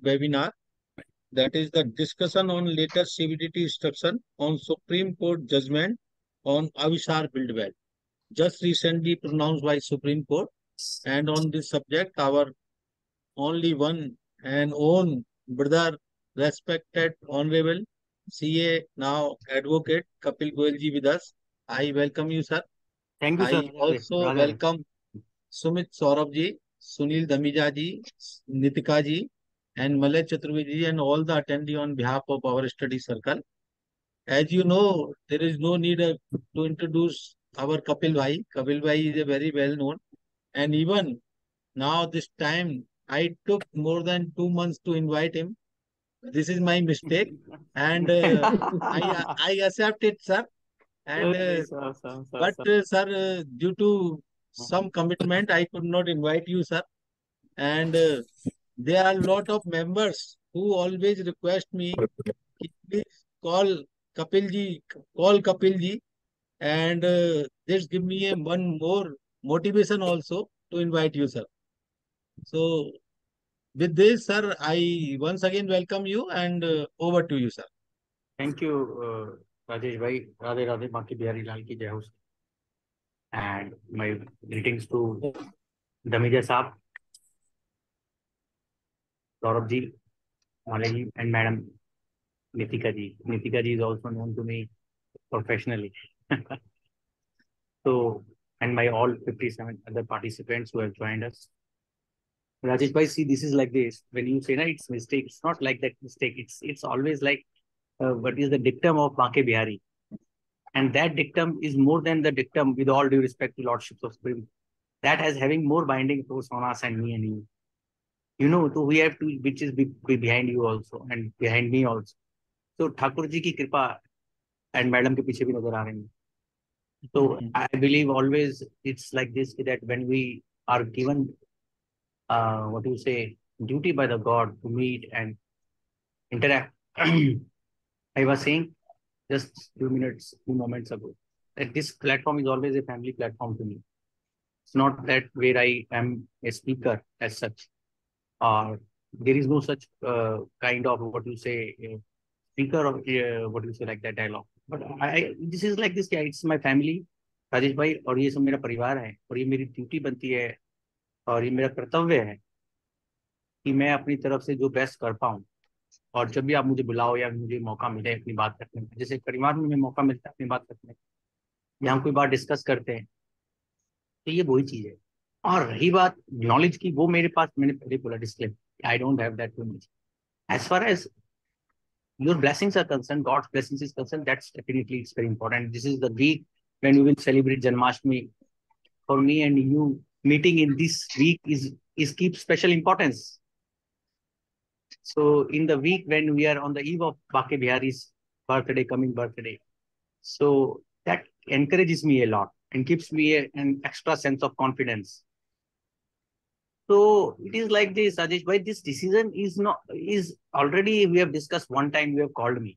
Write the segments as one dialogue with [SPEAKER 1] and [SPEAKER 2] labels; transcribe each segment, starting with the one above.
[SPEAKER 1] webinar that is the discussion on later CBDT instruction on Supreme Court judgment on Avishar Buildwell, just recently pronounced by Supreme Court. And on this subject, our only one and own brother, respected Honorable CA, now Advocate Kapil Goelji with us. I welcome you, sir. Thank you, I sir. also welcome Sumit Saurabh ji, Sunil Damija ji, Nitika ji, and Malay Chaturvedi and all the attendees on behalf of our study circle. As you know, there is no need uh, to introduce our Kapil Bhai. Kapil Bhai is a very well known. And even now this time, I took more than two months to invite him. This is my mistake. and uh, I, I accept it, sir.
[SPEAKER 2] And uh, sir, But, uh,
[SPEAKER 1] sir, uh, due to some commitment, I could not invite you, sir. And uh, there are a lot of members who always request me, please call Kapilji, call Kapilji, and uh, just give me a one more motivation also to invite you, sir. So, with this, sir, I once again welcome you and uh, over to you, sir. Thank you, uh, Rajesh Bhai, Radhe Radhe, Maki Bihari Lal ki Jai And my greetings
[SPEAKER 3] to Damija Saab Saurabh ji, Malaji, and Madam Nitika ji. Nitika ji is also known to me professionally. so, and by all 57 other participants who have joined us. Rajesh bhai, see, this is like this. When you say, na, it's mistake, it's not like that mistake. It's it's always like uh, what is the dictum of Banke Bihari. And that dictum is more than the dictum, with all due respect to Lordships of Supreme. That has having more binding force on us and me and you you know, so we have two which be, be behind you also and behind me also. So Thakur ki kripa and madam ke piche bhi nazar aa rahi So mm-hmm. I believe always it's like this that when we are given, uh, what do you say, duty by the God to meet and interact. I was saying just few minutes, few moments ago that this platform is always a family platform to me. It's not that where I am a speaker as such. or there is no such
[SPEAKER 4] uh, kind of what you say you uh, speaker or uh, what you say like that dialogue
[SPEAKER 3] but I, this is like this yeah, it's my family Rajesh भाई और ये सब मेरा परिवार है और ये मेरी ड्यूटी बनती है और ये मेरा कर्तव्य है कि मैं अपनी तरफ से जो बेस्ट कर पाऊँ और जब भी आप मुझे बुलाओ या मुझे मौका मिले अपनी बात करने का जैसे परिवार में मौका मिलता है अपनी बात करने का या हम कोई बात डिस्कस करते हैं तो ये वही चीज़ है और रही बात नॉलेज की वो मेरे पास मैंने पहले बोला disclaim I don't have that to As far as your blessings are concerned, God's blessings is concerned, that's definitely it's very important. This is the week when we will celebrate Janmashtami. For me and you, meeting in this week is is keep special importance. So in the week when we are on the eve of Bhake Bihari's birthday, coming birthday, so that encourages me a lot and gives me an extra sense of confidence. So it is like this, Rajesh Bhai, this decision is not, is already, we have discussed one time, you have called me.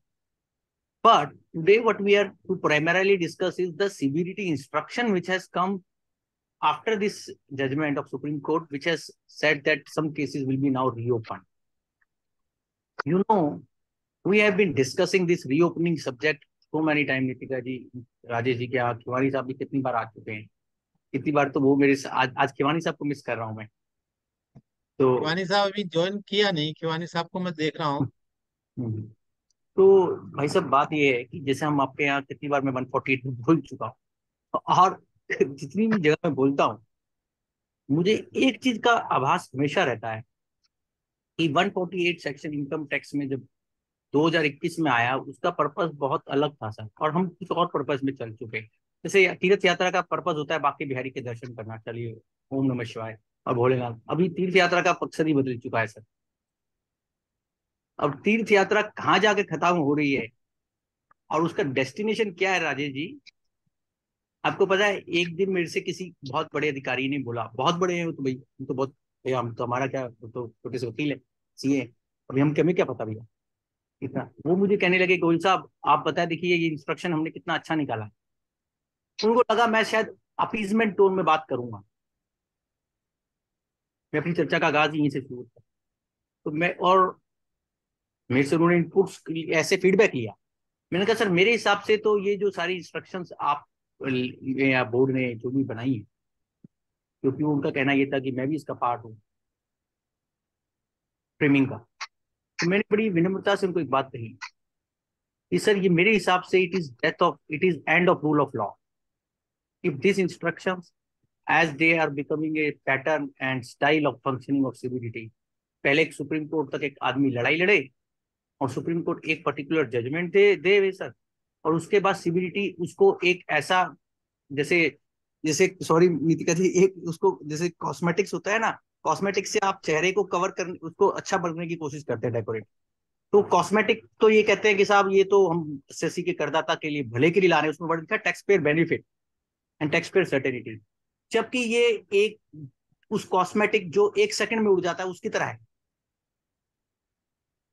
[SPEAKER 3] But today what we are to primarily discuss is the severity instruction which has come after this judgment of Supreme Court, which has said that some cases will be now reopened. You know, we have been discussing this reopening subject so many time, Nitika ji, rajesh ji के यहाँ खिवानी साहब भी कितनी बार आ चुके हैं कितनी बार तो वो मेरे
[SPEAKER 1] aaj आज खिवानी साहब को मिस कर रहा हूँ मैं तो शिवानी साहब अभी ज्वाइन किया नहीं शिवानी साहब
[SPEAKER 3] को मैं देख रहा हूँ हम्म, हम्म। तो भाई साहब बात ये है कि जैसे हम आपके यहाँ कितनी बार मैं 148 फोर्टी बोल चुका हूँ तो और जितनी भी जगह मैं बोलता हूँ मुझे एक चीज का आभास हमेशा रहता है कि 148 सेक्शन इनकम टैक्स में जब 2021 में आया उसका पर्पस बहुत अलग था सर और हम कुछ और पर्पस में चल चुके जैसे तीर्थ यात्रा का पर्पस होता है बाकी बिहारी के दर्शन करना चलिए ओम नमः शिवाय और भोलेनाथ अभी तीर्थ यात्रा का पक्ष ही बदल चुका है सर अब तीर्थ यात्रा कहाँ जाके खत्म हो रही है और उसका डेस्टिनेशन क्या है राजेश जी आपको पता है एक दिन मेरे से किसी बहुत बड़े अधिकारी ने बोला बहुत बड़े हैं तो भाई तो बहुत भैया हम तो हमारा क्या तो छोटे से वकील है सीए अभी हम हमें क्या पता भैया कितना वो मुझे कहने लगे गोविंद साहब आप बताए देखिए ये इंस्ट्रक्शन हमने कितना अच्छा निकाला उनको लगा मैं शायद अपीजमेंट टोन में बात करूंगा मैं अपनी चर्चा का आगाज यहीं से शुरू करता तो मैं और मेरे से उन्होंने इनपुट्स ऐसे फीडबैक लिया मैंने कहा सर मेरे हिसाब से तो ये जो सारी इंस्ट्रक्शन आप या बोर्ड ने जो भी बनाई है क्योंकि तो उनका कहना ये था कि मैं भी इसका पार्ट हूँ फ्रेमिंग का तो मैंने बड़ी विनम्रता से उनको एक बात कही कि सर ये मेरे हिसाब से it is death of it is end of rule of law if this instructions as they are becoming a pattern and style of functioning of CBDT. पहले एक सुप्रीम कोर्ट तक एक आदमी लड़ाई लड़े और सुप्रीम कोर्ट एक पर्टिकुलर जजमेंट दे दे सर और उसके बाद सीबीडीटी उसको एक ऐसा जैसे जैसे सॉरी नीतिका जी एक उसको जैसे कॉस्मेटिक्स होता है ना कॉस्मेटिक से आप चेहरे को कवर करने उसको अच्छा बनने की कोशिश करते हैं डेकोरेट तो कॉस्मेटिक तो ये कहते हैं कि साहब ये तो हम एस के करदाता के लिए भले के लिए ला रहे हैं उसमें taxpayer benefit and taxpayer certainty जबकि ये एक उस कॉस्मेटिक जो एक सेकंड में उड़ जाता है उसकी तरह है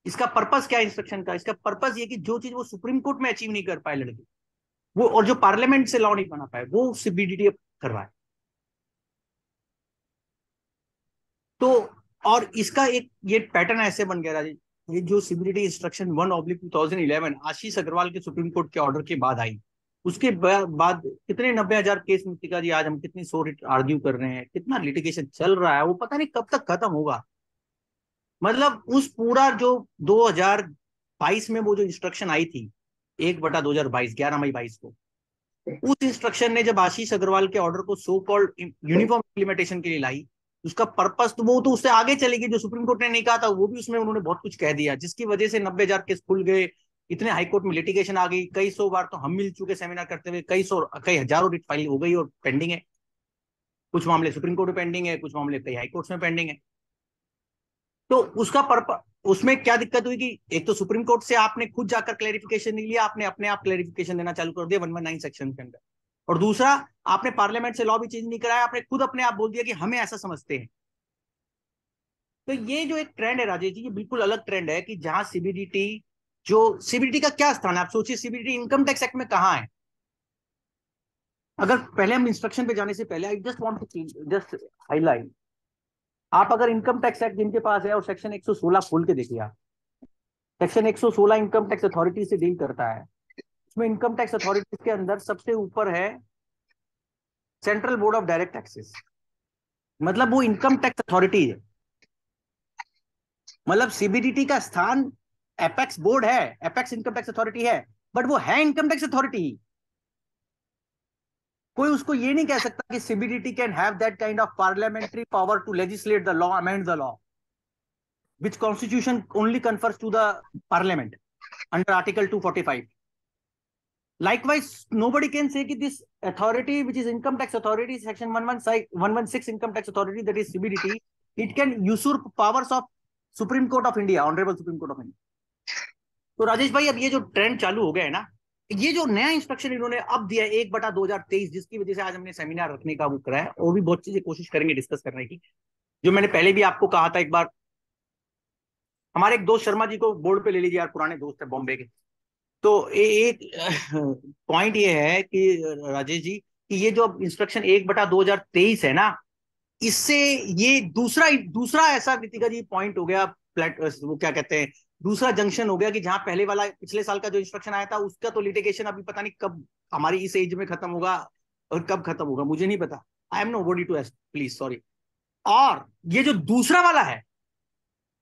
[SPEAKER 3] इसका पर्पस क्या है इंस्ट्रक्शन का इसका पर्पस ये कि जो चीज वो सुप्रीम कोर्ट में अचीव नहीं कर पाए लड़के वो और जो पार्लियामेंट से लॉ नहीं बना पाए वो सीबीडीटी कर रहा है तो और इसका एक ये पैटर्न ऐसे बन गया राजेश ये जो CBDT instruction one oblique two thousand eleven Ashish Agarwal के सुप्रीम कोर्ट के ऑर्डर के बाद आई उसके बाद कितने नब्बे हजार केस मुक्तिका जी आज हम कितनी रिट आर्ग्यू कर रहे हैं कितना लिटिगेशन चल रहा है वो पता नहीं कब तक खत्म होगा मतलब उस पूरा जो 2022 में वो जो इंस्ट्रक्शन आई थी एक बटा दो हजार बाईस ग्यारह मई बाईस को उस इंस्ट्रक्शन ने जब आशीष अग्रवाल के ऑर्डर को सो कॉल्ड यूनिफॉर्म इम्प्लीमेंटेशन के लिए लाई उसका पर्पस तो वो तो उससे आगे चलेगी जो सुप्रीम कोर्ट ने नहीं कहा था वो भी उसमें उन्होंने बहुत कुछ कह दिया जिसकी वजह से नब्बे हजार केस खुल गए इतने हाई कोर्ट में लिटिगेशन आ गई कई सौ बार तो हम मिल चुके सेमिनार करते हुए कई सौ कई हजारों रिट फाइल हो गई और पेंडिंग है कुछ मामले सुप्रीम कोर्ट में पेंडिंग है कुछ मामले कई हाईकोर्ट्स में पेंडिंग है तो उसका पर्पज उसमें क्या दिक्कत हुई कि एक तो सुप्रीम कोर्ट से आपने खुद जाकर क्लेरिफिकेशन नहीं लिया आपने अपने आप क्लेरिफिकेशन देना चालू कर दिया वन सेक्शन के अंदर और दूसरा आपने पार्लियामेंट से लॉ भी चेंज नहीं कराया आपने खुद अपने आप बोल दिया कि हमें ऐसा समझते हैं तो ये जो एक ट्रेंड है राजेश जी ये बिल्कुल अलग ट्रेंड है कि जहां सीबीडीटी जो सीबीटी का क्या स्थान है आप सोचिए सीबीटी इनकम टैक्स एक्ट में कहा है अगर पहले हम इंस्ट्रक्शन पे जाने से पहले I just want to just highlight आप अगर इनकम टैक्स एक्ट जिनके पास है और सेक्शन 116 सौ खोल के देखिए आप सेक्शन 116 इनकम टैक्स अथॉरिटी से डील करता है उसमें इनकम टैक्स अथॉरिटीज के अंदर सबसे ऊपर है central board of direct taxes मतलब वो इनकम टैक्स अथॉरिटी है मतलब सीबीडीटी का स्थान एपेक्स बोर्ड है एपेक्स इनकम टैक्स अथॉरिटी है बट वो है इनकम टैक्स अथॉरिटी ही कोई उसको ये नहीं कह सकता कि CBDT can have that kind of parliamentary power to legislate the law amend the law which constitution only confers to the parliament under article 245 likewise nobody can say that this authority which is income tax authority section 116 income tax authority that is cbdt it can usurp powers of supreme court of india honorable supreme court of india तो राजेश भाई अब ये जो trend चालू हो गया है ना ये जो नया इंस्ट्रक्शन इन्होंने अब दिया है एक बटा दो हजार तेईस जिसकी वजह से आज हमने सेमिनार रखने का वो करा है और भी बहुत चीजें कोशिश करेंगे डिस्कस करने की जो मैंने पहले भी आपको कहा था एक बार हमारे एक दोस्त शर्मा जी को बोर्ड पे ले लीजिए यार पुराने दोस्त है बॉम्बे के तो एक पॉइंट ये है कि राजेश जी कि ये जो इंस्ट्रक्शन एक बटा दो हजार तेईस है ना इससे ये दूसरा दूसरा ऐसा कृतिका जी पॉइंट हो गया वो क्या कहते हैं दूसरा जंक्शन हो गया कि जहां पहले वाला पिछले साल का जो इंस्ट्रक्शन आया था उसका तो लिटिगेशन अभी पता नहीं कब हमारी इस एज में खत्म होगा और कब खत्म होगा मुझे नहीं पता I am nobody to assist please sorry और ये जो दूसरा वाला है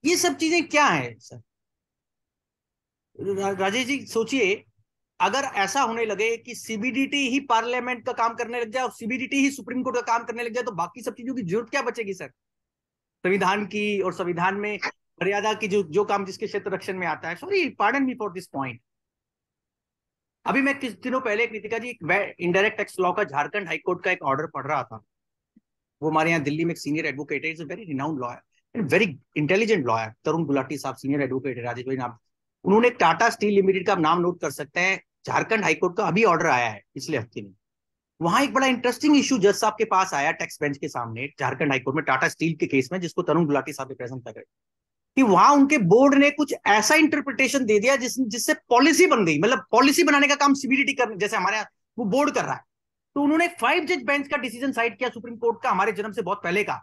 [SPEAKER 3] ये सब चीजें क्या है सर राजेश जी सोचिए अगर ऐसा होने लगे कि सीबीडीटी ही पार्लियामेंट का काम करने लग जाए और सीबीडीटी ही सुप्रीम कोर्ट का काम करने लग जाए तो बाकी सब चीजों की जरूरत क्या बचेगी सर संविधान की और संविधान में मर्यादा की जो जो काम जिसके क्षेत्र रक्षण में आता है sorry pardon me for this point अभी मैं किस दिनों पहले एक Nitika ji indirect tax law का झारखंड हाईकोर्ट का एक ऑर्डर पढ़ रहा था वो हमारे यहाँ दिल्ली में एक सीनियर एडवोकेट है is very renowned lawyer very intelligent lawyer Tarun Gulati साहब सीनियर एडवोकेट है राजेश भाई नाम उन्होंने टाटा स्टील लिमिटेड का नाम नोट कर सकते हैं झारखंड हाईकोर्ट का अभी ऑर्डर आया है पिछले हफ्ते में वहां एक बड़ा इंटरेस्टिंग इशू जज साहब के पास आया टैक्स बेंच के सामने झारखंड हाईकोर्ट में टाटा स्टील के केस में जिसको तरुण गुलाटी साहब रिप्रेजेंट कर रहे कि वहां उनके बोर्ड ने कुछ ऐसा इंटरप्रिटेशन दे दिया जिस जिससे पॉलिसी बन गई मतलब पॉलिसी बनाने का काम सीबीडीटी कर जैसे हमारे यहाँ वो बोर्ड कर रहा है तो उन्होंने फाइव जज बेंच का डिसीजन साइड किया सुप्रीम कोर्ट का हमारे जन्म से बहुत पहले का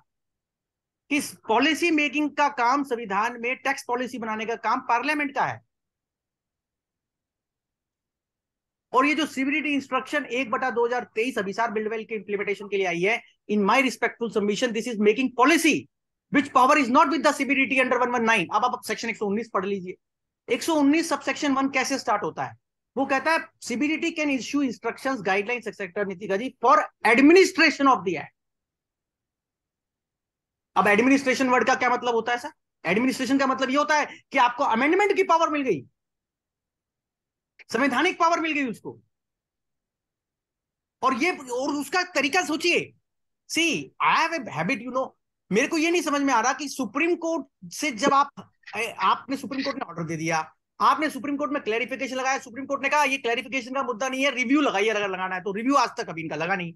[SPEAKER 3] कि पॉलिसी मेकिंग का काम संविधान में टैक्स पॉलिसी बनाने का काम पार्लियामेंट का है और ये जो सिविलिटी इंस्ट्रक्शन एक बटा दो हजार तेईस अभिसार बिल्डवेल के इंप्लीमेंटेशन के लिए आई है in my respectful submission this is making policy which power is not with the CBDT under 119 अब आप सेक्शन 119 पढ़ लीजिए 119 सब सेक्शन 1 कैसे स्टार्ट होता है वो कहता है CBDT can issue instructions guidelines etcetera Nitika ji for administration of the act अब एडमिनिस्ट्रेशन वर्ड का क्या मतलब होता है सर एडमिनिस्ट्रेशन का मतलब ये होता है कि आपको अमेंडमेंट की पावर मिल गई संवैधानिक पावर मिल गई उसको और ये और उसका तरीका सोचिए see I have a habit you know मेरे को ये नहीं समझ में आ रहा कि सुप्रीम कोर्ट से जब आप आपने सुप्रीम कोर्ट ने ऑर्डर दे दिया आपने सुप्रीम कोर्ट में क्लैरिफिकेशन लगाया सुप्रीम कोर्ट ने कहा ये क्लैरिफिकेशन का मुद्दा नहीं है रिव्यू लगाइए अगर लगाना है तो रिव्यू आज तक अभी इनका लगा नहीं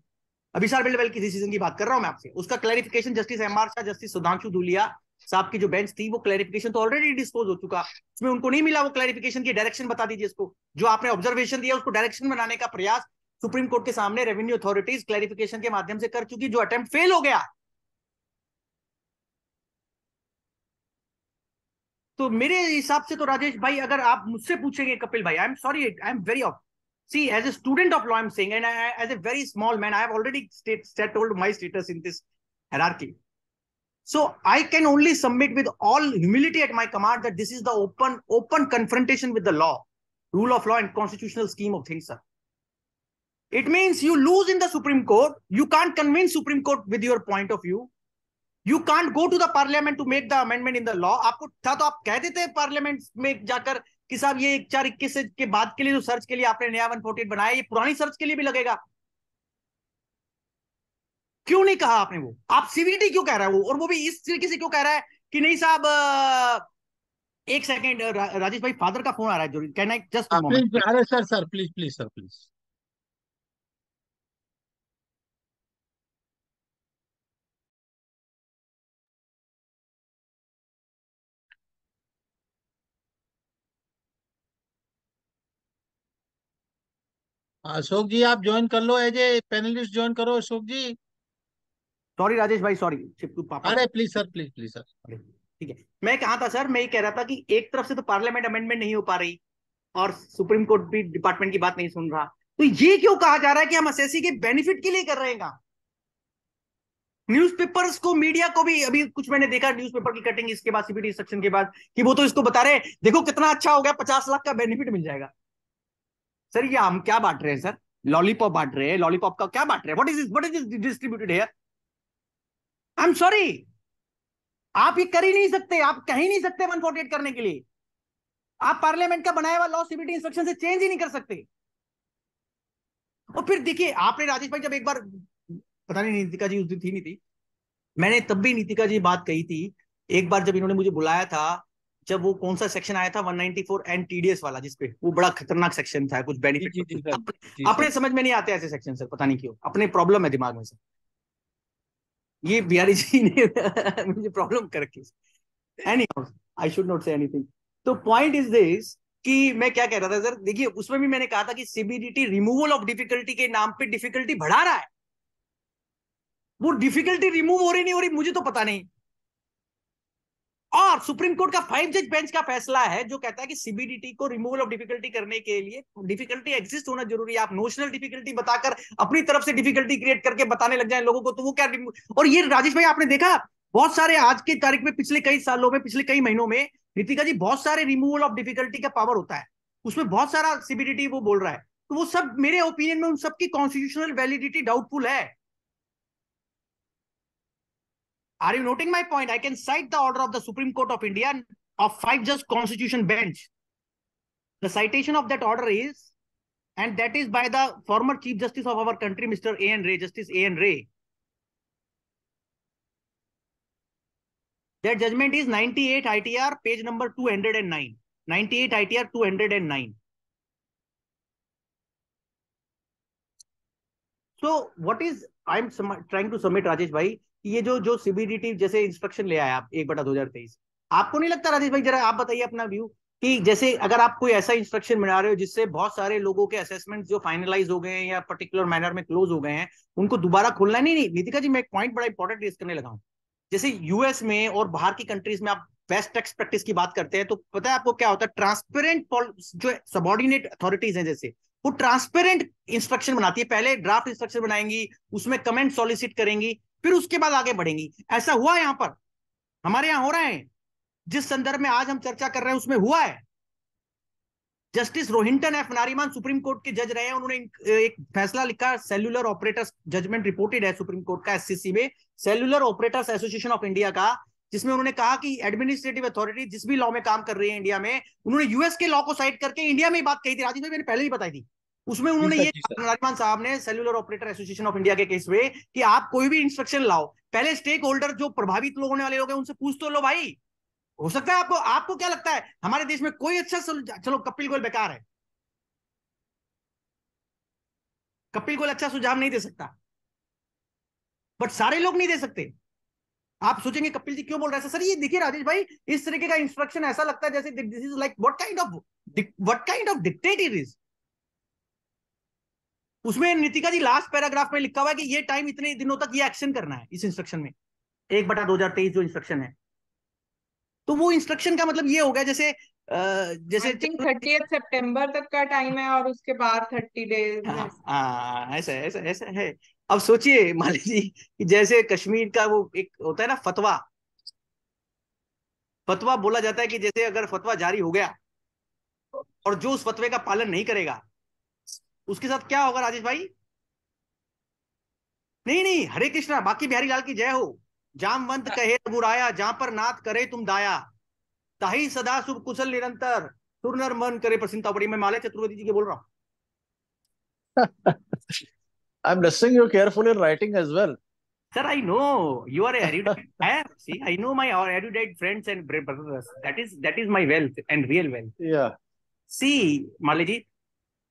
[SPEAKER 3] अभिशार बिल्डवेल की डिसीजन की बात कर रहा हूं मैं आपसे उसका clarification justice M R Shah justice Sudhanshu Dhulia साहब की जो बेंच थी वो क्लैरिफिकेशन तो ऑलरेडी डिस्पोज हो चुका उसमें उनको नहीं मिला वो क्लैरिफिकेशन की डायरेक्शन बता दीजिए इसको जो आपने ऑब्जर्वेशन दिया उसको डायरेक्शन बनाने का प्रयास सुप्रीम कोर्ट के सामने रेवेन्यू अथॉरिटीज क्लैरिफिकेशन के माध्यम से कर चुकी जो अटेम्प्ट फेल हो गया So, मेरे हिसाब से तो राजेश भाई अगर आप मुझसे पूछेंगे कपिल भाई I am sorry see as a student of law i'm saying and as a very small man i have already state, state, told my status in this hierarchy so i can only submit with all humility at my command that this is the open open confrontation with the law rule of law and constitutional scheme of things sir it means you lose in the supreme court you can't convince supreme court with your point of view you can't go to the parliament to make the amendment in the law आपको था तो आप कह देते parliament में जाकर कि साहब ये एक चार इक्कीस के बाद के लिए जो सर्च के लिए आपने नया वन फोर्टी एट बनाया ये पुरानी सर्च के लिए भी लगेगा क्यों नहीं कहा आपने वो आप सीवीटी क्यों कह रहा है वो और वो भी इस तरीके से क्यों कह रहा है कि नहीं साहब एक सेकेंड रा, राजेश भाई फादर का फोन आ रहा है just
[SPEAKER 1] sir sir please please sir please Ashok ji आप ज्वाइन कर लो एज ए पैनलिस्ट ज्वाइन करो अशोक जी सॉरी राजेश
[SPEAKER 3] भाई सॉरी पापा अरे please sir please please sir ठीक है मैं कहा था सर मैं ये कह रहा था कि एक तरफ से तो पार्लियामेंट अमेंडमेंट नहीं हो पा रही और सुप्रीम कोर्ट भी डिपार्टमेंट की बात नहीं सुन रहा तो ये क्यों कहा जा रहा है कि हम एस के बेनिफिट के लिए कर रहे हैं न्यूज़पेपर्स को मीडिया को भी अभी कुछ मैंने देखा न्यूज़पेपर की कटिंग इसके बाद सीबीटी सेक्शन के बाद कि वो तो इसको बता रहे देखो कितना अच्छा हो गया पचास लाख का बेनिफिट मिल जाएगा सर ये हम क्या बांट रहे हैं सर लॉलीपॉप बांट रहे हैं लॉलीपॉप का क्या बांट रहे हैं what is what is this distributed here I am sorry आप ये कर ही नहीं सकते आप कह ही नहीं सकते 148 करने के लिए आप पार्लियामेंट का बनाया हुआ लॉ सीबीटी इंस्ट्रक्शन से चेंज ही नहीं कर सकते और फिर देखिए आपने राजेश भाई जब एक बार पता नहीं नीतिका जी उस दिन थी नहीं थी मैंने तब भी नीतिका जी बात कही थी एक बार जब इन्होंने मुझे बुलाया था जब वो कौन सा सेक्शन आया था 194 एंड टीडीएस वाला जिसपे वो बड़ा खतरनाक सेक्शन था कुछ बेनिफिट
[SPEAKER 2] अपने
[SPEAKER 3] समझ में नहीं आते ऐसे सेक्शन सर पता नहीं क्यों अपने प्रॉब्लम है दिमाग में सर ये बिहारी जी ने मुझे प्रॉब्लम कर रखी any I should not say anything तो पॉइंट इज दिस कि मैं क्या कह रहा था सर देखिए उसमें भी मैंने कहा था कि सीबीडीटी रिमूवल ऑफ डिफिकल्टी के नाम पे डिफिकल्टी बढ़ा रहा है वो डिफिकल्टी रिमूव हो रही नहीं हो रही मुझे तो पता नहीं और सुप्रीम कोर्ट का फाइव जज बेंच का फैसला है जो कहता है कि सीबीडीटी को रिमूवल ऑफ डिफिकल्टी करने के लिए डिफिकल्टी एग्जिस्ट होना जरूरी है आप नोशनल डिफिकल्टी बताकर अपनी तरफ से डिफिकल्टी क्रिएट करके बताने लग जाए लोगों को तो वो क्या और ये राजेश भाई आपने देखा बहुत सारे आज के तारीख में पिछले कई सालों में पिछले कई महीनों में नीतिका जी बहुत सारे रिमूवल ऑफ डिफिकल्टी का पावर होता है उसमें बहुत सारा सीबीडीटी वो बोल रहा है तो वो सब मेरे ओपिनियन में उन सबकी कॉन्स्टिट्यूशनल वैलिडिटी डाउटफुल है Are you noting my point? I can cite the order of the Supreme Court of India of five just constitution bench. The citation of that order is, and that is by the former Chief Justice of our country, Mr. A. N. Ray, Justice A. N. Ray. That judgment is 98 ITR, page number 209. 98 ITR 209. So what is, I'm trying to submit, Rajesh Bhai, ये जो जो CBDT जैसे instruction ले आया आप एक बटा दो आपको नहीं लगता राजेश भाई जरा आप बताइए अपना व्यू कि जैसे अगर आप कोई ऐसा इंस्ट्रक्शन बना रहे हो जिससे बहुत सारे लोगों के असेसमेंट जो फाइनलाइज हो गए हैं या पर्टिकुलर मैनर में क्लोज हो गए हैं उनको दोबारा खोलना नहीं नहीं नितिका जी मैं एक पॉइंट बड़ा इंपॉर्टेंट रेस करने लगा हूँ जैसे यूएस में और बाहर की कंट्रीज में आप बेस्ट टैक्स प्रैक्टिस की बात करते हैं तो पता है आपको क्या होता है ट्रांसपेरेंट जो सबॉर्डिनेट अथॉरिटीज हैं जैसे वो ट्रांसपेरेंट इंस्ट्रक्शन बनाती है पहले ड्राफ्ट इंस्ट्रक्शन बनाएंगी उसमें कमेंट सॉलिसिट करेंगी फिर उसके बाद आगे बढ़ेंगी ऐसा हुआ यहां पर हमारे यहां हो रहे हैं जिस संदर्भ में आज हम चर्चा कर रहे हैं उसमें हुआ है justice Rohinton F Nariman supreme court के जज रहे हैं उन्होंने एक फैसला लिखा सेलुलर ऑपरेटर्स जजमेंट रिपोर्टेड है सुप्रीम कोर्ट का एससीसी में cellular operators association of India का जिसमें उन्होंने कहा कि एडमिनिस्ट्रेटिव अथॉरिटी जिस भी लॉ में काम कर रही है इंडिया में उन्होंने यूएस के लॉ को साइड करके इंडिया में बात कही थी राजीव भाई मैंने पहले ही बताई थी उसमें उन्होंने ये नरिमान साहब ने cellular operator association of India के केस में कि आप कोई भी इंस्ट्रक्शन लाओ पहले स्टेक होल्डर जो प्रभावित लोग होने वाले लोग हैं उनसे पूछ तो लो भाई हो सकता है आपको आपको क्या लगता है हमारे देश में कोई अच्छा चलो कपिल गोयल बेकार है कपिल गोयल अच्छा सुझाव नहीं दे सकता बट सारे लोग नहीं दे सकते आप सोचेंगे कपिल जी क्यों बोल रहे सर ये देखिए राजेश भाई इस तरीके का इंस्ट्रक्शन ऐसा लगता है जैसे this is like what kind of what kind of dictate it is उसमें नीतिका जी लास्ट पैराग्राफ में लिखा हुआ है कि ये टाइम इतने दिनों तक ये एक्शन करना है इस इंस्ट्रक्शन में एक बटा दो हजार तेईस जो इंस्ट्रक्शन है तो वो इंस्ट्रक्शन का मतलब ये हो गया जैसे
[SPEAKER 2] जैसे थर्टी सितंबर तक का टाइम है और उसके बाद थर्टी डेज हाँ, हाँ, ऐसा ऐसा ऐसा है
[SPEAKER 3] अब सोचिए मान लीजिए जैसे कश्मीर का वो एक होता है ना फतवा फतवा बोला जाता है कि जैसे अगर फतवा जारी हो गया और जो उस फतवे का पालन नहीं करेगा उसके साथ क्या होगा राजेश भाई नहीं नहीं हरे कृष्णा बाकी बिहारी लाल की जय हो जामवंत कहे बुराया जहां पर नाथ करे तुम दाया ताही सदा शुभ कुशल निरंतर सुरनर मन करे प्रसन्नता बड़ी मैं माले चतुर्वेदी जी के बोल रहा हूँ I'm listening you carefully in writing as well. Sir, I know you are a erudite. I see. I know my erudite friends and brothers. That is that is my wealth and real wealth. Yeah. See, Malaji,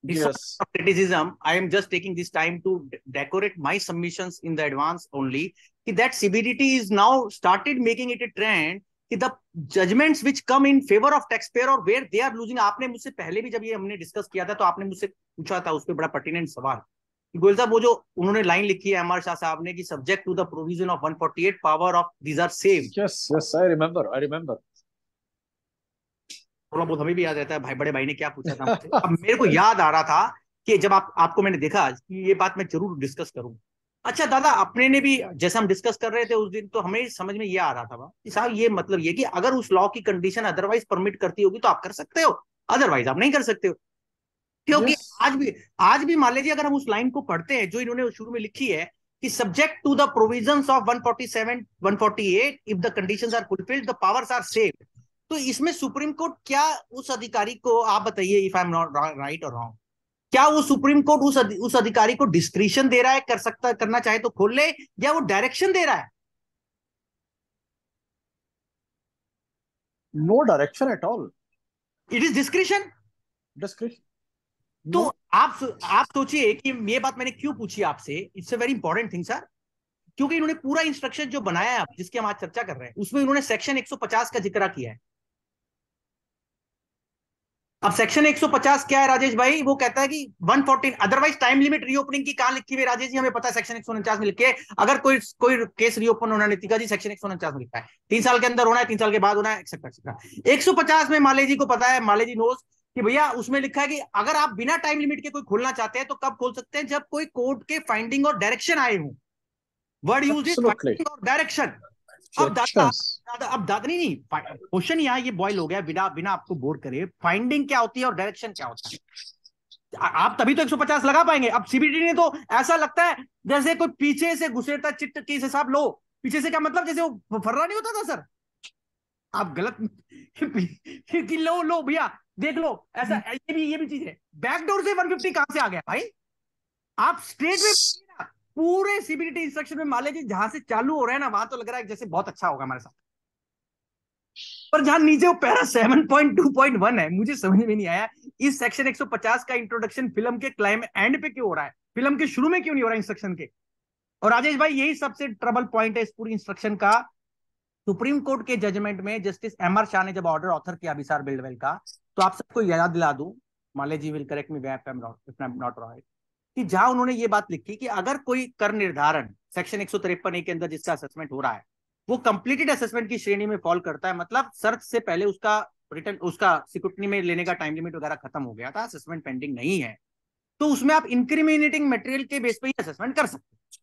[SPEAKER 3] yes. criticism, I am just taking this time to decorate my submissions in the advance only. That CBDT is now started making it a trend the judgments which come in favour of taxpayer और where they are losing आपने मुझसे पहले भी जब ये हमने discuss किया था तो आपने मुझसे पूछा था उस पर बड़ा पर्टिनेंट सवाल गोयल साहब वो जो उन्होंने लाइन लिखी है अमर शाह साहब ने कि subject to the provision of 148 power of these are save yes yes I remember I remember थोड़ा बहुत हमें भी याद रहता है भाई बड़े भाई ने क्या पूछा था अब मेरे को याद आ रहा था कि जब आप आपको मैंने देखा कि ये बात मैं जरूर डिस्कस करूं अच्छा दादा अपने ने भी जैसे हम डिस्कस कर रहे थे उस दिन तो हमें समझ में ये आ रहा था कि साहब ये मतलब ये कि अगर उस लॉ की कंडीशन अदरवाइज परमिट करती होगी तो आप कर सकते हो अदरवाइज आप नहीं कर सकते हो क्योंकि yes. आज भी आज भी मान लीजिए अगर हम उस लाइन को पढ़ते हैं जो इन्होंने शुरू में लिखी है कि subject to the provisions of 147 148 if the conditions are fulfilled the powers are saved तो इसमें सुप्रीम कोर्ट क्या उस अधिकारी को आप बताइए if I am not right और रॉन्ग क्या वो सुप्रीम कोर्ट उस अधि, उस अधिकारी को डिस्क्रिप्शन दे रहा है कर सकता करना चाहे तो खोल ले या वो डायरेक्शन दे रहा है no direction at all it is description description तो आप आप सोचिए कि ये बात मैंने क्यों पूछी आपसे it's a very important thing sir क्योंकि इन्होंने पूरा इंस्ट्रक्शन जो बनाया है जिसकी हम आज चर्चा कर रहे हैं उसमें इन्होंने सेक्शन 150 का जिक्र किया है अब सेक्शन 150 क्या है राजेश भाई वो कहता है कि 114 अदरवाइज टाइम लिमिट रीओपनिंग की कहां लिखी हुई राजेश जी हमें पता है सेक्शन एक में लिखे अगर कोई कोई केस रीओपन होना नीतिका जी सेक्शन एक में लिखा है तीन साल के अंदर होना है तीन साल के बाद होना है एक्सेट्रा एक्सेट्रा एक सौ पचास में माले जी को पता है माले जी नोज कि भैया उसमें लिखा है कि अगर आप बिना टाइम लिमिट के कोई खोलना चाहते हैं तो कब खोल सकते हैं जब कोई कोर्ट के फाइंडिंग और डायरेक्शन आए हूँ वर्ड यूज इज और डायरेक्शन अब दादा अब दादा नहीं क्वेश्चन यहाँ ये बॉयल हो गया बिना बिना आपको बोर करे फाइंडिंग क्या होती है और डायरेक्शन क्या होता है आप तभी तो 150 लगा पाएंगे अब सीबीडी ने तो ऐसा लगता है जैसे कोई पीछे से घुसेरता तो चिट्ट केस हिसाब लो पीछे से क्या मतलब जैसे वो फर्रा नहीं होता था सर आप गलत कि लो लो भैया देख लो ऐसा ये भी ये भी चीज है बैकडोर से 150 कहां से आ गया भाई आप स्ट्रेट में पूरे सीबीडीटी इंस्ट्रक्शन में मान लीजिए जहां से चालू हो रहा है ना वहां तो लग रहा है जैसे बहुत अच्छा होगा हमारे साथ पर जहां नीचे वो para seven point point two one है मुझे समझ में नहीं आया इस सेक्शन एक सौ पचास का इंट्रोडक्शन फिल्म के क्लाइम एंड पे क्यों हो रहा है फिल्म के शुरू में क्यों नहीं हो रहा इंस्ट्रक्शन के और राजेश भाई यही सबसे ट्रबल पॉइंट है इस पूरी इंस्ट्रक्शन का सुप्रीम कोर्ट के जजमेंट में जस्टिस एम आर शाह ने जब ऑर्डर ऑथर किया अभिसार बिल्डवेल का तो आप सबको याद दिला दू Male ji will correct me if am not right कि जहां उन्होंने ये बात लिखी कि अगर कोई कर निर्धारण सेक्शन एक सौ तिरपन के अंदर जिसका असेसमेंट हो रहा है वो कंप्लीटेड असेसमेंट की श्रेणी में फॉल करता है मतलब सर्च से पहले उसका रिटर्न उसका सिक्योरिटी में लेने का टाइम लिमिट वगैरह खत्म हो गया था असेसमेंट पेंडिंग नहीं है तो उसमें आप इंक्रीमिनेटिंग मटेरियल के बेस पर ही असेसमेंट कर सकते हैं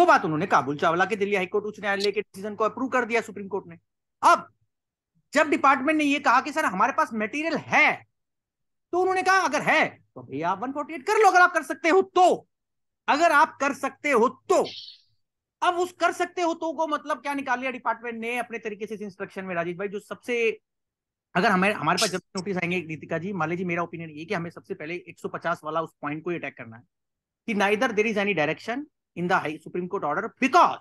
[SPEAKER 3] वो बात उन्होंने काबुल चावला के दिल्ली हाईकोर्ट उच्च न्यायालय के डिसीजन को अप्रूव कर दिया सुप्रीम कोर्ट ने अब जब डिपार्टमेंट ने यह कहा कि सर हमारे पास मटेरियल है तो उन्होंने कहा अगर है तो भैया आप वन फोर्टी एट कर लो अगर आप कर सकते हो तो अगर आप कर सकते हो तो अब उस कर सकते हो तो को मतलब क्या निकाल लिया डिपार्टमेंट ने अपने तरीके से इस इंस्ट्रक्शन में राजेश भाई जो सबसे अगर हमें हमारे पास जब नोटिस आएंगे नीतिका जी मान लीजिए मेरा ओपिनियन ये कि हमें सबसे पहले 150 वाला उस पॉइंट को अटैक करना है कि neither there is any direction in the high supreme court order because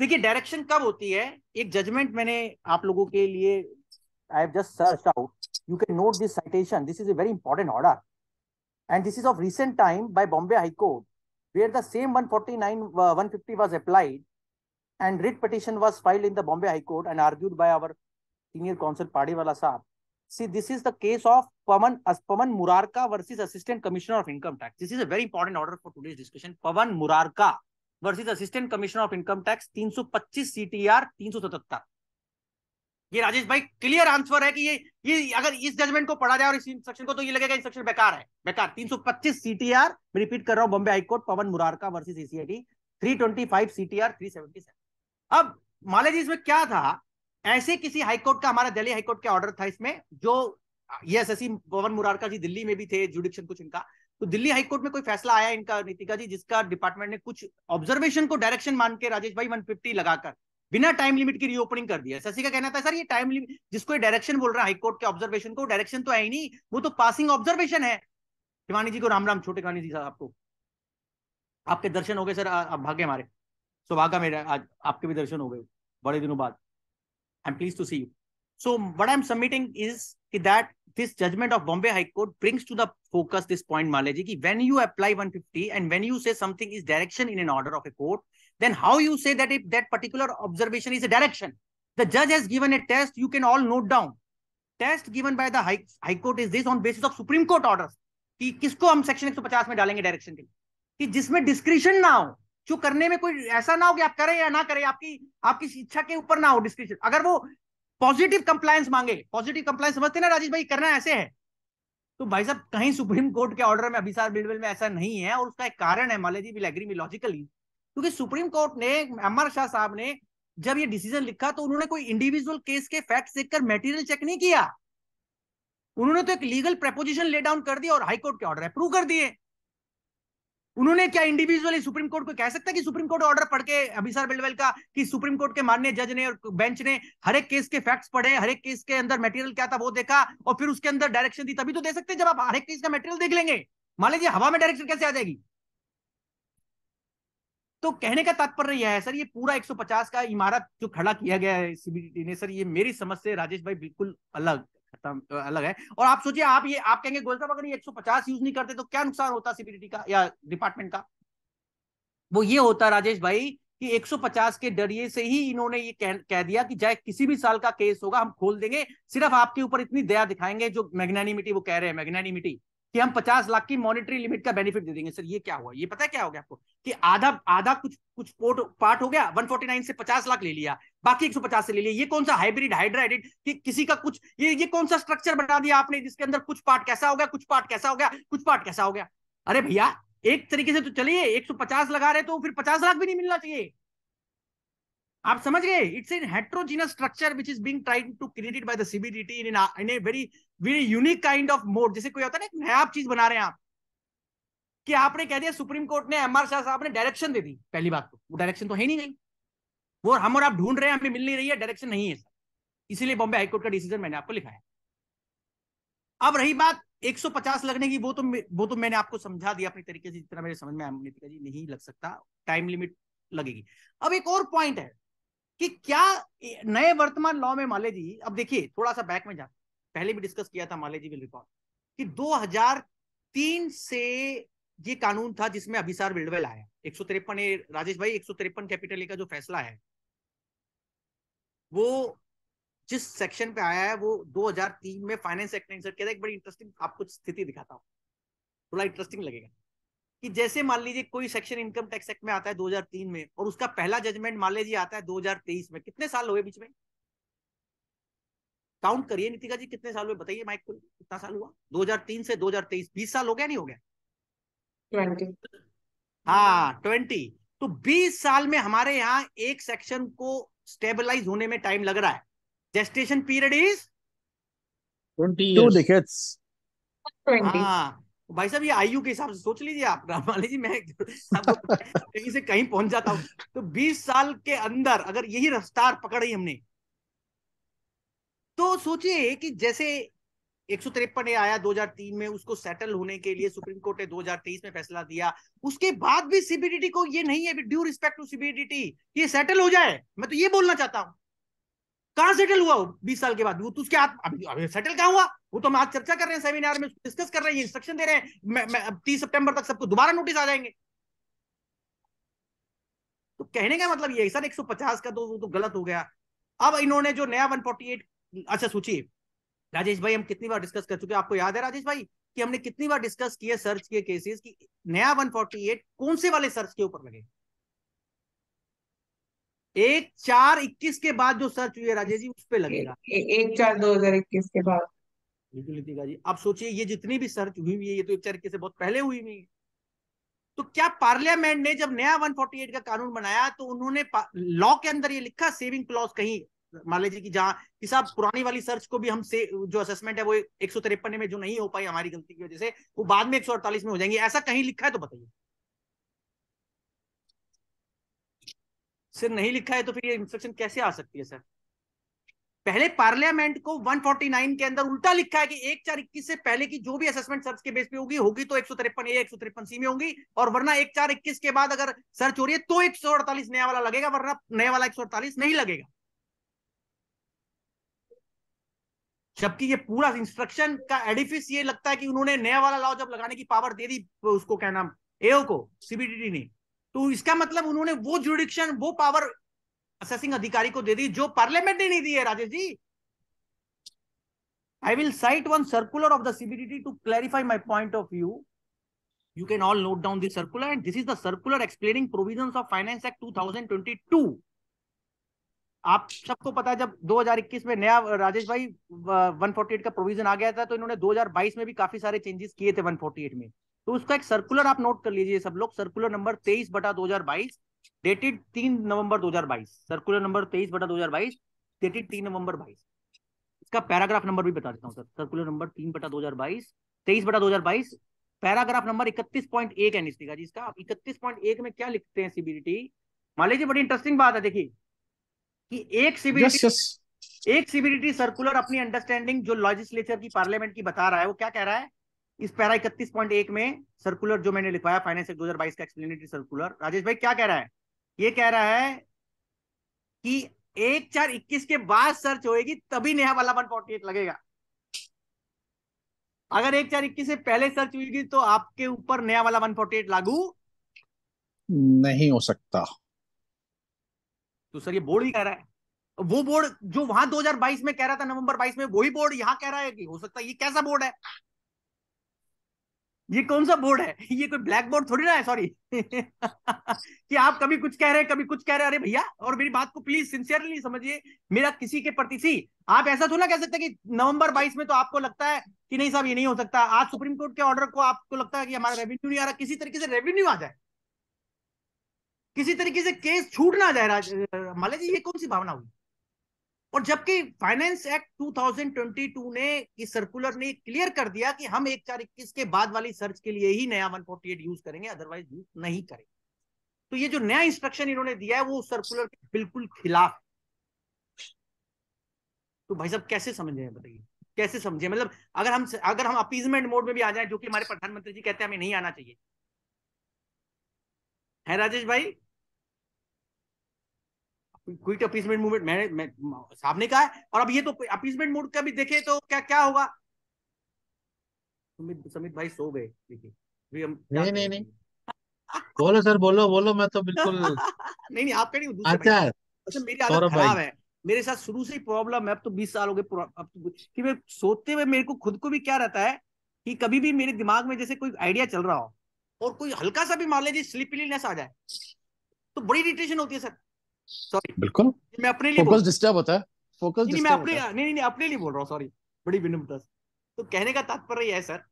[SPEAKER 3] देखिए डायरेक्शन कब होती है एक जजमेंट मैंने आप लोगों के लिए I have just search out You can note this citation. This is a very important order. And this is of recent time by Bombay High Court, where the same 149, uh, 150 was applied and writ petition was filed in the Bombay High Court and argued by our senior counsel Padiwala Saab. See, this is the case of Pavan, Pavan Murarka versus Assistant Commissioner of Income Tax. This is a very important order for today's discussion. Pavan Murarka versus Assistant Commissioner of Income Tax 325 CTR 377. ये राजेश भाई clear answer है कि ये ये अगर इस judgement को पढ़ा जाए और इस इंस्ट्रक्शन को तो ये लगेगा इंस्ट्रक्शन बेकार है बेकार 325 सीटीआर मैं रिपीट कर रहा हूं Bombay high court Pawan Murarka versus ACIT 325 CTR 377 अब माले जी इसमें क्या था ऐसे किसी हाईकोर्ट का हमारा दिल्ली हाईकोर्ट का ऑर्डर था इसमें जो ये एस पवन मुरारका जी दिल्ली में भी थे जुडिक्शन कुछ इनका तो दिल्ली हाईकोर्ट में कोई फैसला आया इनका नीतिका जी जिसका डिपार्टमेंट ने कुछ ऑब्जर्वेशन को डायरेक्शन मान के राजेश भाई वन लगाकर बिना टाइम लिमिट की रीओपनिंग कर दिया शशि का कहना था सर ये टाइम लिमिट जिसको डायरेक्शन बोल रहा है हाईकोर्ट के ऑब्जर्वेशन को डायरेक्शन तो है ही नहीं वो तो पासिंग ऑब्जर्वेशन है शिवानी जी को राम राम छोटे कहानी जी साहब आपको आपके दर्शन हो गए सर आप भाग्य हमारे सौभाग्य मेरा आज आपके भी दर्शन हो गए बड़े दिनों बाद I am please to see you so I am so what i'm submitting is that this judgment of brings to the focus this point Male ji की when you apply one fifty and when you say something is direction in an order of a court then how you say that if that particular observation is a direction? The judge has given a test, you can all note down. Test given by the High, high Court is this on basis of Supreme Court orders. कि किसको हम section 150 में डालेंगे direction के लिए कि जिसमें discretion ना हो जो करने में कोई ऐसा ना हो कि आप करें या ना करें आपकी आपकी इच्छा के ऊपर ना हो डिस्क्रिप्शन अगर वो पॉजिटिव कंप्लायंस मांगे पॉजिटिव कंप्लायंस समझते ना राजेश भाई करना ऐसे है तो भाई साहब कहीं सुप्रीम कोर्ट के ऑर्डर में अभिसार बिलबिल में ऐसा नहीं है और उसका एक कारण है मालेजी विल एग्री मी लॉजिकली क्योंकि सुप्रीम कोर्ट ने अमर शाह साहब ने जब ये डिसीजन लिखा तो उन्होंने कोई इंडिविजुअल केस के फैक्ट देखकर मेटीरियल चेक नहीं किया उन्होंने तो एक लीगल प्रपोजिशन ले डाउन कर दिया और हाईकोर्ट के ऑर्डर अप्रूव कर दिए उन्होंने क्या इंडिविजुअली सुप्रीम कोर्ट को कह सकता है कि सुप्रीम कोर्ट ऑर्डर पढ़ के अभिसार बिलवेल का कि सुप्रीम कोर्ट के माननीय जज ने और बेंच ने हर एक केस के फैक्ट्स पढ़े हर एक केस के अंदर मटेरियल क्या था वो देखा और फिर उसके अंदर डायरेक्शन दी तभी तो दे सकते हैं जब आप हर एक केस का मटेरियल देख लेंगे मान लीजिए हवा में डायरेक्शन कैसे आ जाएगी तो कहने का तात्पर्य यह है सर ये पूरा 150 का इमारत जो खड़ा किया गया है सीबीडी ने सर ये मेरी समझ से राजेश भाई बिल्कुल अलग अलग है और आप सोचिए आप ये आप कहेंगे गोल साहब अगर ये 150 यूज नहीं करते तो क्या नुकसान होता सीबीडी का या डिपार्टमेंट का वो ये होता राजेश भाई कि 150 के डरिए से ही इन्होंने ये कह, कह दिया कि चाहे किसी भी साल का केस होगा हम खोल देंगे सिर्फ आपके ऊपर इतनी दया दिखाएंगे जो मैग्नानिमिटी वो कह रहे हैं मैग्नानिमिटी कि हम पचास लाख की मॉनिटरी लिमिट का बेनिफिट दे देंगे सर ये क्या हुआ ये पता है क्या हो गया आपको कि आधा आधा कुछ कुछ पोर्ट पार्ट हो गया 149 से 50 लाख ले लिया बाकी 150 से ले लिया ये कौन सा हाइब्रिड हाइड्राइडेड कि किसी का कुछ ये ये कौन सा स्ट्रक्चर बना दिया आपने जिसके अंदर कुछ पार्ट कैसा हो गया कुछ पार्ट कैसा हो गया कुछ पार्ट कैसा हो गया अरे भैया एक तरीके से तो चलिए एक लगा रहे तो फिर पचास लाख भी नहीं मिलना चाहिए आप समझ गए it's in heterogeneous structure which is being tried to created by the CBDT in in a very very unique kind of mode जैसे कोई होता है ना नया आप चीज बना रहे हैं आप कि आपने कह दिया सुप्रीम कोर्ट ने एम आर शाह साहब ने डायरेक्शन दे दी पहली बात तो वो डायरेक्शन तो है नहीं गई वो हम और आप ढूंढ रहे हैं हमें मिल नहीं रही है डायरेक्शन नहीं है इसीलिए बॉम्बे हाईकोर्ट का डिसीजन मैंने आपको लिखा है अब रही बात 150 लगने की वो तो वो तो मैंने आपको समझा दिया अपनी तरीके से जितना मेरे समझ में नीतिका जी नहीं लग सकता टाइम लिमिट लगेगी अब एक और पॉइंट है कि क्या नए वर्तमान लॉ में माले जी अब देखिए थोड़ा सा बैक में जाते पहले भी डिस्कस किया था माले जी विल रिकॉर्ड कि 2003 से ये कानून था जिसमें अभिसार बिल्डवेल आया एक सौ तिरपन राजेश भाई एक सौ तिरपन कैपिटल ए का जो फैसला है वो जिस सेक्शन पे आया है वो 2003 में फाइनेंस एक्ट ने इंसर्ट किया था एक बड़ी इंटरेस्टिंग आपको स्थिति दिखाता हूँ थोड़ा इंटरेस्टिंग लगेगा कि जैसे मान लीजिए कोई सेक्शन इनकम टैक्स एक्ट में आता है 2003 में और उसका पहला जजमेंट मान लीजिए आता है 2023 में कितने साल हुए बीच में काउंट करिए नीतिका जी कितने साल में बताइए माइक खुल कितना साल हुआ 2003 से 2023 20 साल हो गया नहीं हो
[SPEAKER 2] गया 20
[SPEAKER 3] हाँ 20 तो 20 साल में हमारे यहाँ एक सेक्शन को स्टेबलाइज होने में टाइम लग रहा है जेस्टेशन पीरियड इज ट्वेंटी हाँ तो भाई साहब ये आयु के हिसाब से सोच लीजिए आप माली जी मैं कहीं से कहीं पहुंच जाता हूँ तो 20 साल के अंदर अगर यही रफ्तार पकड़ी हमने तो सोचिए कि जैसे एक सौ तिरपन आया 2003 में उसको सेटल होने के लिए सुप्रीम कोर्ट ने 2023 में फैसला दिया उसके बाद भी सीबीडीटी को ये नहीं है ड्यू रिस्पेक्ट टू सीबीडीटी ये सेटल हो जाए मैं तो ये बोलना चाहता हूँ कहा सेटल हुआ बीस साल के बाद वो तो उसके हाथ अभी अभी सेटल कहा हुआ वो तो हम आज चर्चा कर रहे हैं सेमिनार में डिस्कस कर रहे हैं इंस्ट्रक्शन दे रहे हैं तीस सितंबर तक सबको दोबारा नोटिस आ जाएंगे तो कहने का मतलब ये सर 150 का तो वो तो गलत हो गया अब इन्होंने जो नया 148 अच्छा सोचिए राजेश भाई हम कितनी बार डिस्कस कर चुके आपको याद है राजेश भाई कि हमने कितनी बार डिस्कस किए सर्च किए केसेस की नया 148 कौन से वाले सर्च के ऊपर लगे एक चार इक्कीस के बाद जो सर्च हुई है राजेश जी उस पर लगेगा एक चार दो हजार इक्कीस के बाद बिल्कुल नितिका जी आप सोचिए ये जितनी भी सर्च हुई हुई है ये तो एक चार इक्कीस से बहुत पहले हुई हुई है तो क्या पार्लियामेंट ने जब नया 148 का कानून बनाया तो उन्होंने लॉ के अंदर ये लिखा सेविंग क्लॉज कहीं मान लीजिए कि जहाँ कि साहब पुरानी वाली सर्च को भी हम से जो असेसमेंट है वो एक सौ तिरपन में जो नहीं हो पाई हमारी गलती की वजह से वो बाद में एक सौ अड़तालीस में हो जाएंगे ऐसा कहीं लिखा है तो बताइए सर नहीं लिखा है तो फिर ये इंस्ट्रक्शन कैसे आ सकती है सर पहले पार्लियामेंट को 149 के अंदर उल्टा लिखा है कि एक चार इक्कीस से पहले की जो भी असेसमेंट सर्च के बेस पे होगी होगी तो एक सौ तिरपन एक सौ तिरपन सी में होगी और वरना एक चार इक्कीस के बाद अगर सर्च हो रही है तो एक सौ अड़तालीस नया वाला लगेगा वरना नया वाला एक सौ अड़तालीस नहीं लगेगा जबकि ये पूरा इंस्ट्रक्शन का एडिफिस ये लगता है कि उन्होंने नया वाला लॉ जब लगाने की पावर दे दी उसको क्या नाम एओ को सीबीडीटी ने तो इसका मतलब उन्होंने वो जुडिक्शन वो पावर असेसिंग अधिकारी को दे दी जो पार्लियामेंट ने नहीं दी है Rajesh ji I will cite one circular of the CBDT to clarify my point of view you can all note down this circular and this is the circular explaining provision of finance act two thousand twenty two आप सबको पता है जब 2021 में नया राजेश भाई 148 का provision आ गया था तो इन्होंने 2022 में भी काफी सारे चेंजेस किए थे 148 में तो उसका एक सर्कुलर आप नोट कर लीजिए सब लोग सर्कुलर नंबर 23 बटा 2022 डेटेड 3 नवंबर 2022 सर्कुलर नंबर 23 बटा 2022 डेटेड 3 नवंबर 22 इसका पैराग्राफ नंबर भी बता देता हूँ सर सर्कुलर नंबर तीन बटा दो हजार बाईस तेईस बटा दो हजार बाईस पैराग्राफ नंबर इकतीस पॉइंट एक है जी इसका इकतीस पॉइंट एक में क्या लिखते हैं सीबीडीटी मान लीजिए बड़ी इंटरेस्टिंग बात है देखिए कि एक सीबीडीटी yes, yes. एक सीबीडीटी सर्कुलर अपनी अंडरस्टैंडिंग जो लॉजिस्लेचर की पार्लियामेंट की बता रहा है वो क्या कह रहा है इस पैरा इकतीस पॉइंट एक में सर्कुलर जो मैंने लिखवाया फाइनेंस एक्ट दो हजार बाईस का एक्सप्लेनेटरी सर्कुलर राजेश भाई क्या कह रहा है ये कह रहा है कि एक चार इक्कीस के बाद सर्च होगी तभी नेहा वाला वन फोर्टी एट लगेगा अगर एक चार इक्कीस से पहले सर्च होगी तो आपके ऊपर नया वाला वन फोर्टी एट लागू
[SPEAKER 4] नहीं हो सकता
[SPEAKER 3] तो सर ये बोर्ड ही कह रहा है वो बोर्ड जो वहां 2022 में कह रहा था नवंबर 22 में वही बोर्ड यहाँ कह रहा है कि हो सकता है ये कैसा बोर्ड है ये कौन सा बोर्ड है ये कोई ब्लैक बोर्ड थोड़ी ना है सॉरी कि आप कभी कुछ कह रहे हैं कभी कुछ कह रहे हैं अरे भैया और मेरी बात को प्लीज सिंसियरली समझिए मेरा किसी के प्रति सी आप ऐसा थोड़ा कह सकते कि नवंबर 22 में तो आपको लगता है कि नहीं साहब ये नहीं हो सकता आज सुप्रीम कोर्ट के ऑर्डर को आपको लगता है कि हमारा रेवेन्यू नहीं आ रहा किसी तरीके से रेवेन्यू आ जाए किसी तरीके से केस छूट ना जाए राज जी ये कौन सी भावना हुई और जबकि फाइनेंस एक्ट 2022 ने इस सर्कुलर ने क्लियर कर दिया कि हम एक चार इक्कीस के बाद वाली सर्च के लिए ही नया 148 यूज करेंगे अदरवाइज यूज नहीं करेंगे तो ये जो नया इंस्ट्रक्शन इन्होंने दिया है वो सर्कुलर के बिल्कुल खिलाफ तो भाई साहब कैसे समझे बताइए कैसे समझे मतलब अगर हम अगर हम अपीजमेंट मोड में भी आ जाए जो कि हमारे प्रधानमंत्री जी कहते हैं हमें नहीं आना चाहिए है राजेश भाई क्विक अपीजमेंट मूवमेंट मैंने मैं, साहब ने कहा है और अब ये तो अपीजमेंट मूड का भी देखे तो क्या क्या होगा समित समित भाई सो गए देखिए नहीं नहीं नहीं
[SPEAKER 1] बोलो सर बोलो बोलो मैं तो बिल्कुल
[SPEAKER 3] नहीं नहीं आपका नहीं दूसरे अच्छा मेरी आदत खराब है मेरे साथ शुरू से ही प्रॉब्लम है अब तो 20 साल हो गए अब तो कि मैं सोते हुए मेरे को खुद को भी क्या रहता है कि कभी भी मेरे दिमाग में जैसे कोई आइडिया चल रहा हो और कोई हल्का सा भी मान लीजिए स्लिपिलीनेस आ जाए तो बड़ी इरिटेशन होती है सर सॉरी बिल्कुल मैं अपने लिए फोकस डिस्टर्ब होता
[SPEAKER 4] है फोकस नहीं मैं अपने नहीं,
[SPEAKER 3] नहीं नहीं अपने लिए बोल रहा हूँ सॉरी बड़ी विनम्रता तो कहने का तात्पर्य है सर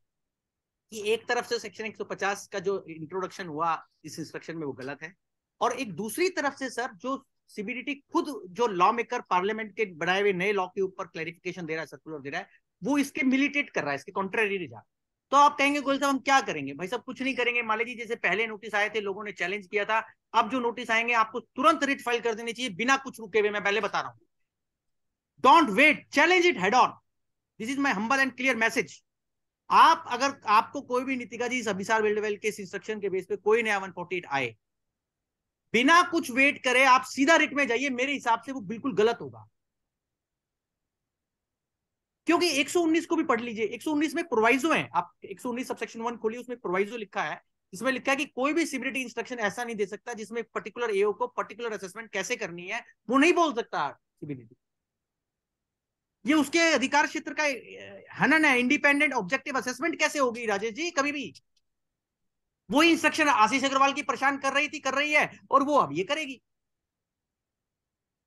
[SPEAKER 3] कि एक तरफ से सेक्शन 150 का जो इंट्रोडक्शन हुआ इस इंस्ट्रक्शन में वो गलत है और एक दूसरी तरफ से सर जो सीबीडीटी खुद जो लॉ मेकर पार्लियामेंट के बनाए हुए नए लॉ के ऊपर क्लैरिफिकेशन दे रहा है सर्कुलर दे रहा है वो इसके मिलिटेट कर रहा है इसके कॉन्ट्रेरी जा तो आप कहेंगे गोयल साहब हम क्या करेंगे भाई साहब कुछ नहीं करेंगे माले जी जैसे पहले नोटिस आए थे लोगों ने चैलेंज किया था अब जो नोटिस आएंगे आपको तुरंत रिट फाइल कर देनी चाहिए बिना कुछ रुके हुए मैं पहले बता रहा हूं don't wait challenge it head on this is my humble and clear message आप अगर आपको कोई भी नीतिका जी अभिसार बिल्डवेल के इंस्ट्रक्शन के बेस पे कोई नया वन आए बिना कुछ वेट करे आप सीधा रिट में जाइए मेरे हिसाब से वो बिल्कुल गलत होगा क्योंकि 119 को भी पढ़ लीजिए 119 में प्रोवाइजो है आप 119 सबसेक्शन वन खोलिए उसमें प्रोवाइजो लिखा है इसमें लिखा है कि कोई भी सिबिलिटी इंस्ट्रक्शन ऐसा नहीं दे सकता जिसमें पर्टिकुलर एओ को पर्टिकुलर असेसमेंट कैसे करनी है वो नहीं बोल सकता सीबीटी ये उसके अधिकार क्षेत्र का हनन है इंडिपेंडेंट ऑब्जेक्टिव असेसमेंट कैसे होगी राजेश जी कभी भी वो इंस्ट्रक्शन आशीष अग्रवाल की परेशान कर रही थी कर रही है और वो अब ये करेगी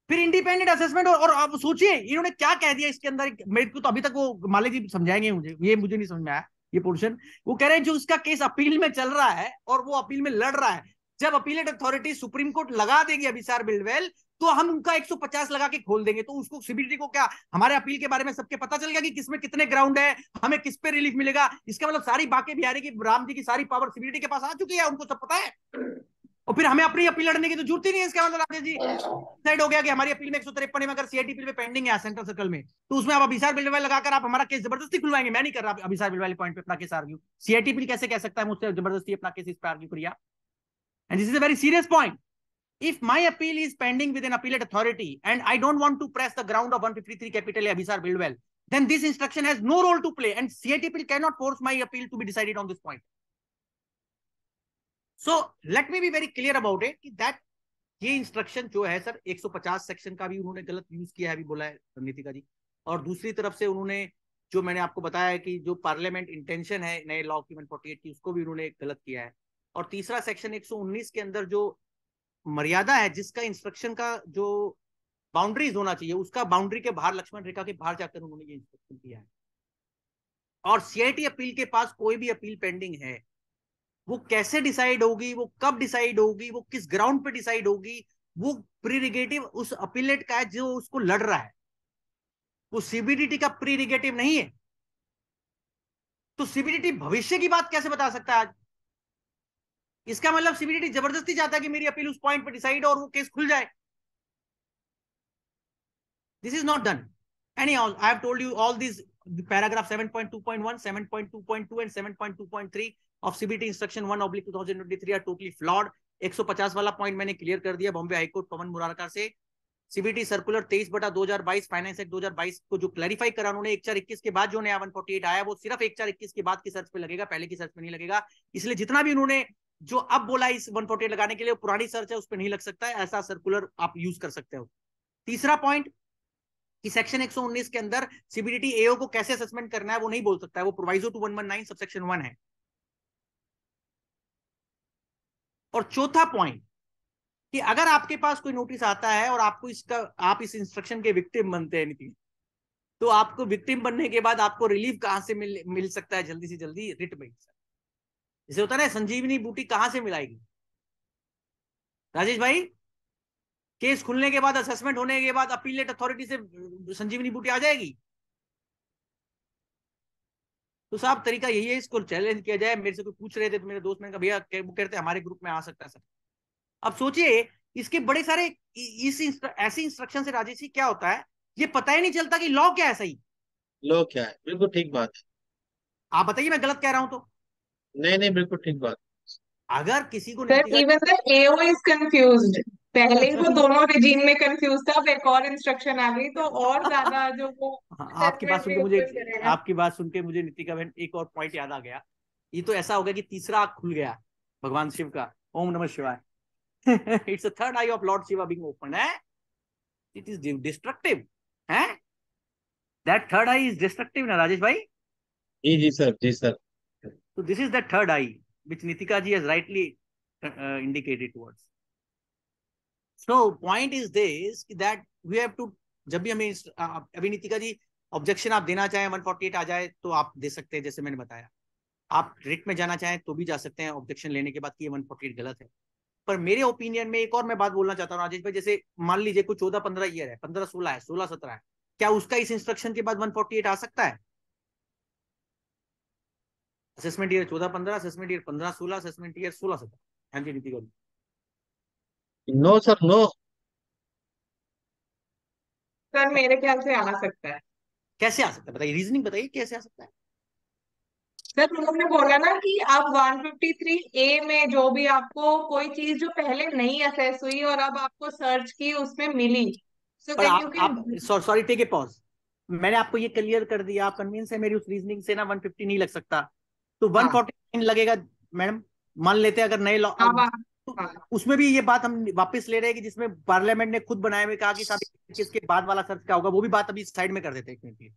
[SPEAKER 3] फिर इंडिपेंडेंट असेसमेंट और, आप सोचिए इन्होंने क्या कह दिया इसके अंदर मेरे को तो अभी तक वो माले जी समझाएंगे मुझे ये मुझे नहीं समझ में आया ये पोर्शन वो कह रहे हैं जो उसका केस अपील में चल रहा है और वो अपील में लड़ रहा है जब अपीलेट अथॉरिटी सुप्रीम कोर्ट लगा देगी अभिसार बिलवेल तो हम उनका 150 लगा के खोल देंगे तो उसको सीबीटी को क्या हमारे अपील के बारे में सबके पता चल गया कि किसमें कितने ग्राउंड है हमें किस पे रिलीफ मिलेगा इसका मतलब सारी बाकी बिहारी की राम जी की सारी पावर सीबीटी के पास आ चुकी है उनको सब पता है और फिर हमें अपनी अपील लड़ने की तो जरूरत ही नहीं है इसका मतलब आदेश जी साइड हो गया कि हमारी अपील में एक सौ तिरपन में अगर सीआईटी बिल में पेंडिंग है सेंट्रल सर्कल में तो उसमें आप अभिसार बिलवाल लगाकर आप हमारा केस जबरदस्ती खुलवाएंगे मैं नहीं कर रहा अभिसार बिल वाले पॉइंट पे अपना केस आर्ग्यू सीआईटी बिल कैसे कह सकता है मुझसे जबरदस्ती अपना केस इस पर आर्ग्यू करिए and this is a very serious point If my appeal is pending with an appellate authority and I don't want to press the ground of 153 capital A Abhisar Bildwell, then this instruction has no role to play and CATPL cannot force my appeal to be decided on this point so let me be very clear about it कि that ये instruction जो है sir 150 section का भी उन्होंने गलत use किया है अभी बोला है रणनीतिका जी और दूसरी तरफ से उन्होंने जो मैंने आपको बताया है कि जो पार्लियामेंट इंटेंशन है नए लॉ की वन की उसको भी उन्होंने गलत किया है और तीसरा सेक्शन 119 के अंदर जो मर्यादा है जिसका इंस्ट्रक्शन का जो बाउंड्रीज होना चाहिए उसका बाउंड्री के बाहर लक्ष्मण रेखा के बाहर जाकर उन्होंने ये इंस्ट्रक्शन दिया है और सीआईटी अपील के पास कोई भी अपील पेंडिंग है वो कैसे डिसाइड होगी वो कब डिसाइड होगी वो किस ग्राउंड पे डिसाइड होगी वो प्रीरिगेटिव उस अपीलेट का है जो उसको लड़ रहा है वो सीबीडीटी का प्रीरिगेटिव नहीं है तो सीबीडीटी भविष्य की बात कैसे बता सकता है आज इसका मतलब सीबीडीटी जबरदस्ती चाहता है कि मेरी अपील उस पॉइंट पे डिसाइड और वो केस खुल जाए this is not done any I have told you all this paragraph 7.2.1 7.2.2 and 7.2.3 ऑफ CBT instruction one oblique two thousand twenty three are totally flawed पचास वाला पॉइंट मैंने क्लियर कर दिया बॉम्बे हाईकोर्ट पवन मुरारका से सीबीटी सर्कुलर तेईस बटा दो हजार बाईस फाइनेंस एक्ट दो हजार बाईस को जो क्लैरिफाई करा उन्होंने एक चार इक्कीस के बाद जो नया वन फोर्टी एट आया वो सिर्फ एक चार इक्कीस के बाद की सर्च पे लगेगा पहले की सर्च पे नहीं लगेगा इसलिए जितना भी उन्होंने जो अब बोला इस वन फोर्टी एट लगाने के लिए पुरानी सर्च है उस पर नहीं लग सकता है ऐसा सर्कुलर आप यूज कर सकते हो तीसरा पॉइंट कि सेक्शन 119 के अंदर सीबीडीटी एओ को कैसे असेसमेंट करना है वो नहीं बोल सकता है वो प्रोवाइजो टू 119 सबसेक्शन 1 है और चौथा पॉइंट कि अगर आपके पास कोई नोटिस आता है और आपको इसका आप इस इंस्ट्रक्शन के विक्टिम बनते हैं नितिन तो आपको विक्टिम बनने के बाद आपको रिलीफ कहां से मिल मिल सकता है जल्दी से जल्दी रिट मिल सकता है जैसे होता है संजीवनी बूटी कहां से मिलाएगी राजेश भाई केस खुलने के बाद असेसमेंट होने के बाद अपीलेट अथॉरिटी से संजीवनी बूटी आ जाएगी तो साहब तरीका यही है इसको चैलेंज किया जाए मेरे से कोई पूछ रहे थे तो मेरे दोस्त ने कहा भैया वो कहते हमारे ग्रुप में आ सकता है सर अब सोचिए इसके बड़े सारे इस ऐसी ऐसे इंस्ट्रक्शन से राजेश जी क्या होता है ये पता ही नहीं चलता कि लॉ क्या है सही
[SPEAKER 1] लॉ क्या है बिल्कुल ठीक
[SPEAKER 3] बात है आप बताइए मैं गलत कह रहा हूँ तो नहीं नहीं बिल्कुल ठीक बात अगर
[SPEAKER 2] किसी को पहले तो दोनों रिजीम में कंफ्यूज था फिर और इंस्ट्रक्शन आ गई तो और ज्यादा जो वो हाँ, आपकी बात सुनकर मुझे आपकी बात
[SPEAKER 3] सुनकर मुझे नितिका बहन एक और पॉइंट याद आ गया ये तो ऐसा हो गया कि तीसरा आग खुल गया भगवान शिव का ओम नमः शिवाय it's a third eye of lord Shiva being open है इट इज डिस्ट्रक्टिव है that third eye is destructive ना राजेश भाई जी जी सर जी सर तो this is that third eye which Nitika ji has rightly indicated towards so point is this that we have to जब भी हमें अभिनीतिका जी ऑब्जेक्शन आप देना चाहें 148 आ जाए तो आप दे सकते हैं जैसे मैंने बताया आप रिट में जाना चाहें तो भी जा सकते हैं ऑब्जेक्शन लेने के बाद कि ये 148 गलत है पर मेरे ओपिनियन में एक और मैं बात बोलना चाहता हूँ राजेश भाई जैसे मान लीजिए कोई चौदह पंद्रह ईयर है पंद्रह सोलह है सोलह सत्रह है क्या उसका इस इंस्ट्रक्शन के बाद 148 आ सकता है असेसमेंट ईयर चौदह पंद्रह असेसमेंट ईयर पंद्रह सोलह असेसमेंट ईयर सोलह सत्रह हाँ जी Niti Gauri
[SPEAKER 1] no sir no
[SPEAKER 2] sir मेरे ख्याल से आ सकता है कैसे आ सकता है बताइए रीजनिंग बताइए कैसे आ सकता है सर उन्होंने बोला ना कि आप 153 ए में जो भी आपको कोई चीज जो पहले नहीं असेस हुई और अब आपको सर्च की उसमें मिली सॉरी
[SPEAKER 3] टेक ए पॉज मैंने आपको ये क्लियर कर दिया आप कन्विंस है मेरी उस रीजनिंग से ना 150 नहीं लग सकता तो 149 हाँ. लगेगा मैडम मान लेते हैं अगर नए लॉ हाँ, हाँ। तो हाँ। उसमें भी ये बात हम वापस ले रहे हैं कि जिसमें पार्लियामेंट ने खुद बनाए हुए कहा कि साहब इसके बाद वाला सर्च क्या होगा वो भी बात अभी साइड में कर देते हैं क्योंकि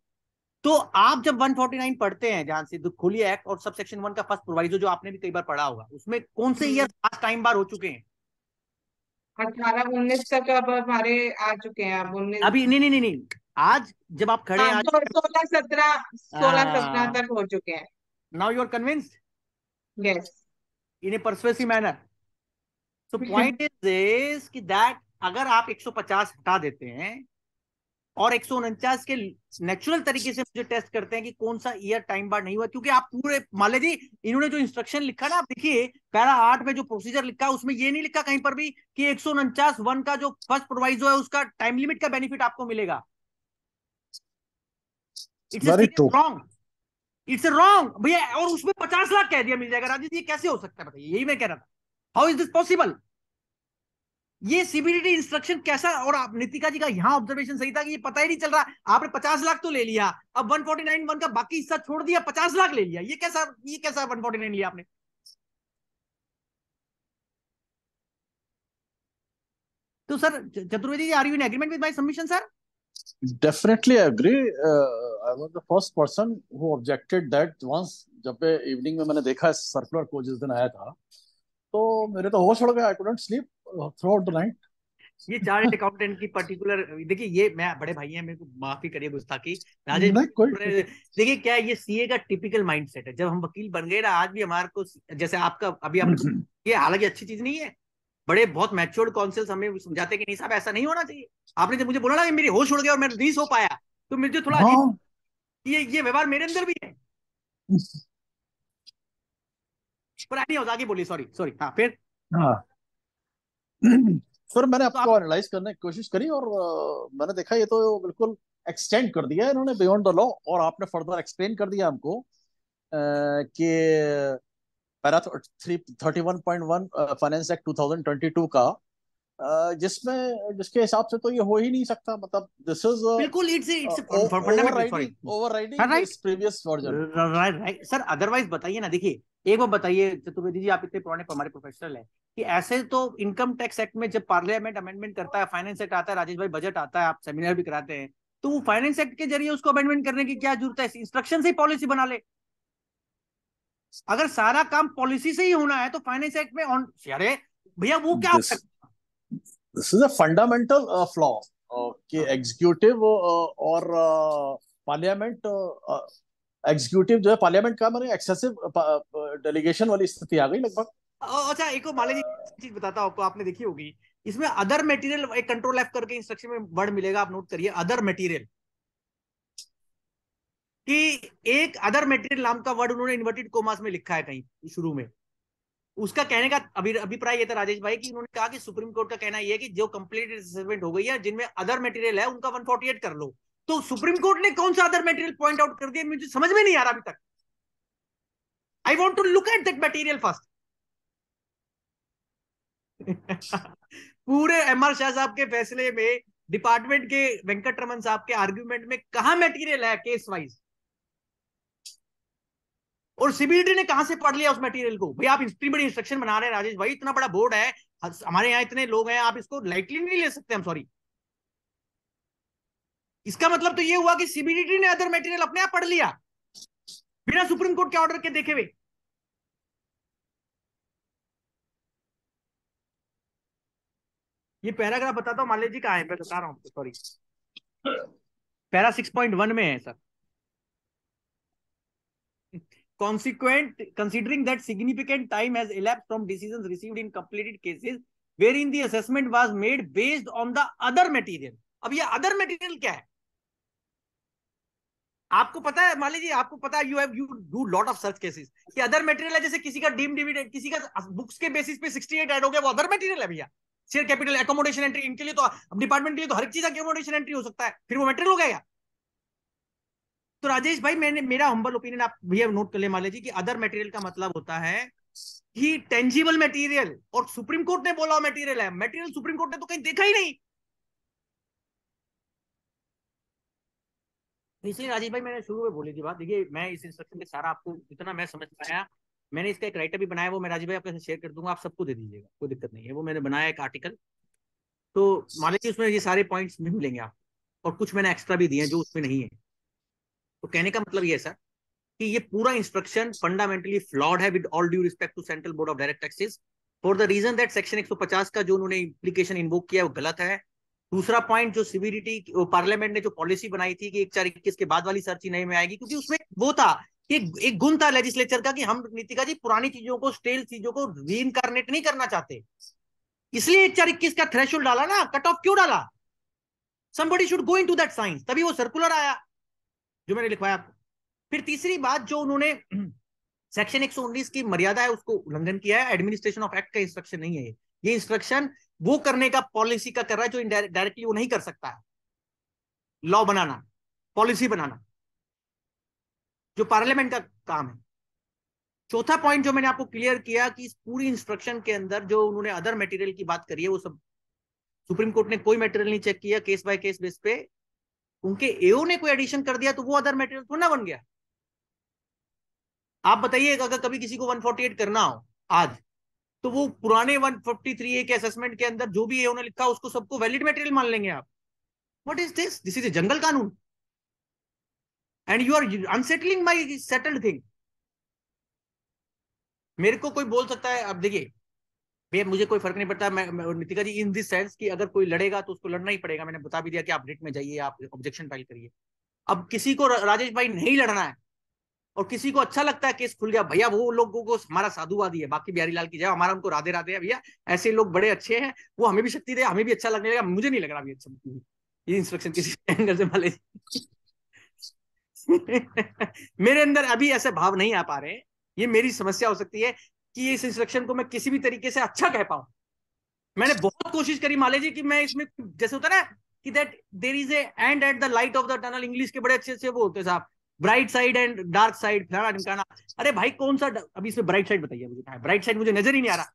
[SPEAKER 3] तो आप जब 149 पढ़ते हैं जहां से तो खुली एक्ट और सब सेक्शन वन का फर्स्ट प्रोवाइजो जो आपने भी कई बार पढ़ा होगा उसमें कौन से ईयर
[SPEAKER 2] लास्ट टाइम बार हो चुके हैं अठारह उन्नीस तक अब हमारे आ चुके हैं अब उन्नीस अभी
[SPEAKER 3] नहीं नहीं नहीं आज जब आप खड़े हैं हाँ,
[SPEAKER 2] तो सोलह सत्रह
[SPEAKER 3] सोलह हाँ। सत्रह तक हो चुके हैं now you are convinced yes in a persuasive manner so point is this कि दैट अगर आप 150 हटा देते हैं और एक के नेचुरल तरीके से मुझे टेस्ट करते हैं कि कौन सा ईयर टाइम बार नहीं हुआ क्योंकि आप पूरे मान लीजिए इन्होंने जो इंस्ट्रक्शन लिखा ना आप देखिए पैरा आठ में जो प्रोसीजर लिखा उसमें ये नहीं लिखा कहीं पर भी कि एक वन का जो फर्स्ट प्रोवाइजो है उसका टाइम लिमिट का बेनिफिट आपको मिलेगा इट्स रॉन्ग इट्स रॉन्ग भैया और उसमें पचास लाख कह दिया मिल जाएगा राजीव जी कैसे हो सकता है बताइए यही मैं कह रहा था हाउ इज दिस पॉसिबल ये सीबीडीटी इंस्ट्रक्शन कैसा और आप नितिका जी का यहां ऑब्जर्वेशन सही था कि ये पता ही नहीं चल रहा आपने पचास लाख तो ले लिया अब वन फोर्टी नाइन वन का बाकी हिस्सा छोड़ दिया पचास लाख ले लिया ये कैसा ये कैसा वन फोर्टी नाइन लिया आपने तो sir Chaturvedi are you in agreement with my submission sir
[SPEAKER 4] definitely agree uh, i was the first person who objected that once जब इवनिंग में मैंने देखा सर्कुलर को जिस दिन आया था तो मेरे तो होश उड़ गया I couldn't sleep throughout the night
[SPEAKER 3] ये चार्ट अकाउंटेंट की पर्टिकुलर देखिए ये मैं बड़े भाई हैं मेरे को माफी करिए गुस्ताखी राजेश देखिए क्या ये सीए का टिपिकल माइंडसेट है जब हम वकील बन गए ना आज भी हमारे को जैसे आपका अभी आपने ये हालांकि अच्छी चीज नहीं है बड़े बहुत मैच्योर्ड काउंसिल हमें समझाते कि नहीं साहब ऐसा नहीं होना चाहिए आपने जब मुझे बोला ना मेरी होश उड़ गया और मैं रिलीज हो पाया तो मुझे थोड़ा हाँ। ये ये व्यवहार मेरे अंदर भी है हाँ,
[SPEAKER 4] हाँ। फिर मैंने तो आपको एनालाइज करने की कोशिश करी और मैंने देखा ये तो बिल्कुल एक्सटेंड कर दिया इन्होंने बियॉन्ड द लॉ और आपने फर्दर एक्सप्लेन कर दिया हमको कि para thirty one point one finance act two thousand twenty two का जिसमें जिसके हिसाब से तो ये हो ही नहीं सकता
[SPEAKER 3] मतलब दिस इज बिल्कुल
[SPEAKER 4] it's it's fundamental
[SPEAKER 3] previous version sir otherwise बताइए ना देखिए एक बार बताइए चतुर्वेदी तो जी आप इतने पुराने हमारे प्रोफेशनल हैं कि ऐसे तो इनकम टैक्स एक्ट में जब पार्लियामेंट अमेंडमेंट करता है फाइनेंस एक्ट आता है राजेश भाई बजट आता है आप सेमिनार भी कराते हैं तो वो फाइनेंस एक्ट के जरिए उसको अमेंडमेंट करने की क्या जरूरत है इंस्ट्रक्शन से पॉलिसी बना ले अगर सारा काम पॉलिसी से ही होना है तो फाइनेंस एक्ट में ऑन अरे भैया वो क्या
[SPEAKER 4] this is a fundamental flaw कि एग्जीक्यूटिव और parliament uh, executive uh, uh, जो है पार्लियामेंट का मैंने एक्सेसिव डेलीगेशन वाली स्थिति आ गई लगभग
[SPEAKER 2] अच्छा
[SPEAKER 3] एक और माले चीज बताता हूँ आपको आपने देखी होगी इसमें अदर मटेरियल एक कंट्रोल एफ करके इंस्ट्रक्शन में वर्ड मिलेगा आप नोट करिए अदर मटेरियल कि एक अदर मटेरियल नाम का वर्ड उन्होंने इन्वर्टेड कोमास में लिखा है कहीं शुरू में उसका कहने का अभी अभिप्राय ये था राजेश भाई कि उन्होंने कहा कि सुप्रीम कोर्ट का कहना यह है कि जो कंप्लीट असेसमेंट हो गई है जिनमें अदर मटेरियल है उनका 148 कर लो तो सुप्रीम कोर्ट ने कौन सा अदर मटेरियल पॉइंट आउट कर दिया मुझे समझ में नहीं आ रहा अभी तक I want to look at that material first पूरे एम आर शाह साहब के फैसले में डिपार्टमेंट के वेंकट रमन साहब के आर्ग्यूमेंट में कहा मेटीरियल है केस वाइज और सीबीडी ने कहा से पढ़ लिया उस मटेरियल को भाई आप इतनी बड़ी इंस्ट्रक्शन बना रहे हैं राजेश भाई इतना बड़ा बोर्ड है हमारे यहाँ इतने लोग हैं आप इसको लाइटली नहीं ले सकते हम सॉरी इसका मतलब तो ये हुआ कि सीबीडीटी ने अदर मटेरियल अपने आप पढ़ लिया बिना सुप्रीम कोर्ट के ऑर्डर के देखे हुए ये पैराग्राफ बताता हूँ माले जी का है मैं बता रहा हूँ sorry para six point one में है sir Consequent, considering that significant time has elapsed from decisions received in completed cases, wherein the assessment was made based on the other material. अब ये other material क्या है? आपको पता है मान लीजिए आपको पता है you have you do lot of search cases कि अदर मटेरियल है जैसे किसी का डीम डिविडेंड किसी का बुक्स के बेसिस पे 68 ऐड हो गया वो अदर मटेरियल है भैया शेयर कैपिटल एकोमोडेशन एंट्री इनके लिए तो डिपार्टमेंट के लिए तो हर एक चीज एकोमोडेशन एंट्री हो सकता है फिर वो मटेरियल हो गया तो राजेश भाई मैंने मेरा हम्बल ओपिनियन आप भैया नोट कर ले मान लीजिए कि अदर मटेरियल का मतलब होता है कि टेंजिबल मटेरियल और सुप्रीम कोर्ट ने बोला मटेरियल है मटेरियल सुप्रीम कोर्ट ने तो कहीं देखा ही नहीं तो इसलिए राजीव भाई मैंने शुरू में बोली थी बात देखिए मैं इस इंस्ट्रक्शन के सारा आपको जितना मैं समझ पाया मैंने इसका एक राइटर भी बनाया वो मैं राजीव भाई आपके साथ शेयर कर दूंगा आप सबको दे दीजिएगा कोई दिक्कत नहीं है वो मैंने बनाया एक आर्टिकल तो मान लीजिए उसमें ये सारे पॉइंट्स मिलेंगे आप और कुछ मैंने एक्स्ट्रा भी दिए जो उसमें नहीं है तो कहने का मतलब ये है सर कि ये पूरा इंस्ट्रक्शन फंडामेंटली फ्लॉड है with all due respect to central board of direct taxes for the reason that section 150 का जो उन्होंने इंप्लीकेशन इन्वोक किया है वो गलत है दूसरा पॉइंट जो सिविलिटी पार्लियामेंट ने जो पॉलिसी बनाई थी कि एक चार इक्कीस के बाद वाली सर्ची नहीं में आएगी क्योंकि उसमें वो था एक एक गुण था लेजिस्लेचर का कि हम नीतिका जी पुरानी चीजों को स्टेल चीजों को री नहीं करना चाहते इसलिए एक चार इक्कीस का थ्रेशोल्ड डाला ना कट ऑफ क्यों डाला somebody should go into that science तभी वो सर्कुलर आया जो मैंने लिखवाया आपको फिर तीसरी बात जो उन्होंने सेक्शन एक की मर्यादा है उसको उल्लंघन किया है एडमिनिस्ट्रेशन ऑफ एक्ट का इंस्ट्रक्शन नहीं है ये इंस्ट्रक्शन वो करने का पॉलिसी का कर रहा है जो डायरेक्टली वो नहीं कर सकता है लॉ बनाना पॉलिसी बनाना जो पार्लियामेंट का काम है चौथा पॉइंट जो मैंने आपको क्लियर किया कि इस पूरी इंस्ट्रक्शन के अंदर जो उन्होंने अदर मटेरियल की बात करी है वो सब सुप्रीम कोर्ट ने कोई मटेरियल नहीं चेक किया केस बाय केस बेस पे उनके एओ ने कोई एडिशन कर दिया तो वो अदर मेटेरियल थोड़ा ना बन गया आप बताइए अगर कभी किसी को 148 करना हो आज तो वो पुराने 153 के असेसमेंट के अंदर जो भी ने लिखा उसको सबको वैलिड मेटेरियल मान लेंगे आप what is this this is a jungle kanoon and you are unsettling my settled thing मेरे को कोई बोल सकता है अब देखिए भैया मुझे कोई फर्क नहीं पड़ता मैं, Nitika ji in this sense कि अगर कोई लड़ेगा तो उसको लड़ना ही पड़ेगा मैंने बता भी दिया कि आप रिट में जाइए आप ऑब्जेक्शन फाइल करिए अब किसी को राजेश भाई नहीं लड़ना है और किसी को अच्छा लगता है केस खुल गया भैया वो लोगों को हमारा साधुवादी है बाकी बिहारी लाल की जाए हमारा उनको राधे राधे है भैया ऐसे लोग बड़े अच्छे हैं वो हमें भी शक्ति दे हमें भी अच्छा लगने लगा मुझे नहीं लग रहा अच्छा ये इंस्ट्रक्शन किसी एंगल से माले मेरे अंदर अभी ऐसे भाव नहीं आ पा रहे ये मेरी समस्या हो सकती है कि इस इंस्ट्रक्शन को मैं किसी भी तरीके से अच्छा कह पाऊं मैंने बहुत कोशिश करी माले जी की मैं इसमें जैसे होता ना कि that there is end at the light of the tunnel English के बड़े अच्छे से वो होते साहब bright side and dark side फलाना ढिकाना अरे भाई कौन सा अभी इसमें ब्राइट साइड बताइए मुझे ब्राइट हाँ, साइड मुझे नजर ही नहीं आ रहा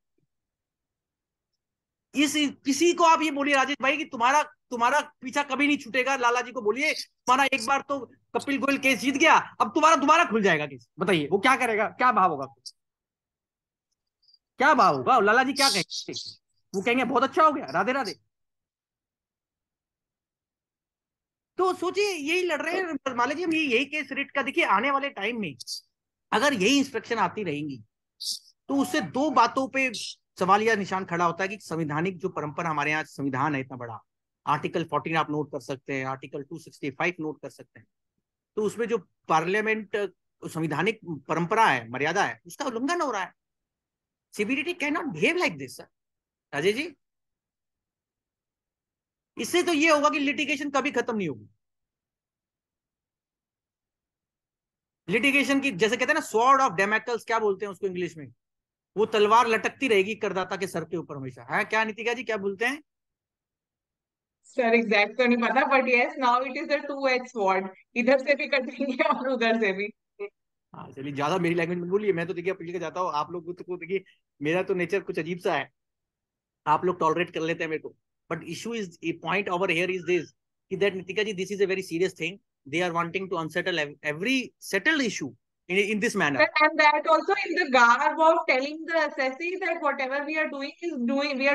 [SPEAKER 3] इस किसी को आप ये बोलिए राजेश भाई कि तुम्हारा तुम्हारा पीछा कभी नहीं छूटेगा लाला जी को बोलिए तुम्हारा एक बार तो कपिल गोयल केस जीत गया अब तुम्हारा दोबारा खुल जाएगा केस बताइए वो क्या करेगा क्या भाव होगा क्या भाव होगा लाला जी क्या कहेंगे वो कहेंगे बहुत अच्छा हो गया राधे राधे तो सोचिए यही लड़ रहे हैं जी हम यही केस रिट का देखिए आने वाले टाइम में अगर यही इंस्पेक्शन आती रहेंगी तो उससे दो बातों पे या निशान खड़ा होता है कि संविधानिक जो परंपरा हमारे यहाँ संविधान है इतना बड़ा आर्टिकल फोर्टीन आप नोट कर सकते हैं article two sixty five note कर सकते हैं तो उसमें जो पार्लियामेंट संविधानिक परंपरा है मर्यादा है उसका उल्लंघन हो रहा है CBDT can not behave like this sir Rajesh ji इससे तो ये होगा कि लिटिगेशन कभी खत्म नहीं होगी लिटिगेशन की जैसे कहते हैं ना स्वॉर्ड ऑफ डेमेकल्स क्या बोलते हैं उसको इंग्लिश में वो तलवार लटकती रहेगी करदाता के सर के ऊपर हमेशा है हाँ, क्या नीतिका जी क्या बोलते हैं सर एग्जैक्ट तो नहीं
[SPEAKER 2] पता but yes now it is a two edge sword इधर से भी कटेंगे और उधर से भी
[SPEAKER 3] हाँ चलिए ज्यादा मेरी लैंग्वेज में बोलिए मैं तो देखिए अपील कर जाता हूँ आप लोग तो देखिए मेरा तो नेचर कुछ अजीब सा है आप लोग टॉलरेट कर लेते हैं मेरे को but issue is point over here is this कि that Nitika ji this is a very serious thing they are wanting to unsettle every settled issue In, in this manner.
[SPEAKER 2] But, and that also in the garb of telling the assessee that whatever we are doing is doing, we are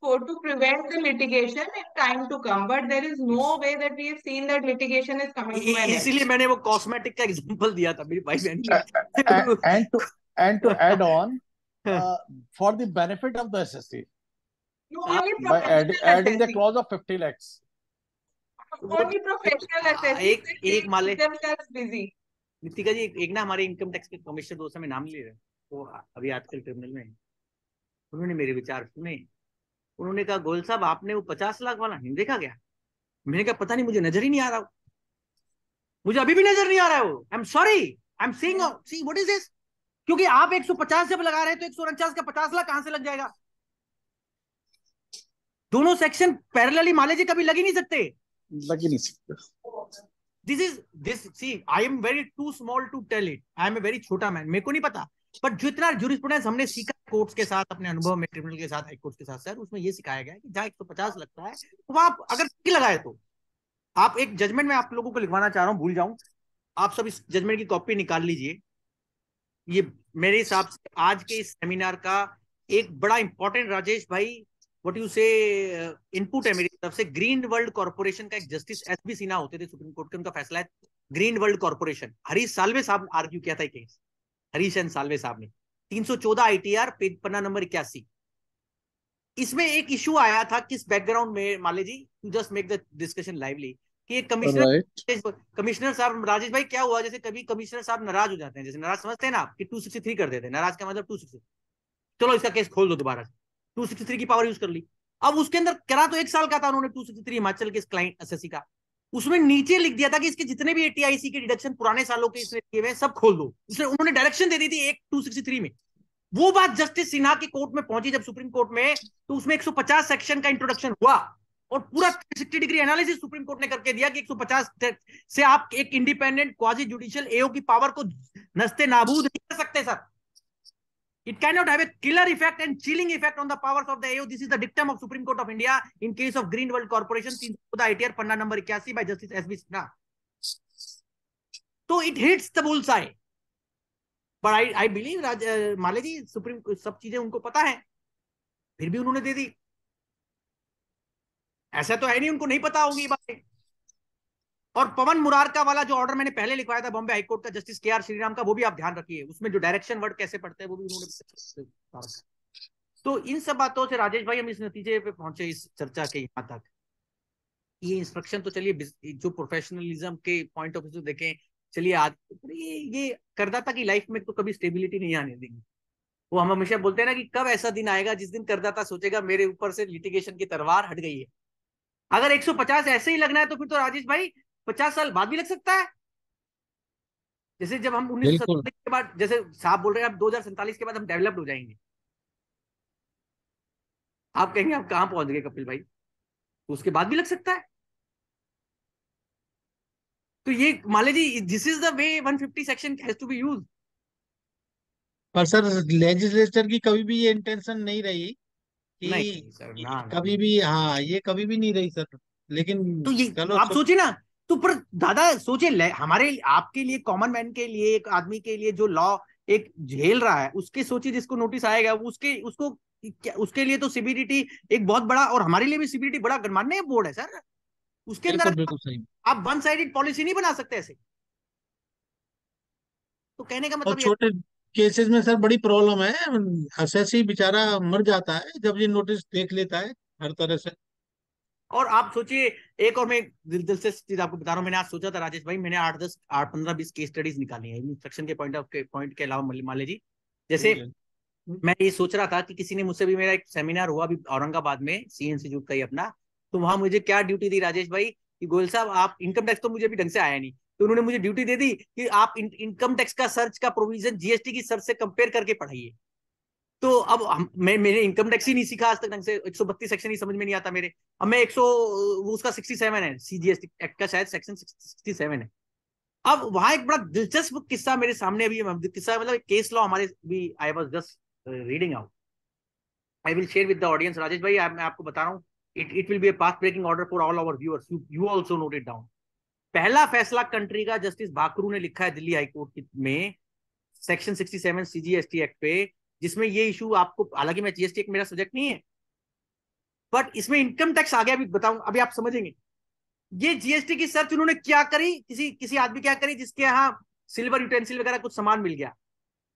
[SPEAKER 2] for to prevent the litigation in time to come but there is no way that we have seen that litigation is coming to an end maine wo इसीलिए
[SPEAKER 3] मैंने वो cosmetic का example दिया था मेरी भाई
[SPEAKER 4] बहन and to and to add on for the benefit of the
[SPEAKER 2] only by add, adding the
[SPEAKER 4] clause of 50 lakhs
[SPEAKER 3] professional
[SPEAKER 2] professional एक एक माले
[SPEAKER 3] busy नितिका जी एक ना हमारे इनकम टैक्स के कमिश्नर दोस्त नाम ले रहे हैं वो अभी आजकल क्रिमिनल में उन्होंने मेरे विचार सुने उन्होंने कहा गोयल साहब आपने वो पचास लाख वाला नहीं देखा गया मैंने कहा पता नहीं मुझे नजर ही नहीं आ रहा मुझे अभी भी नजर नहीं आ रहा है वो I am sorry I am seeing see what is this क्योंकि आप 150 जब लगा रहे हैं तो एक का पचास लाख कहां से लग जाएगा दोनों सेक्शन पैरेलली माले जी कभी लग ही नहीं सकते लग ही नहीं सकते this is this see I am very too small to tell it I am a very छोटा मैन मेरे को नहीं पता बट जितना जुरिस्प्रूडेंस हमने सीखा कोर्ट्स के साथ अपने अनुभव में ट्रिब्यूनल के साथ हाईकोर्ट के साथ सर उसमें ये सिखाया गया कि जहाँ एक लगता है तो वहां अगर लगाए तो आप एक जजमेंट में आप लोगों को लिखवाना चाह रहा हूँ भूल जाऊं आप सब इस जजमेंट की कॉपी निकाल लीजिए ये मेरे हिसाब से आज के इस सेमिनार का एक बड़ा इंपॉर्टेंट राजेश भाई व्हाट यू से इनपुट है मेरी तरफ से ग्रीन वर्ल्ड कॉर्पोरेशन का एक जस्टिस एस बी सिन्हा होते थे सुप्रीम कोर्ट के उनका फैसला है green world corporation Harish Salve साहब आर्ग्यू किया था केस हरीशन सालवे साहब ने 314 आईटीआर पेज पन्ना नंबर इक्यासी इसमें एक इशू आया था किस बैकग्राउंड में Male ji just make the discussion lively कि एक कमिश्नर कमिश्नर साहब राजेश भाई क्या हुआ जैसे कभी कमिश्नर साहब नाराज हो जाते हैं जैसे नाराज समझते हैं ना आप कि 263 कर देते हैं नाराज का मतलब 263 चलो इसका केस खोल दो दोबारा से 263 की पावर यूज कर ली अब उसके अंदर करा तो एक साल का था उन्होंने 263 हिमाचल के क्लाइंट एसएससी का उसमें नीचे लिख दिया था कि इसके जितने भी एटीआईसी के डिडक्शन पुराने सालों के इसने दिए हुए सब खोल दो उन्होंने डायरेक्शन दे दी थी एक टू सिक्सटी थ्री में वो बात जस्टिस सिन्हा के कोर्ट में पहुंची जब सुप्रीम कोर्ट में तो उसमें पचास सेक्शन का इंट्रोडक्शन हुआ और पूरा sixty degree analysis supreme court ने करके दिया कि 150 से आप एक इंडिपेंडेंट क्वाजी जुडिशियल एओ की पावर को नस्ते नाबूद नहीं कर सकते sir It cannot have a killer effect and chilling effect on the powers of the AO. This is the dictum of Supreme Court of India in case of Green World Corporation, the ITR Panna number 81 by Justice S.B. Sinha. So it hits the bullseye. But I, I believe Raj, Raj Male Supreme Court, सब चीजें उनको पता है फिर भी उन्होंने दे दी ऐसा तो है नहीं उनको नहीं पता होगी बातें और पवन मुरारका वाला जो ऑर्डर मैंने पहले लिखवाया था बॉम्बे हाईकोर्ट का जस्टिस के आर श्रीराम का वो भी आप ध्यान रखिए उसमें जो डायरेक्शन वर्ड कैसे पड़ते हैं वो भी उन्होंने तो इन सब बातों से राजेश भाई हम इस नतीजे पे पहुंचे इस चर्चा के यहाँ तक ये इंस्ट्रक्शन तो चलिए जो प्रोफेशनलिज्म के पॉइंट ऑफ व्यू देखें चलिए आज तो ये ये करदाता की लाइफ में तो कभी स्टेबिलिटी नहीं आने देंगे वो हम हमेशा बोलते हैं ना कि कब ऐसा दिन आएगा जिस दिन करदाता सोचेगा मेरे ऊपर से लिटिगेशन की तरवार हट गई है अगर 150 ऐसे ही लगना है तो फिर तो राजेश भाई पचास साल बाद भी लग सकता है जैसे जब हम उन्नीस के बाद जैसे साहब बोल रहे हैं आप दो के बाद हम डेवलप्ड हो जाएंगे आप कहेंगे आप कहां पहुंच गए कपिल भाई तो उसके बाद भी लग सकता है तो ये Male ji this is the way 150 section has to be use
[SPEAKER 1] पर सर लेजिस्लेचर की कभी भी ये इंटेंशन नहीं रही
[SPEAKER 2] कि नहीं, सर, ना,
[SPEAKER 3] कभी ना, भी हाँ ये कभी भी नहीं रही सर लेकिन तो ये आप तो सोचिए ना तो पर दादा सोचे हमारे आपके लिए कॉमन मैन के लिए एक आदमी के लिए जो लॉ एक झेल रहा है उसके सोचिए जिसको नोटिस आएगा उसके उसको उसके लिए तो सीबीडीटी एक बहुत बड़ा और हमारे लिए भी सीबीडीटी बड़ा गणमान्य बोर्ड है सर उसके अंदर आप वन साइडेड पॉलिसी नहीं बना सकते ऐसे तो कहने का मतलब छोटे
[SPEAKER 1] केसेस में सर बड़ी प्रॉब्लम है एसएससी बेचारा मर
[SPEAKER 3] जाता है जब ये नोटिस देख लेता है हर तरह से और आप सोचिए एक और मैं दिल से चीज आपको बता रहा हूँ मैंने आज सोचा था राजेश भाई मैंने आठ दस आठ पंद्रह बीस केस स्टडीज निकाली है इंस्ट्रक्शन के पॉइंट ऑफ पॉइंट के अलावा माले जी जैसे मैं ये सोच रहा था कि किसी ने मुझसे भी मेरा एक सेमिनार हुआ अभी औरंगाबाद में सी इंस्टीट्यूट का ही अपना तो वहां मुझे क्या ड्यूटी दी राजेश भाई कि गोयल साहब आप इनकम टैक्स तो मुझे भी ढंग से आया नहीं तो उन्होंने मुझे ड्यूटी दे दी कि आप इनकम टैक्स का सर्च का प्रोविजन जीएसटी की सर्च से कंपेयर करके पढ़ाइए तो अब हम, मैं मेरे इनकम टैक्स ही नहीं सीखा आज तक ढंग से एक सेक्शन ही समझ में नहीं आता मेरे अब मैं एक सौ उसका सिक्सटी सेवन है सीजीएसटी एक्ट का शायद सेक्शन सिक्सटी सेवन है अब वहां एक बड़ा दिलचस्प किस्सा मेरे सामने अभी किस्सा मतलब केस लॉ हमारे भी I was just reading out I will share with the audience Rajesh भाई मैं आपको बता रहा हूँ it it will be path breaking order for all our viewers you you also note it down पहला फैसला कंट्री का जस्टिस भाकरू ने लिखा है दिल्ली हाईकोर्ट में section sixty seven C G S T act पे जिसमें ये इशू आपको हालांकि मैं जीएसटी एक मेरा सब्जेक्ट नहीं है बट इसमें इनकम टैक्स आ गया अभी बताऊं अभी आप समझेंगे ये जीएसटी की सर्च उन्होंने क्या करी किसी किसी आदमी क्या करी जिसके यहाँ सिल्वर यूटेंसिल वगैरह कुछ सामान मिल गया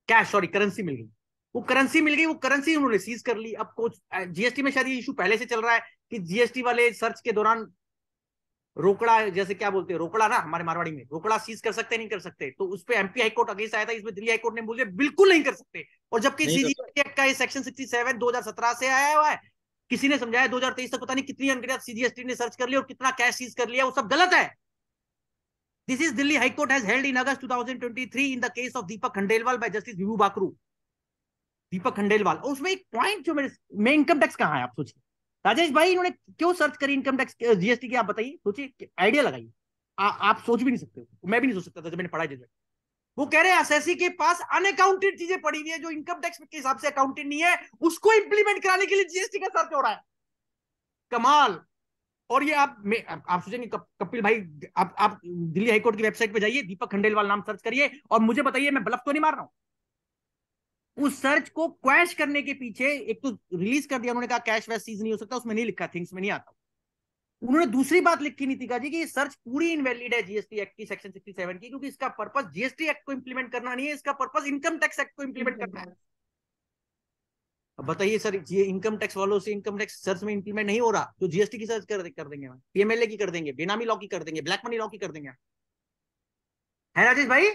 [SPEAKER 3] कैश सॉरी करेंसी मिल गई वो करेंसी मिल गई वो करेंसी उन्होंने सीज कर ली अब कुछ जीएसटी में शायद ये इशू पहले से चल रहा है कि जीएसटी वाले सर्च के दौरान रोकड़ा जैसे क्या बोलते हैं रोकड़ा ना हमारे मारवाड़ी में रोकड़ा सीज कर सकते नहीं कर सकते तो उस पर एमपी हाईकोर्ट अगेंस्ट आया था इसमें दिल्ली हाईकोर्ट ने बोले बिल्कुल नहीं कर सकते और जबकि सीजीपी एक्ट का ये सेक्शन 67 से आया हुआ है किसी ने समझाया तेईस तक पता नहीं कितनी अनगिनत सीजीएसटी ने सर्च कर लिया और कितना कैश सीज कर लिया वो सब गलत है this is Delhi high court has held in August three in the case of Deepak Khandelwal by justice Vibhu Bakru Deepak Khandelwal और उसमें एक पॉइंट जो मेरे में इनकम टैक्स कहाँ है आप सोचिए राजेश भाई इन्होंने क्यों सर्च करी इनकम टैक्स जीएसटी की आप बताइए सोचिए आइडिया लगाइए आप सोच भी नहीं सकते मैं भी नहीं सोच सकता था जब मैंने पढ़ाई जजमेंट वो कह रहे हैं एसएससी के पास अनअकाउंटेड चीजें पड़ी हुई है जो इनकम टैक्स के हिसाब से अकाउंटेड नहीं है उसको इंप्लीमेंट कराने के लिए जीएसटी का सर्च हो रहा है कमाल और ये आप मैं आप सोचेंगे कपिल भाई आप आप दिल्ली हाईकोर्ट की वेबसाइट पे जाइए दीपक खंडेलवाल नाम सर्च करिए और मुझे बताइए मैं बलफ तो नहीं मार रहा हूँ उस सर्च को क्वैश करने के पीछे एक तो रिलीज कर दिया उन्होंने कहा कैश वैश चीज नहीं हो सकता उसमें नहीं लिखा थिंग्स में नहीं आता उन्होंने दूसरी बात लिखी नीतिका जी कि ये सर्च पूरी इनवैलिड है जीएसटी एक्ट की सेक्शन 67 की क्योंकि इसका पर्पस जीएसटी एक्ट को इंप्लीमेंट करना नहीं है इसका पर्पस इनकम टैक्स एक्ट को इंप्लीमेंट करना है अब बताइए सर ये इनकम टैक्स वालों से इनकम टैक्स सर्च में इंप्लीमेंट नहीं हो रहा तो जीएसटी की सर्च कर, कर देंगे पीएमएलए की कर देंगे बेनामी लॉ की कर देंगे ब्लैक मनी लॉ की कर देंगे है राजेश भाई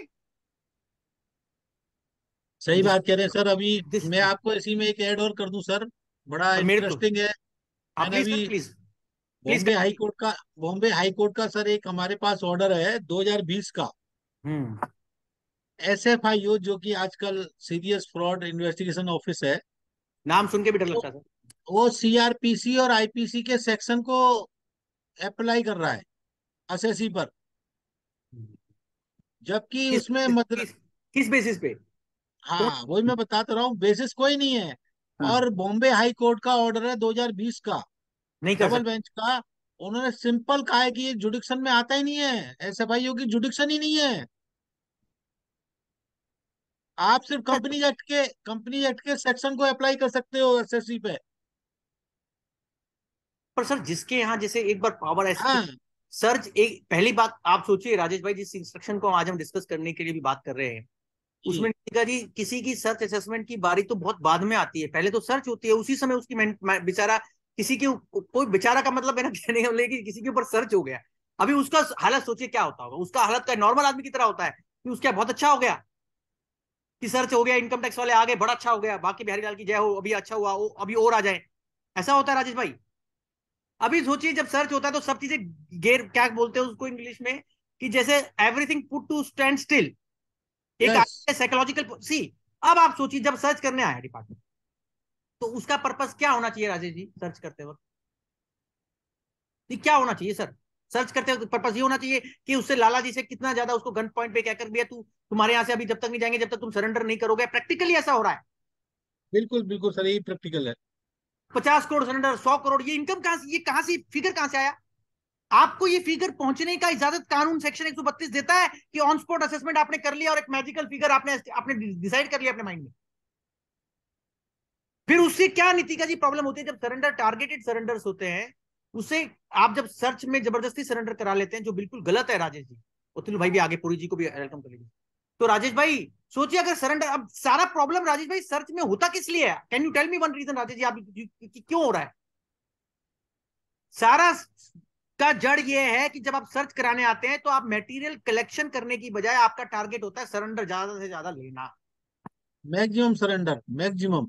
[SPEAKER 1] सही बात कह रहे हैं सर अभी मैं आपको इसी में एक एड और कर दूं सर बड़ा इंटरेस्टिंग है बॉम्बे हाई कोर्ट का बॉम्बे हाई कोर्ट का सर एक हमारे पास ऑर्डर है 2020 का एस एफ आई ओ जो कि आजकल सीरियस फ्रॉड इन्वेस्टिगेशन ऑफिस है नाम सुन के भी डर लगता है वो सीआरपीसी और आईपीसी के सेक्शन को अप्लाई कर रहा है सी e पर हम्म। जबकि उसमें मतलब किस बेसिस पे तो हाँ वही मैं बताता तो रहा हूँ बेसिस कोई नहीं है हाँ। और बॉम्बे हाई कोर्ट का ऑर्डर है 2020 का नहीं डबल बेंच का उन्होंने सिंपल कहा है कि ये जुडिक्शन में आता ही नहीं है ऐसे भाइयों की जुडिक्शन ही नहीं है आप सिर्फ कंपनी एक्ट के कंपनी एक्ट के सेक्शन को अप्लाई कर सकते हो एसएससी
[SPEAKER 3] पे पर सर जिसके यहाँ जैसे एक बार पावर ऐसे हाँ। सर एक पहली बात आप सोचिए राजेश भाई जिस इंस्ट्रक्शन को आज हम डिस्कस करने के लिए भी बात कर रहे हैं उसमें का जी किसी की सर्च असेसमेंट की बारी तो बहुत बाद में आती है पहले तो सर्च होती है उसी समय उसकी बेचारा किसी के कोई बेचारा का मतलब मेरा कहने का मतलब कि किसी के ऊपर सर्च हो गया अभी उसका हालत सोचिए क्या होता होगा उसका हालत का नॉर्मल आदमी की तरह होता है कि उसका बहुत अच्छा हो गया कि सर्च हो गया इनकम टैक्स वाले आ गए बड़ा अच्छा हो गया बाकी बिहारी लाल की जय हो अभी अच्छा हुआ अभी और आ जाए ऐसा होता है राजेश भाई अभी सोचिए जब सर्च होता है तो सब चीजें गेर क्या बोलते हैं उसको इंग्लिश में कि जैसे everything put to stand still एक yes. साइकोलॉजिकल सी अब आप सोचिए जब सर्च करने आया डिपार्टमेंट तो उसका पर्पस क्या होना चाहिए राजेश जी सर्च करते वक्त क्या होना चाहिए सर सर्च करते वक्त पर्पस ये होना चाहिए कि उससे लाला जी से कितना ज्यादा उसको गन पॉइंट पे कहकर कर दिया तू तुम्हारे यहाँ से अभी जब तक नहीं जाएंगे जब तक तुम सरेंडर नहीं करोगे प्रैक्टिकली ऐसा हो रहा है बिल्कुल बिल्कुल सर ये प्रैक्टिकल है पचास करोड़ सरेंडर सौ करोड़ ये इनकम कहाँ से ये कहाँ से फिगर कहाँ से आया आपको ये फिगर पहुंचने का इजाजत कानून सेक्शन 132 देता है कि ऑन स्पॉट असेसमेंट आपने कर लिया और एक मैजिकल फिगर आपने आपने डिसाइड कर लिया अपने माइंड में फिर उससे क्या नीति का जी प्रॉब्लम होती है जब सरेंडर टारगेटेड सरेंडर्स होते हैं उसे आप जब सर्च में जबरदस्ती सरेंडर करा लेते हैं जो बिल्कुल गलत है राजेश जी उतुल भाई भी आगे पूरी जी को भी वेलकम कर लीजिए तो राजेश भाई सोचिए अगर सरेंडर अब सारा प्रॉब्लम राजेश भाई सर्च में होता किस लिए है can you tell me one reason Rajesh ji आप क्यों हो रहा है सारा का जड़ यह है कि जब आप सर्च कराने आते हैं तो आप मटेरियल कलेक्शन करने की बजाय आपका टारगेट होता है सरेंडर ज्यादा से ज्यादा लेना मैक्सिमम सरेंडर मैक्सिमम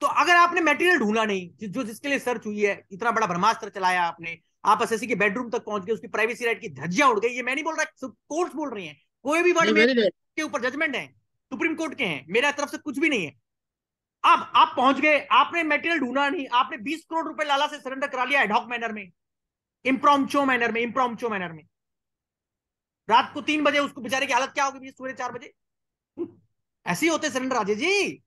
[SPEAKER 3] तो अगर आपने मटेरियल ढूंढा नहीं जो जिसके लिए सर्च हुई है इतना बड़ा ब्रह्मास्त्र चलाया आपने आप एस के बेडरूम तक पहुंच गए उसकी प्राइवेसी राइट की धज्जिया उड़ गई ये मैं नहीं बोल रहा कोर्ट बोल रही है कोई भी वर्ड के ऊपर जजमेंट है सुप्रीम कोर्ट के हैं मेरा तरफ से कुछ भी नहीं है अब आप पहुंच गए आपने मेटेरियल ढूंढा नहीं आपने 20 करोड़ रुपए लाला से सरेंडर करा लिया एडॉक मैनर में इम्प्रोमचो मैनर में इम्प्रोमचो मैनर में रात को तीन बजे उसको बेचारे की हालत क्या होगी सूर्य चार बजे हम्म। ऐसे ही होते सरेंडर राजे जी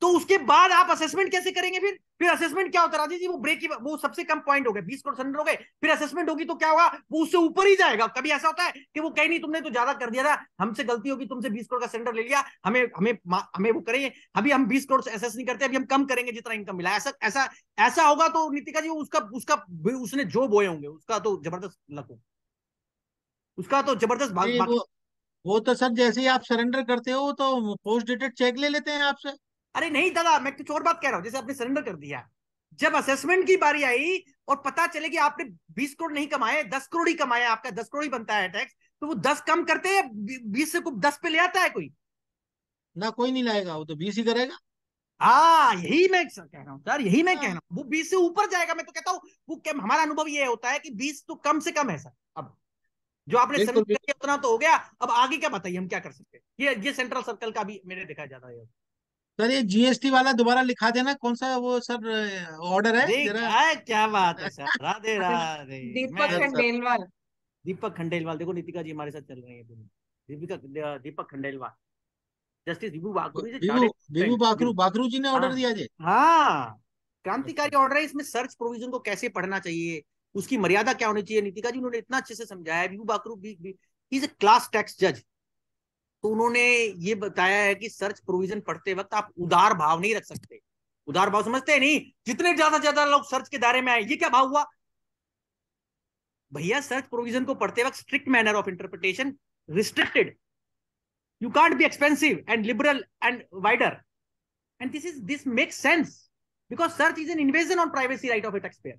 [SPEAKER 3] तो उसके बाद आप असेसमेंट कैसे करेंगे फिर फिर असेसमेंट क्या होता राजीव जी वो ब्रेक वो सबसे कम पॉइंट हो गए बीस करोड़ परसेंट हो गए फिर असेसमेंट होगी तो क्या होगा वो उससे ऊपर ही जाएगा कभी ऐसा होता है कि वो कहीं नहीं तुमने तो ज्यादा कर दिया था हमसे गलती होगी तुमसे बीस करोड़ का सेंटर ले लिया हमें हमें हमें वो करेंगे अभी हम बीस करोड़ एसेस नहीं करते अभी हम कम करेंगे जितना इनकम मिला ऐसा ऐसा ऐसा होगा तो नीतिका जी उसका उसका उसने जो बोए होंगे उसका तो जबरदस्त लक होगा उसका तो जबरदस्त वो, वो तो सर जैसे ही आप सरेंडर करते हो तो पोस्ट डेटेड चेक ले लेते हैं आपसे अरे नहीं दादा मैं कुछ और बात कह रहा हूँ जैसे आपने सरेंडर कर दिया जब असेसमेंट की बारी आई और पता चले कि आपने 20 करोड़ नहीं कमाए 10 करोड़ ही कमाया आपका 10 करोड़ ही बनता है टैक्स तो वो 10 कम करते हैं 20 से कुछ 10 पे ले आता है कोई ना कोई नहीं लाएगा वो तो 20 ही करेगा हाँ यही मैं कह रहा हूँ सर यही मैं हाँ। कह रहा हूँ वो बीस से ऊपर जाएगा मैं तो कहता हूँ वो हमारा अनुभव ये होता है कि बीस तो कम से कम है सर अब जो आपने उतना तो हो गया अब आगे क्या बताइए हम क्या कर सकते हैं ये ये सेंट्रल सर्कल का भी मैंने देखा ज्यादा सर ये जीएसटी वाला
[SPEAKER 1] दोबारा लिखा देना कौन सा वो सर ऑर्डर है जरा
[SPEAKER 3] क्या बात है सर राधे राधे दीपक खंडेलवाल दीपक खंडेलवाल देखो नीतिका जी हमारे साथ चल रहे हैं दीपिका दीपक खंडेलवाल जस्टिस विभू बाकरू विभू विभू बाकरू बाकरू जी ने ऑर्डर हाँ। दिया जी
[SPEAKER 2] हाँ
[SPEAKER 3] क्रांतिकारी ऑर्डर अच्छा। है इसमें सर्च प्रोविजन को कैसे पढ़ना चाहिए उसकी मर्यादा क्या होनी चाहिए नीतिका जी उन्होंने इतना अच्छे से समझाया विभू बाकरू भी इज ए क्लास टैक्स जज तो उन्होंने ये बताया है कि सर्च प्रोविजन पढ़ते वक्त आप उदार भाव नहीं रख सकते उदार भाव समझते हैं नहीं जितने ज्यादा ज्यादा लोग सर्च के दायरे में आए ये क्या भाव हुआ भैया सर्च प्रोविजन को पढ़ते वक्त strict manner of interpretation restricted you can't be expensive and liberal and wider and this is this makes sense because search is an invasion on privacy right of a tax payer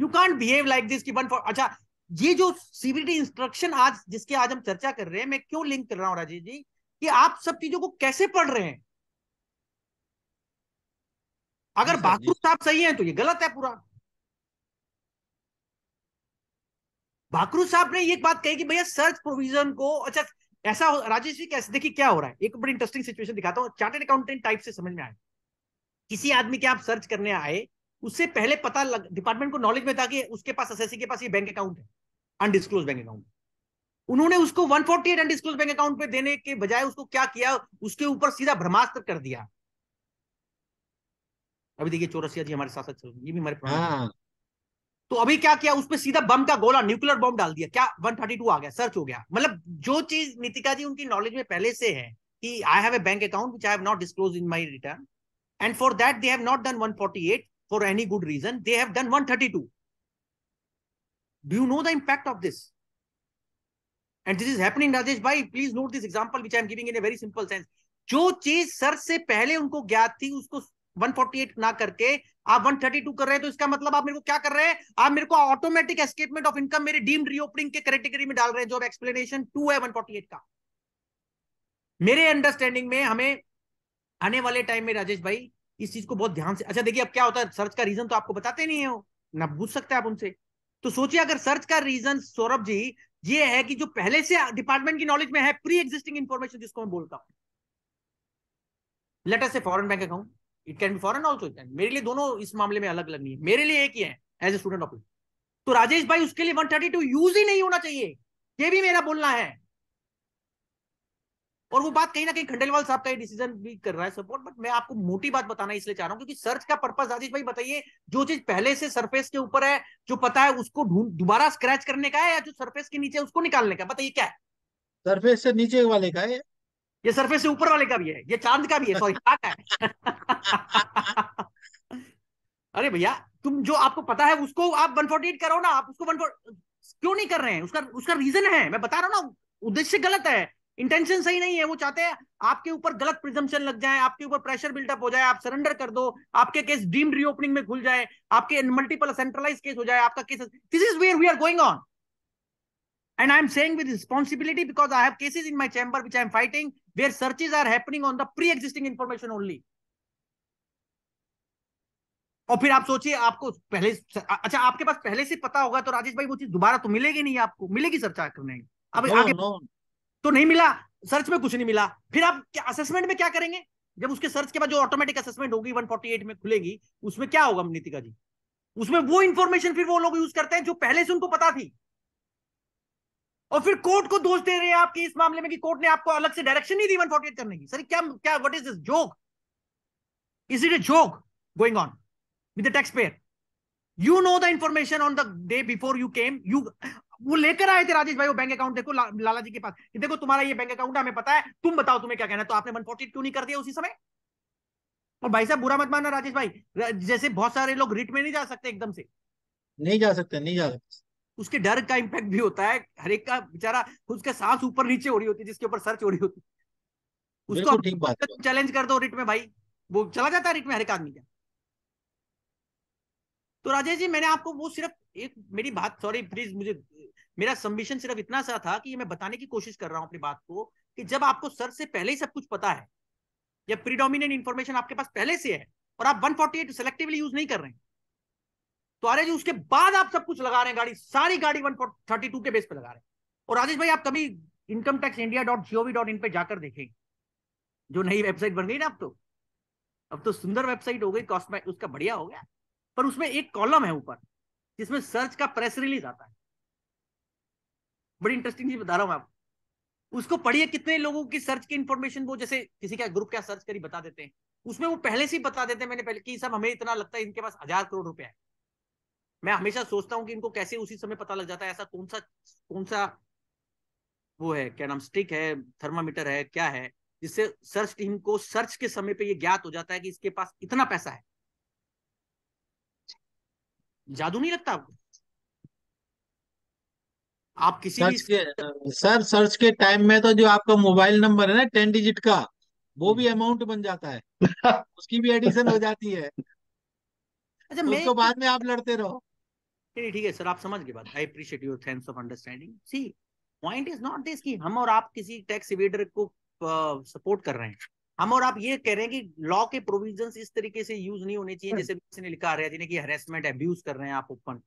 [SPEAKER 3] you can't behave like this कि one for अच्छा ये जो CBD instruction आज जिसकी आज हम चर्चा कर रहे हैं मैं क्यों लिंक कर रहा हूं राजीव जी कि आप सब चीजों को कैसे पढ़ रहे हैं अगर बाकरू साहब सही है तो ये गलत है पूरा भाकरू साहब ने एक बात कही कि भैया सर्च प्रोविजन को अच्छा ऐसा राजेश जी कैसे देखिए क्या हो रहा है एक बड़ी इंटरेस्टिंग सिचुएशन दिखाता हूँ चार्टेड अकाउंटेंट टाइप से समझ में आए किसी आदमी के आप सर्च करने आए उससे पहले पता लग डिपार्टमेंट को नॉलेज में था कि उसके पास एस के पास ये बैंक अकाउंट है अनडिस्क्लोज बैंक अकाउंट उन्होंने उसको 148 फोर्टी अनडिस्क्लोज बैंक अकाउंट पे देने के बजाय उसको क्या किया उसके ऊपर सीधा भ्रमास्त्र कर दिया अभी देखिए चौरसिया जी हमारे साथ ये भी हमारे हाँ। तो अभी क्या किया उस पर सीधा बम का गोला न्यूक्लियर बम डाल दिया क्या 132 आ गया सर्च हो गया मतलब जो चीज नीतिका जी उनकी नॉलेज में पहले से है कि I have a bank account which I have not disclose in my return and for that they have not done 148 for any good reason they have done 132 Do you know the impact of this? And this is happening, Rajesh bhai. Please note this example which I am giving in a very simple sense. जो चीज sir से पहले उनको ज्ञात थी उसको 148 ना करके आप 132 कर रहे हैं तो इसका मतलब आप मेरे को क्या कर रहे हैं आप मेरे को ऑटोमेटिक एस्केपमेंट ऑफ इनकम मेरे डीम्ड रीओपनिंग के कैटेगरी में डाल रहे हैं जो एक्सप्लेनेशन टू है 148 का मेरे अंडरस्टैंडिंग में हमें आने वाले टाइम में राजेश भाई इस चीज को बहुत ध्यान से अच्छा देखिए अब क्या होता है सर्च का रीजन तो आपको बताते नहीं है ना पूछ सकते आप उनसे तो सोचिए अगर सर्च का रीजन सौरभ जी ये है कि जो पहले से डिपार्टमेंट की नॉलेज में है प्री एग्जिस्टिंग इंफॉर्मेशन जिसको मैं बोलता हूं लेटर से foreign bank account it can be foreign also it can मेरे लिए दोनों इस मामले में अलग अलग नहीं है मेरे लिए एक ही है एज ए स्टूडेंट ऑफ तो राजेश भाई उसके लिए वन यूज ही नहीं होना चाहिए ये भी मेरा बोलना है और वो बात कहीं ना कहीं खंडेलवाल साहब का ये डिसीजन भी कर रहा है सपोर्ट बट मैं आपको मोटी बात बताना इसलिए चाह रहा हूँ क्योंकि सर्च का पर्पज आदिश भाई बताइए जो चीज पहले से सरफेस के ऊपर है जो पता है उसको दोबारा स्क्रैच करने का है या जो सरफेस के नीचे उसको निकालने का बताइए क्या है सरफेस से नीचे वाले का है ये सरफेस से ऊपर वाले का भी है ये चांद का भी है सॉरी का है अरे भैया तुम जो आपको पता है उसको आप 148 करो ना आप उसको 140 क्यों नहीं कर रहे हैं उसका उसका रीजन है मैं बता रहा हूँ ना उद्देश्य गलत है इंटेंशन सही नहीं है वो चाहते हैं आपके ऊपर गलत प्रिजम्पन लग जाए आपके ऊपर प्रेशर बिल्डअप हो जाए आप सरेंडर कर दो आपके केस डीम रीओपनिंग में खुल जाए आपके मल्टीपल सेंट्रलाइज केस हो जाए आपका case this is where we are going on and I am saying with responsibility because I have have in in chamber which I am fighting where searches are happening on the pre existing information only और फिर आप सोचिए आपको पहले अच्छा आपके पास पहले से पता होगा तो राजेश भाई वो चीज दोबारा तो मिलेगी नहीं आपको मिलेगी सर चाह करने अब no, आगे no. तो नहीं मिला सर्च में कुछ नहीं मिला फिर आप असेसमेंट में क्या करेंगे जब उसके सर्च के बाद जो ऑटोमेटिक असेसमेंट होगी 148 में खुलेगी उसमें क्या होगा नीतिका जी उसमें वो इंफॉर्मेशन फिर वो लोग यूज करते हैं जो पहले से उनको पता थी और फिर कोर्ट को दोष दे रहे हैं आपके इस मामले में कि कोर्ट ने आपको अलग से डायरेक्शन नहीं दी वन करने की सर क्या क्या what is this joke is it a joke going on with the tax payer you know the information on the day before you came you वो लेकर आए थे राजेश भाई वो बैंक अकाउंट देखो ला, लाला जी के पास कि देखो तुम्हारा ये बैंक अकाउंट है हमें पता है तुम बताओ तुम्हें क्या कहना है तो आपने वन क्यों नहीं कर दिया उसी समय और भाई साहब बुरा मत मानना राजेश भाई जैसे बहुत सारे लोग रिट में नहीं जा सकते एकदम से नहीं जा सकते नहीं जा सकते उसके डर का इम्पैक्ट भी होता है हर एक का बेचारा उसके सांस ऊपर नीचे हो रही होती है जिसके ऊपर सर्च हो रही होती उसको चैलेंज कर दो रिट में भाई वो चला जाता है रिट में हर एक आदमी का तो राजेश जी मैंने आपको वो सिर्फ एक मेरी बात सॉरी प्लीज मुझे मेरा सम्मिशन सिर्फ इतना सा था कि मैं बताने की कोशिश कर रहा हूँ अपनी बात को कि जब आपको सर से पहले ही सब कुछ पता है या प्रीडोमिनेंट इन्फॉर्मेशन आपके पास पहले से है और आप 148 सिलेक्टिवली यूज नहीं कर रहे हैं तो आर्य जी उसके बाद आप सब कुछ लगा रहे हैं गाड़ी सारी गाड़ी वन के बेस पर लगा रहे हैं और राजेश भाई आप कभी income tax India dot G O V dot इन पर जाकर देखेंगे जो नई वेबसाइट बन गई ना अब तो अब तो सुंदर वेबसाइट हो गई कॉस्ट उसका बढ़िया हो गया पर उसमें एक कॉलम है ऊपर जिसमें सर्च का प्रेस रिलीज आता है बड़ी इंटरेस्टिंग चीज बता रहा हूं आप उसको पढ़िए कितने लोगों की सर्च की इंफॉर्मेशन वो जैसे किसी का ग्रुप क्या सर्च करी बता देते हैं उसमें वो पहले से ही बता देते हैं मैंने पहले कि सब हमें इतना लगता है इनके पास हजार करोड़ रुपया है मैं हमेशा सोचता हूँ कि इनको कैसे उसी समय पता लग जाता है ऐसा कौन सा कौन सा वो है क्या नाम स्टिक है थर्मामीटर है क्या है जिससे सर्च टीम को सर्च के समय पे ये ज्ञात हो जाता है कि इसके पास इतना पैसा है जादू नहीं लगता आपको आप किसी सर्च के सर
[SPEAKER 1] सर्च के टाइम में तो जो आपका मोबाइल नंबर है ना टेन डिजिट का वो भी अमाउंट बन जाता है उसकी भी एडिशन हो जाती है अच्छा तो मैं उसको बाद में आप लड़ते रहो
[SPEAKER 3] चलिए ठीक है सर आप समझ गए बात I appreciate your sense of understanding see point is not this कि हम और आप किसी टैक्स इवेडर को सपोर्ट uh, कर रहे हैं हम और आप ये कह रहे हैं कि लॉ के प्रोविजंस इस तरीके से यूज नहीं होने चाहिए हाँ। जैसे किसी लिखा रहा है कि हेरेसमेंट अब्यूज कर रहे हैं आप ओपन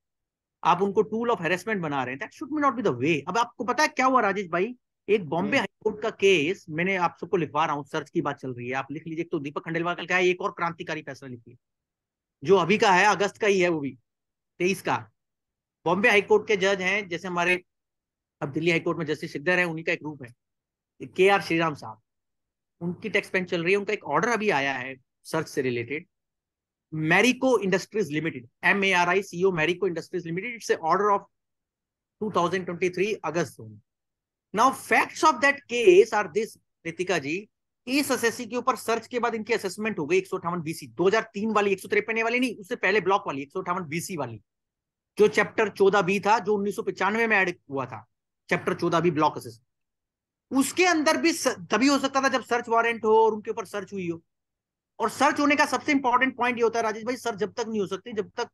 [SPEAKER 3] आप उनको टूल ऑफ हेरेसमेंट बना रहे हैं that should not be the way अब आपको पता है क्या हुआ राजेश भाई एक बॉम्बे हम्म। हाईकोर्ट का केस मैंने आप सबको लिखवा रहा हूँ सर्च की बात चल रही है आप लिख लीजिए तो दीपक खंडेलवाल का है एक और क्रांतिकारी फैसला लिखिए जो अभी का है अगस्त का ही है वो भी तेईस का बॉम्बे हाईकोर्ट के जज हैं जैसे हमारे अब दिल्ली हाईकोर्ट में जस्टिस सिद्धर है उन्हीं का एक रूप है के आर श्रीराम साहब उनकी टैक्स पेन चल रही है उनका एक ऑर्डर अभी आया है सर्च से related Marico industries limited M A R I C O Marico industries limited it's order of 2023 August now facts of that case are this Ritika ji इस एसएससी के ऊपर सर्च के बाद इनकी असेसमेंट हो गई एक सौ बीसी दो हजार तीन वाली एक सौ तिरपन वाली नहीं उससे पहले ब्लॉक वाली एक सौ बीसी वाली जो चैप्टर चौदह बी था जो उन्नीस में एड हुआ था चैप्टर चौदह बी ब्लॉक असेसमेंट उसके अंदर भी तभी हो सकता था जब सर्च वारंट हो और उनके ऊपर सर्च हुई हो और सर्च होने का सबसे इंपॉर्टेंट पॉइंट ये होता है राजेश भाई सर जब तक नहीं हो सकते जब तक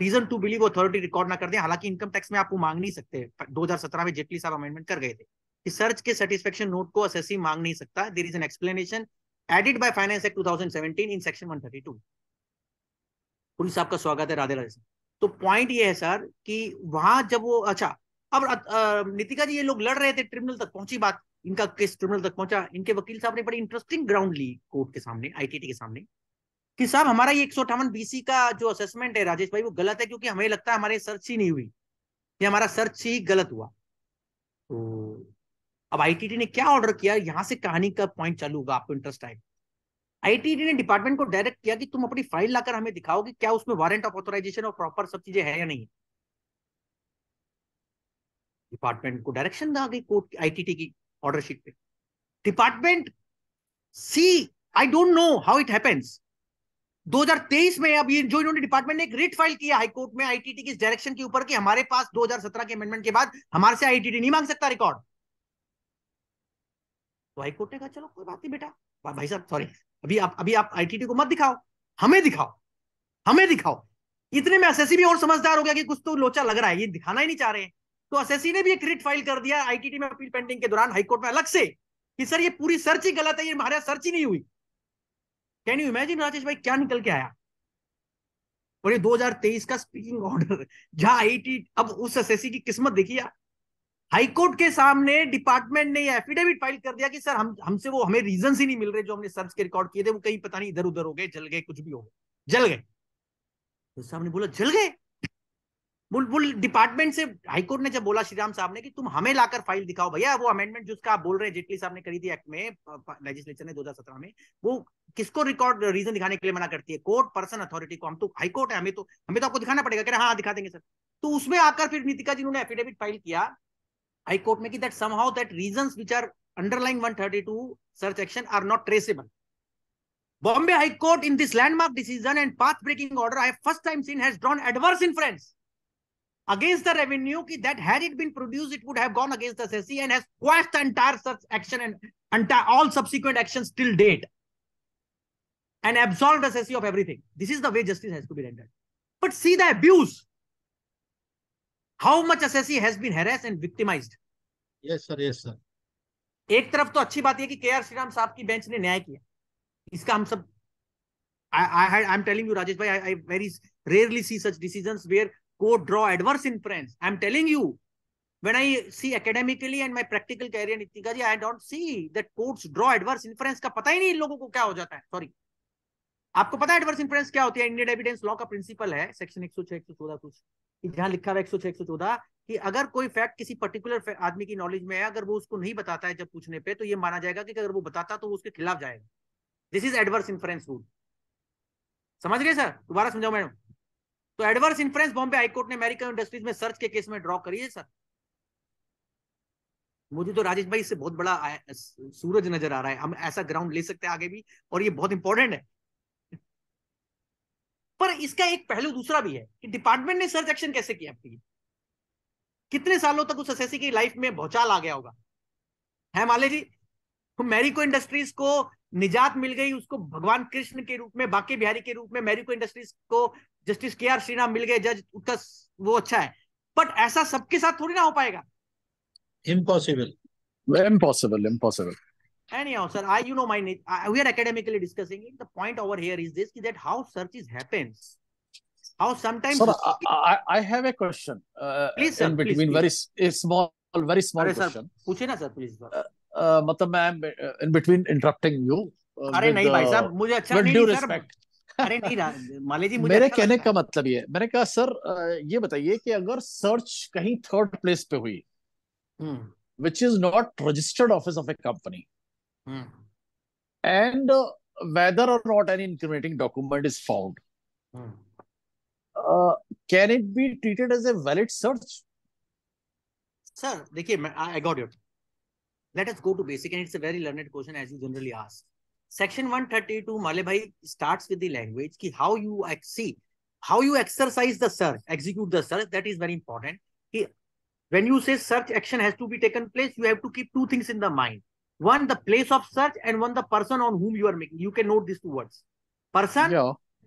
[SPEAKER 3] reason to believe authority record ना कर दे हालांकि इनकम टैक्स में आपको मांग नहीं सकते दो में जेटली साहब अमेंडमेंट कर गए थे कि सर्च के सेटिस्फेक्शन नोट को असेसी मांग नहीं सकता there is an explanation added by finance act two in section 132 police आपका स्वागत है राधे राधे तो पॉइंट ये है सर कि वहां जब वो अच्छा अब नीतिका जी ये लोग लड़ रहे थे ट्रिब्यूनल तक पहुंची बात इनका केस ट्रिब्यूनल तक पहुंचा इनके वकील साहब ने बड़ी इंटरेस्टिंग ग्राउंड ली कोर्ट के सामने आईटीटी के सामने कि साहब हमारा ये एक बीसी का जो असेसमेंट है राजेश भाई वो गलत है क्योंकि हमें लगता है हमारे सर्च ही नहीं हुई ये हमारा सर्च ही गलत हुआ तो अब आईटीटी ने क्या ऑर्डर किया यहाँ से कहानी का पॉइंट चालू होगा आपको इंटरेस्ट आए आईटीटी ने डिपार्टमेंट को डायरेक्ट किया कि तुम अपनी फाइल लाकर हमें दिखाओ कि क्या उसमें वारंट ऑफ ऑथोराइजेशन और प्रॉपर सब चीजें है या नहीं डिपार्टमेंट को डायरेक्शन आ गई कोर्ट की आईटीटी की ऑर्डर शीट पे department see I don't know how it happens 2023 में अब ये जो इन्होंने डिपार्टमेंट ने एक रिट फाइल किया हाईकोर्ट में आईटीटी की डायरेक्शन के ऊपर कि हमारे पास 2017 के अमेंडमेंट के बाद हमारे से आईटीटी नहीं मांग सकता रिकॉर्ड तो हाईकोर्ट ने कहा चलो कोई बात नहीं बेटा भाई साहब सॉरी अभी आप अभी आप आईटीटी को मत दिखाओ हमें दिखाओ हमें दिखाओ इतने में एसएससी भी और समझदार हो गया कि कुछ तो लोचा लग रहा है ये दिखाना ही नहीं चाह रहे हैं तो एसएससी ने भी एक रिट फाइल कर दिया आईटीटी में अपील पेंडिंग के दौरान हाईकोर्ट में अलग से कि सर ये पूरी सर्च ही गलत है ये हमारे सर्च ही नहीं हुई कैन यू इमेजिन राजेश भाई क्या निकल के आया और ये 2023 का स्पीकिंग ऑर्डर जहां आईटी अब उस एसएससी की किस्मत देखिए हाईकोर्ट के सामने डिपार्टमेंट ने एफिडेविट फाइल कर दिया कि सर हम हमसे वो हमें रीजन ही नहीं मिल रहे जो हमने सर्च के रिकॉर्ड किए थे वो कहीं पता नहीं इधर उधर हो गए जल गए कुछ भी हो गए जल गए तो सामने बोला जल गए बुल डिपार्टमेंट से हाईकोर्ट ने जब बोला श्रीराम साहब ने कि तुम हमें लाकर फाइल दिखाओ भैया वो अमेंडमेंट जिसका आप बोल रहे हैं जेटली साहब ने करी थी एक्ट में लेजिस्लेचर ने 2017 में वो किसको रिकॉर्ड रीजन दिखाने के लिए मना करती है कोर्ट पर्सन अथॉरिटी को हम तो हाईकोर्ट है हमें तो हमें तो आपको दिखाना पड़ेगा कह रहे हाँ दिखा देंगे सर तो उसमें आकर फिर नीतिका जी ने एफिडेविट फाइल किया हाईकोर्ट में कि that somehow that reason which are underline 132 search action are not traceable Bombay high court in this landmark decision and path breaking order I first time seen has drawn adverse influence against the revenue that had it been produced, it would have gone against the SECI and has quashed the entire such action and entire, all subsequent actions till date and absolved the SECI of everything. This is the way justice has to be rendered. But see the abuse. How much SECI has been harassed and victimized. Yes, sir. Yes, sir. एक तरफ तो अच्छी बात यह कि के R Shriram साहब की बेंच ने न्याय किया इसका हम सब I I am telling you Rajesh भाई I very rarely see such decisions where go draw adverse inference. I'm telling you, when I see academically and my practical career, I don't see that courts draw adverse inference का पता ही नहीं logo ko kya ho jata hai. Sorry. आपको पता है adverse इंफरेंस क्या होती है Indian evidence law का प्रिंसिपल है सेक्शन 106 114 कुछ जहां लिखा हुआ 106 114 कि अगर कोई फैक्ट किसी पर्टिकुलर आदमी की नॉलेज में है अगर वो उसको नहीं बताता है जब पूछने पे तो ये माना जाएगा कि अगर वो बताता तो वो उसके खिलाफ जाएगा this is adverse inference rule समझ गए सर दोबारा समझाओ मैडम तो एडवर्स इंफ्रेंस बॉम्बे हाईकोर्ट ने अमेरिकन इंडस्ट्रीज में सर्च के केस में ड्रॉ करी है सर मुझे तो राजेश भाई इससे बहुत बड़ा सूरज नजर आ रहा है हम ऐसा ग्राउंड ले सकते हैं आगे भी और ये बहुत इंपॉर्टेंट है पर इसका एक पहलू दूसरा भी है कि डिपार्टमेंट ने सर्च एक्शन कैसे किया आपकी कितने सालों तक उस एसएससी की लाइफ में भौचाल आ गया होगा है माले जी मैरिको इंडस्ट्रीज को निजात मिल गई उसको भगवान कृष्ण के रूप में बाकी बिहारी के रूप में मैरिको इंडस्ट्रीज को जस्टिस के आर श्रीनाम मिल गए जज उसका वो अच्छा है बट ऐसा सबके साथ थोड़ी ना हो पाएगा
[SPEAKER 4] impossible impossible impossible
[SPEAKER 3] anyhow sir i you know my I, we are academically discussing it the point over here is this is that how searches happens how sometimes sir, I, I i
[SPEAKER 4] have a question
[SPEAKER 3] uh, please sir, in between please, very
[SPEAKER 4] please. small very small Aray, question Sir, sir, na,
[SPEAKER 3] please. पूछे ना sir please
[SPEAKER 4] मतलब मैं in between interrupting you sir. Mujhe acha nahi, मुझे अच्छा नहीं sir
[SPEAKER 3] अरे नहीं माले जी मेरे अच्छा
[SPEAKER 4] कहने का मतलब ये मैंने कहा सर ये बताइए कि अगर सर्च कहीं थर्ड प्लेस पे हुई which is not registered office of a company and whether or not an incriminating document is found can it be
[SPEAKER 3] treated as a valid search sir देखिए मैं I got you let us go to basic and it's a very learned question as you generally ask section 132 thirty two Male भाई start with language की how you see how you exercise the search execute the search that is very important when you say search action taken place you have to keep two things in the mind one the place of search and one the person on whom you are making you can note this two words person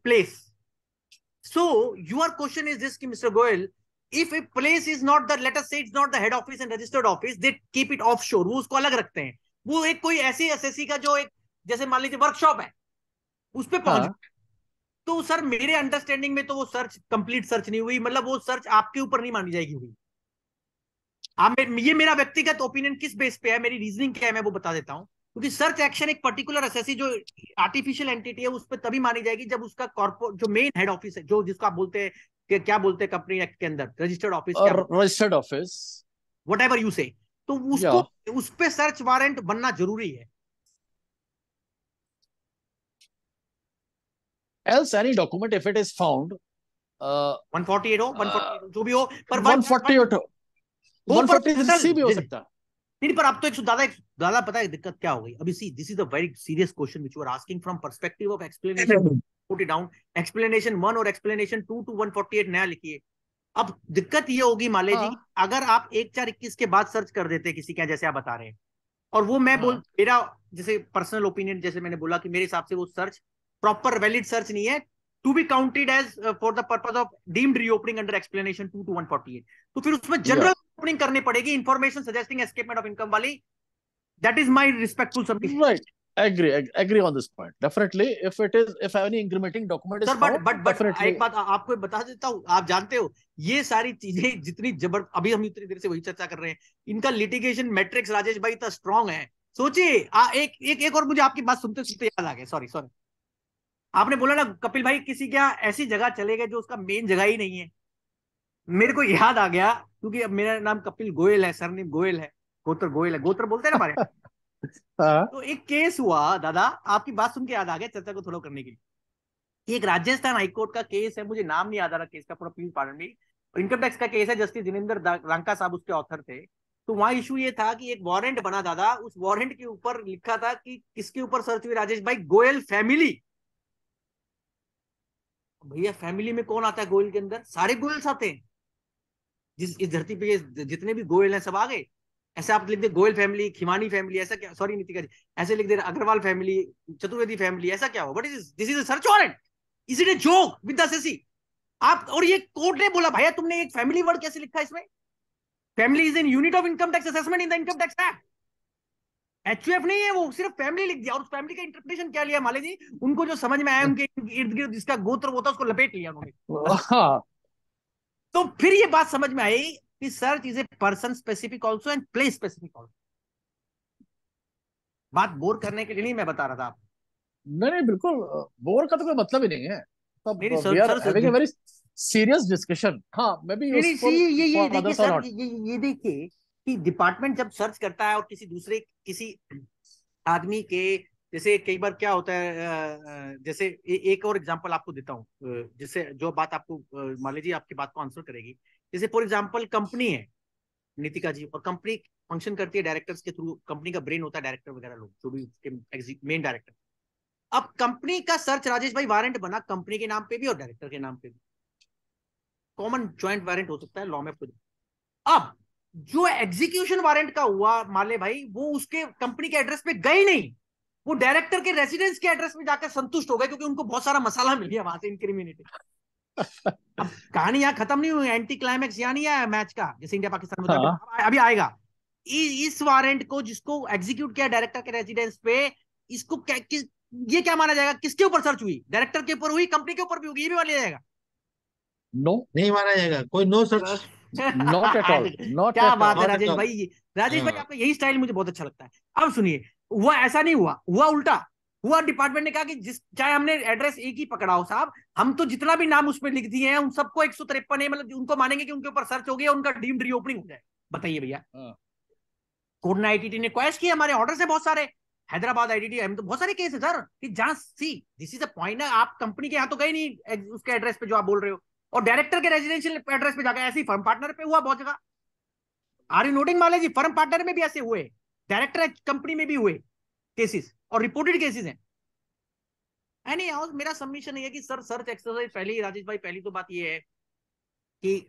[SPEAKER 3] place so your question is this की mister Goyal if a place is not the letter say it's not the head office and registered office they keep it of offshore वो उसको अलग रखते हैं वो एक कोई ऐसे एसएससी का जो एक जैसे मान लीजिए वर्कशॉप है उस पर पहुंच हाँ। तो सर मेरे अंडरस्टैंडिंग में तो वो सर्च कंप्लीट सर्च नहीं हुई मतलब वो सर्च आपके ऊपर नहीं मानी जाएगी हुई आप ये मेरा व्यक्तिगत ओपिनियन किस बेस पे है मेरी रीजनिंग क्या है मैं वो बता देता हूँ क्योंकि सर्च एक्शन एक पर्टिकुलर एसेसी जो आर्टिफिशियल एंटिटी है उस पर तभी मानी जाएगी जब उसका कॉर्पोर जो मेन हेड ऑफिस है जो जिसको आप बोलते हैं क्या बोलते हैं कंपनी एक्ट के अंदर registered office registered office whatever you say तो उसको उस पर सर्च वारंट बनना जरूरी है else any document if it is found आप uh, तो एक अब दिक्कत ये होगी माले जी हाँ। अगर आप एक चार इक्कीस के बाद सर्च कर देते किसी क्या जैसे आप बता रहे हैं और वो मैं बोल हाँ। मेरा जैसे पर्सनल ओपिनियन जैसे मैंने बोला कि मेरे हिसाब से वो सर्च प्रॉपर वैलिड सर्च नहीं है to be counted as for the purpose of deemed reopening under explanation two to one forty eight तो फिर उसमें जनरल ओपनिंग करनी पड़ेगी information suggesting escapement of income वाली that is my respectful submission right agree agree on this point definitely if it is if any incrementing document is Sir, but, but, but, definitely... एक बात आपको बता देता हूँ आप जानते हो ये सारी चीजें जितनी जबर अभी हम इतनी देर से वही चर्चा कर रहे हैं इनका लिटिगेशन मैट्रिक्स राजेश भाई इतना स्ट्रांग है सोचिए एक, एक एक और मुझे आपकी बात सुनते सुनते याद आ गया सॉरी सॉरी आपने बोला ना कपिल भाई किसी क्या ऐसी जगह चले गए जो उसका मेन जगह ही नहीं है मेरे को याद आ गया क्योंकि अब मेरा नाम कपिल गोयल है सरनेम गोयल है गोत्र गोयल है गोत्र बोलते हैं ना हमारे हाँ। तो एक केस हुआ दादा आपकी बात सुन के याद आ गया चर्चा को थोड़ा करने के लिए एक राजस्थान हाईकोर्ट का केस है मुझे नाम नहीं याद आ रहा केस का पूरा प्लीज पार्टन भी इनकम टैक्स का केस है जस्टिस जिनेंद्र रंका साहब उसके ऑथर थे तो वहां इशू ये था कि एक वारंट बना दादा उस वारंट के ऊपर लिखा था कि किसके ऊपर सर्च हुई राजेश भाई गोयल फैमिली भैया फैमिली में कौन आता है गोयल के अंदर सारे गोयल्स आते हैं जिस इस धरती पे जितने भी गोयल हैं सब आ गए ऐसे आप लिख दे गोयल फैमिली खिमानी फैमिली ऐसा क्या सॉरी नीतिका जी ऐसे लिख दे अग्रवाल फैमिली चतुर्वेदी फैमिली ऐसा क्या हो but is this is search warrant is it a joke with आप और ये कोर्ट ने बोला भैया तुमने एक फैमिली वर्ड कैसे लिखा इसमें family is in unit of income tax assessment in the income tax act H U F नहीं है वो सिर्फ फैमिली लिख दिया और उस फैमिली का इंटरप्रिटेशन क्या लिया माले जी उनको जो समझ में आया हाँ। उनके इर्द गिर्द जिसका गोत्र वो था उसको लपेट लिया उन्होंने हाँ। तो फिर ये बात समझ में आई कि search is a person specific also and place specific also बात बोर करने के लिए नहीं मैं बता रहा था आपको नहीं नहीं बिल्कुल
[SPEAKER 4] बोर का तो कोई मतलब ही नहीं है
[SPEAKER 3] तो वेरी
[SPEAKER 4] सीरियस डिस्कशन हाँ
[SPEAKER 3] मैं भी ये ये ये देखिए ये देखिए कि डिपार्टमेंट जब सर्च करता है और किसी दूसरे किसी आदमी के जैसे कई बार क्या होता है जैसे एक और एग्जांपल आपको देता हूँ जैसे जो बात आपको मान लीजिए आपकी बात को आंसर करेगी जैसे फॉर एग्जांपल कंपनी है नीतिका जी और कंपनी फंक्शन करती है डायरेक्टर्स के थ्रू कंपनी का ब्रेन होता है डायरेक्टर वगैरह लोग जो भी मेन डायरेक्टर अब कंपनी का सर्च राजेश भाई वारंट बना कंपनी के नाम पे भी और डायरेक्टर के नाम पे भी कॉमन ज्वाइंट वारंट हो सकता है लॉ में अब जो एग्जीक्यूशन वारंट का हुआ माले भाई वो उसके कंपनी के एड्रेस पे गए नहीं वो डायरेक्टर के रेसिडेंस के एड्रेस में जाकर संतुष्ट हो गए क्योंकि उनको बहुत सारा मसाला मिल गया वहां से इनक्रिमिनेटेड कहानी यहाँ खत्म नहीं हुई एंटी क्लाइमैक्स यहाँ नहीं आया मैच का जैसे इंडिया पाकिस्तान में हाँ। अभी आएगा इस वारंट को जिसको एग्जीक्यूट किया डायरेक्टर के रेजिडेंस पे इसको क्या, कि, ये क्या माना जाएगा किसके ऊपर सर्च हुई डायरेक्टर के ऊपर हुई कंपनी के ऊपर भी होगी ये भी माना जाएगा
[SPEAKER 1] नो no. नहीं माना जाएगा कोई
[SPEAKER 3] no search not at all not क्या बात है राजेश भाई राजेश भाई हाँ। आपका यही स्टाइल मुझे बहुत अच्छा लगता है अब सुनिए हुआ ऐसा नहीं हुआ हुआ उल्टा हुआ डिपार्टमेंट ने कहा कि जिस चाहे हमने एड्रेस एक ही पकड़ा हो साहब हम तो जितना भी नाम उस पर लिख दिए हैं उन सबको एक सौ तिरपन है मतलब उनको मानेंगे कि उनके ऊपर सर्च हो गया उनका डीम्ड रीओपनिंग हो जाए बताइए भैया हाँ। कोरोना आईटीटी ने क्वेश्चन किया हमारे ऑर्डर से बहुत सारे हैदराबाद आईटीटी तो बहुत सारे केस है सर कि जहाँ see this is a point आप कंपनी के यहाँ तो गए नहीं उसके एड्रेस पे जो आप बोल रहे हो और डायरेक्टर के रेजिडेंशियल एड्रेस पे जाकर ऐसे ही फर्म पार्टनर पे हुआ बहुत जगह are you noting Male ji firm partner में भी ऐसे हुए डायरेक्टर कंपनी में भी हुए केसेस और रिपोर्टेड केसेस हैं एनी हाउस मेरा सबमिशन है कि सर सर्च एक्सरसाइज पहले राजेश भाई पहली तो बात ये है कि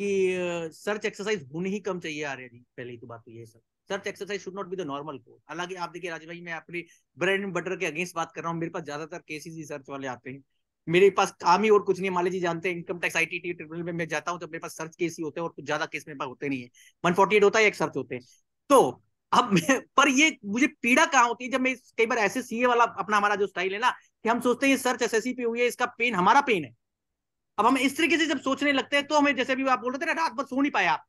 [SPEAKER 3] कि सर्च एक्सरसाइज होनी ही कम चाहिए आर्य जी पहली तो बात तो ये है sir search exercise should not be the normal course हालांकि आप देखिए राजेश भाई मैं अपनी ब्रेड एंड बटर के अगेंस्ट बात कर रहा हूँ मेरे पास ज्यादातर केसेस ही सर्च वाले आते हैं मेरे पास काम ही और कुछ नहीं है माले जी जानते हैं income tax I T tribunal में मैं जाता हूँ तो मेरे पास सर्च केस ही होते हैं और कुछ ज्यादा केस मेरे पास होते नहीं है वन फोर्टी एट होता है एक सर्च होते हैं तो अब मैं पर ये मुझे पीड़ा कहाँ होती है जब मैं कई बार ऐसे सीए वाला अपना हमारा जो स्टाइल है ना कि हम सोचते हैं सर्च एस पे हुई है इसका पेन हमारा पेन है अब हम इस तरीके से जब सोचने लगते हैं तो हमें जैसे भी आप बोल रहे थे ना रात भर सो नहीं पाए आप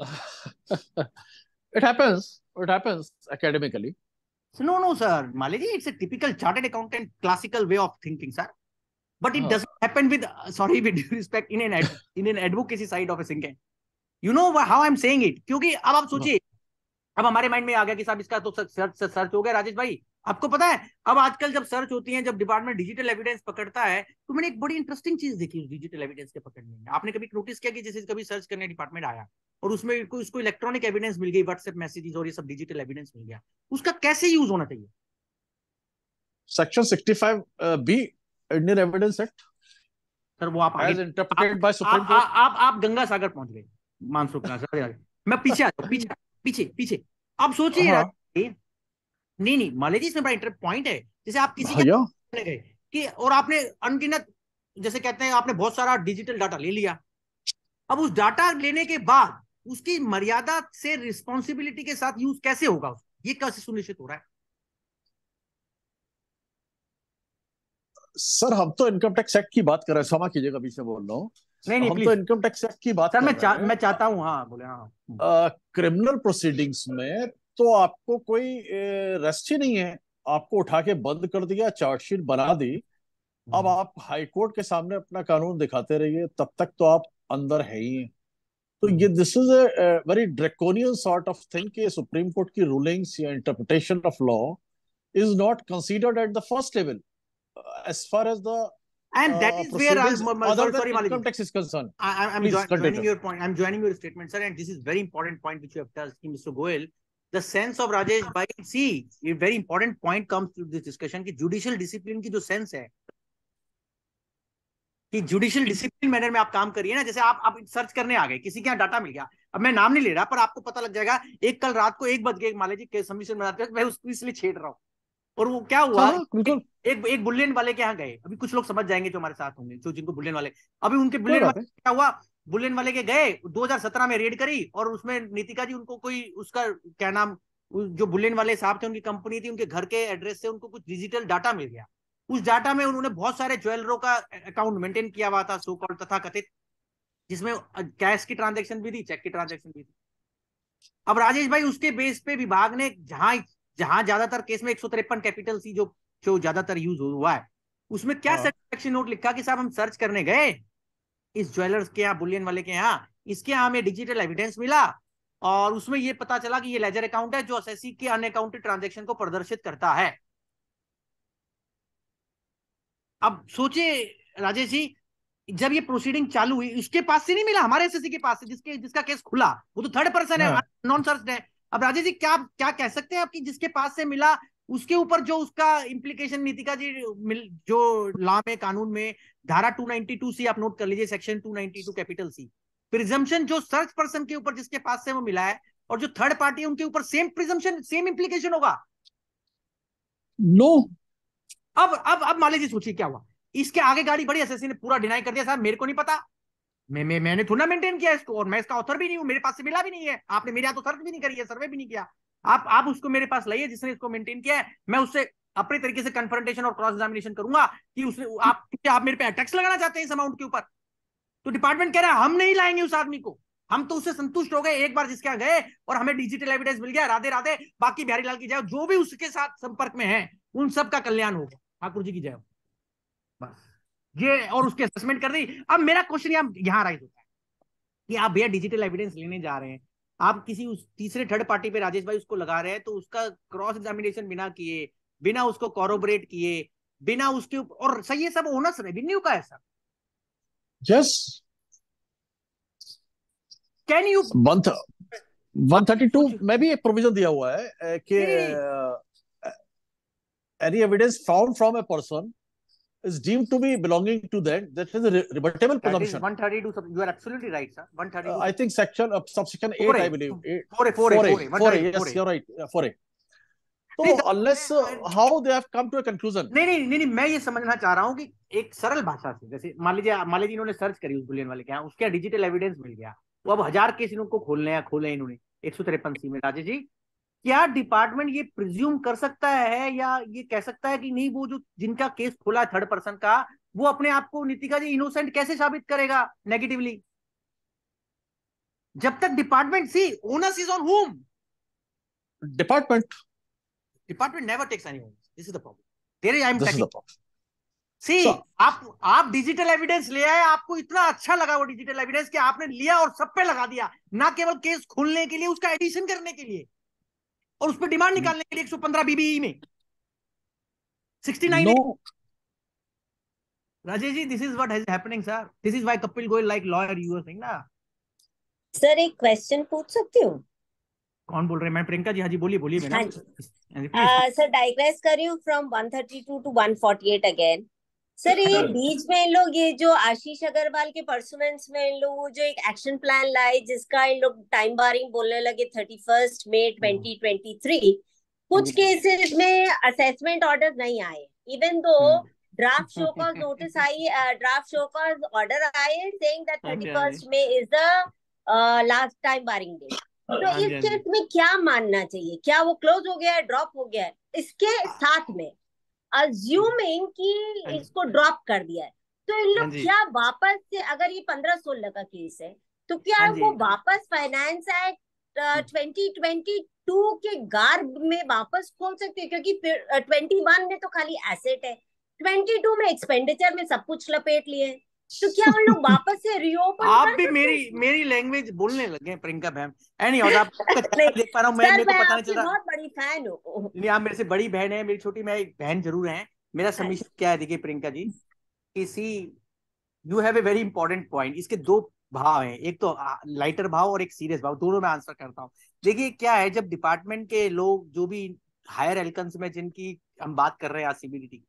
[SPEAKER 3] it happens it happens academically so, no no sir mali ji it's a typical chartered accountant classical way of thinking sir But it oh. doesn't happen with uh, sorry with due respect in an ad, in an advocacy side of a thinking. You know how I'm saying it? kyunki ab aap sochiye अब हमारे mind में आ गया कि साहब इसका तो search search हो गया राजेश भाई आपको पता है अब आजकल जब सर्च होती है जब डिपार्टमेंट डिजिटल एविडेंस पकड़ता है तो मैंने एक बड़ी इंटरेस्टिंग चीज देखी डिजिटल एविडेंस के पकड़ने में आपने कभी नोटिस किया कि जैसे कभी सर्च करने डिपार्टमेंट आया और उसमें इसको, इलेक्ट्रॉनिक एविडेंस मिल गई व्हाट्सएप मैसेजेस और ये सब डिजिटल एविडेंस मिल गया
[SPEAKER 4] उसका कैसे यूज होना चाहिए section 65
[SPEAKER 3] B Indian evidence act sir वो आप आगे इंटरप्रेटेड बाय सुप्रीम कोर्ट आप आप गंगा सागर पहुंच गए मानसून का सर मैं पीछे आ पीछे पीछे पीछे आप सोचिए हाँ। नहीं नहीं मालेजी इसमें बड़ा इंटरेस्ट पॉइंट है जैसे आप किसी के
[SPEAKER 4] चले
[SPEAKER 3] गए कि और आपने अनगिनत जैसे कहते हैं आपने बहुत सारा डिजिटल डाटा ले लिया अब उस डाटा लेने के बाद उसकी मर्यादा से रिस्पॉन्सिबिलिटी के साथ यूज कैसे होगा ये कैसे सुनिश्चित हो रहा है
[SPEAKER 4] सर हम तो इनकम टैक्स एक्ट की बात कर रहे हैं क्षमा कीजिएगा बीच में बोल रहा हूँ नहीं नहीं हम तो इनकम
[SPEAKER 3] टैक्स एक्ट की बात सर मैं चा, मैं चाहता हूँ हाँ बोले हाँ
[SPEAKER 4] क्रिमिनल हाँ। प्रोसीडिंग्स में तो आपको कोई रेस्ट ही नहीं है आपको उठा के बंद कर दिया चार्जशीट बना दी अब हम्म। आप हाईकोर्ट के सामने अपना कानून दिखाते रहिए तब तक तो आप अंदर है ही तो ये this is a very draconian sort of thing supreme court की रूलिंग्स या interpretation of law is not considered at the first level as far as the and uh, that is where I'm, I'm, I'm sorry, sorry Malik. Context
[SPEAKER 3] is concerned. I, I'm I'm join, joining it. your point. I'm joining your statement, sir, and this is very important point which you have touched, Mr. Goel. The sense of Rajesh Bhai, see, a very important point comes to this discussion ki judicial discipline की जो sense है कि judicial discipline manner में आप काम करिए ना जैसे आप आप सर्च करने आ गए किसी के यहाँ डाटा मिल गया अब मैं नाम नहीं ले रहा पर आपको पता लग जाएगा एक कल रात को एक बज गए मान लीजिए केस सबमिशन बना मैं उसको इसलिए छेड़ रहा हूँ और वो क्या हुआ हाँ, हाँ, बिल्कुल एक एक बुलियन वाले के यहाँ गए अभी कुछ लोग समझ जाएंगे जो हमारे साथ होंगे जो जिनको बुलियन वाले अभी उनके बुलियन वाले क्या हुआ बुलियन वाले के गए 2017 में रेड करी और उसमें नीतिका जी उनको कोई उसका क्या नाम जो बुलियन वाले साहब थे उनकी कंपनी थी उनके घर के एड्रेस से उनको कुछ डिजिटल डाटा मिल गया उस डाटा में उन्होंने बहुत सारे ज्वेलरों का अकाउंट मेंटेन किया हुआ था सो कॉल तथा कथित जिसमें कैश की ट्रांजेक्शन भी थी चेक की ट्रांजेक्शन भी थी अब राजेश भाई उसके बेस पे विभाग ने जहां जहां ज्यादातर केस में एक सौ तिरपन कैपिटल सी जो जो ज्यादातर यूज हुआ है उसमें क्या सेटिस्फेक्शन हाँ। नोट लिखा कि साहब हम सर्च करने गए इस ज्वेलर्स के यहाँ बुलियन वाले के यहाँ इसके यहाँ हमें डिजिटल एविडेंस मिला और उसमें ये पता चला कि ये लेजर अकाउंट है जो एसएससी के अन अकाउंटेड ट्रांजेक्शन को प्रदर्शित करता है अब सोचे राजेश जी जब ये प्रोसीडिंग चालू हुई उसके पास से नहीं मिला हमारे एसएससी के पास से जिसके जिसका केस खुला वो तो थर्ड पर्सन है नॉन सर्च है अब राजेश जी क्या क्या कह सकते हैं आपकी जिसके पास से मिला उसके ऊपर जो उसका इम्प्लीकेशन नीतिका जी मिल जो लॉ में कानून में धारा 292 सी आप नोट कर लीजिए सेक्शन 292 कैपिटल सी प्रिजम्पशन जो सर्च पर्सन के ऊपर जिसके पास से वो मिला है और जो थर्ड पार्टी उनके ऊपर सेम प्रिजम्पशन सेम इम्प्लीकेशन होगा नो no. अब अब अब मान लीजिए सोचिए क्या हुआ इसके आगे गाड़ी बड़ी एसएससी ने पूरा डिनाई कर दिया साहब मेरे को नहीं पता मैं मैं मैंने थोड़ा मेंटेन किया इसको और मैं इसका ऑथर भी नहीं हूँ मेरे पास से मिला भी नहीं है आपने मेरे तो सर्च भी नहीं करी है सर्वे भी नहीं किया आप आप उसको मेरे पास लाइए जिसने इसको मेंटेन किया है मैं उससे अपने तरीके से कन्फ्रंटेशन और क्रॉस एग्जामिनेशन करूंगा कि उसने आप आप मेरे पे टैक्स लगाना चाहते हैं इस अमाउंट के ऊपर तो डिपार्टमेंट कह रहा है हम नहीं लाएंगे उस आदमी को हम तो उससे संतुष्ट हो गए एक बार जिसके यहाँ गए और हमें डिजिटल एविडेंस मिल गया राधे राधे बाकी बिहारी लाल की जय जो भी उसके साथ संपर्क में है उन सबका कल्याण होगा ठाकुर जी की जय हो ये और उसके असेसमेंट कर दी अब मेरा क्वेश्चन यहाँ यहाँ राइज होता है कि आप भैया डिजिटल एविडेंस लेने जा रहे हैं आप किसी उस तीसरे थर्ड पार्टी पे राजेश भाई उसको लगा रहे हैं तो उसका क्रॉस एग्जामिनेशन बिना किए बिना उसको कॉरोबरेट किए बिना उसके और सही है सब ओनर्स रेवेन्यू का है sir yes can you
[SPEAKER 4] month 132 में भी एक प्रोविजन दिया हुआ है कि any evidence found from a person is deemed to be belonging to that, that is a rebuttable that presumption.
[SPEAKER 3] 132, you are absolutely right, sir. 132. Uh, I
[SPEAKER 4] think section uh, subsection 8, I believe. 4A, 4A, 4A, yes, you are right.
[SPEAKER 3] Yeah, 4A. तो unless how they have come to a conclusion नहीं नहीं नहीं मैं ये समझना चाह रहा हूँ कि एक सरल भाषा से जैसे मान लीजिए मान लीजिए इन्होंने सर्च करी उस बुलियन वाले के यहाँ उसके डिजिटल एविडेंस मिल गया वो अब हजार केस इनको खोलने हैं खोले इन्होंने एक सौ तिरपन सी में राजेश जी क्या डिपार्टमेंट ये प्रिज्यूम कर सकता है या ये कह सकता है कि नहीं वो जो जिनका केस खुला थर्ड पर्सन का वो अपने आप को नीतिका जी इनोसेंट कैसे साबित करेगा नेगेटिवली जब तक department see onus is on home department department never takes any onus this is the problem there I am taking see आप आप डिजिटल एविडेंस ले आए आपको इतना अच्छा लगा वो डिजिटल एविडेंस कि आपने लिया और सब पे लगा दिया ना केवल केस खोलने के लिए उसका एडिशन करने के लिए और उस पर डिमांड हम्म। निकालने के लिए पंद्रह बीबीई में 69 no. Rajesh ji this is what is happening sir this is Kapil Goyal like lawyer you are ना सर एक क्वेश्चन पूछ सकती हूँ कौन बोल रहे हैं मैं प्रियंका जी हाँ जी बोलिए बोलिए मैडम
[SPEAKER 5] सर डाइग्रेस कर रही हूँ फ्रॉम 132 टू 148 अगेन सर ये बीच में इन लोग ये जो आशीष अग्रवाल के परफॉर्मेंस में इन लोग जो एक एक्शन प्लान लाए जिसका इन लोग टाइम बारिंग बोलने लगे thirty first May twenty twenty three कुछ केसेस हाँ। में असेसमेंट ऑर्डर नहीं आए इवन दो ड्राफ्ट शो का नोटिस आई ड्राफ्ट शो का ऑर्डर आए saying that first May is the last time barring day तो इस केस हाँ में क्या मानना चाहिए क्या वो क्लोज हो गया है ड्रॉप हो गया है इसके हाँ। साथ में अज्यूमिंग कि हाँ इसको ड्रॉप कर दिया है तो इन लोग हाँ क्या वापस से अगर ये पंद्रह सोलह का केस है तो क्या हाँ वो वापस finance act twenty twenty two के गार्ब में वापस खोल सकते हैं क्योंकि ट्वेंटी वन uh, में तो खाली एसेट है ट्वेंटी टू में एक्सपेंडिचर में सब कुछ लपेट लिए तो क्या हम लोग वापस से रिओपन आप भी मेरी
[SPEAKER 3] मेरी लैंग्वेज बोलने लगे प्रियंका मैम एनी और आप तो अच्छा देख पा रहा हूं मैं मेरे को पता नहीं चल रहा बहुत
[SPEAKER 5] बड़ी फैन हो
[SPEAKER 3] नहीं आप मेरे से बड़ी बहन है मेरी छोटी मैं एक बहन जरूर है मेरा समीक्षा अच्छा। क्या है देखिए प्रियंका जी किसी you have a very important point इसके दो भाव हैं एक तो लाइटर भाव और एक सीरियस भाव दोनों में आंसर करता हूँ देखिए क्या है जब डिपार्टमेंट के लोग जो भी हायर एलकंस में जिनकी हम बात कर रहे हैं आसीबीडी की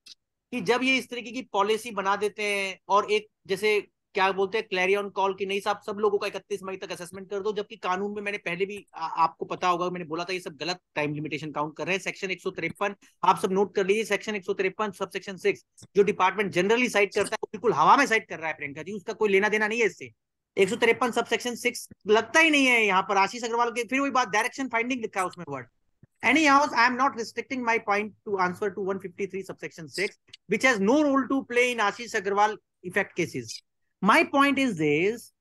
[SPEAKER 3] कि जब ये इस तरीके की पॉलिसी बना देते हैं और एक जैसे क्या बोलते हैं क्लैरियन कॉल की नहीं साहब सब लोगों का इकतीस मई तक असेसमेंट कर दो जबकि कानून में मैंने पहले भी आ, आपको पता होगा मैंने बोला था ये सब गलत टाइम लिमिटेशन काउंट कर रहे हैं सेक्शन एक आप सब नोट कर लीजिए सेक्शन एक सब सेक्शन सिक्स जो डिपार्टमेंट जनरली साइड करता है बिल्कुल हवा में साइड कर रहा है प्रियंका जी उसका कोई लेना देना नहीं है इससे एक सौ तिरपन सब सेक्शन सिक्स लगता ही नहीं है यहाँ पर आशीष अग्रवाल के फिर वही बात डायरेक्शन फाइंडिंग लिखा है उसमें word Anyhow, I am not restricting my point to answer to 153 subsection 6, which has no role to play in Ashish Agarwal effect cases. My point is this,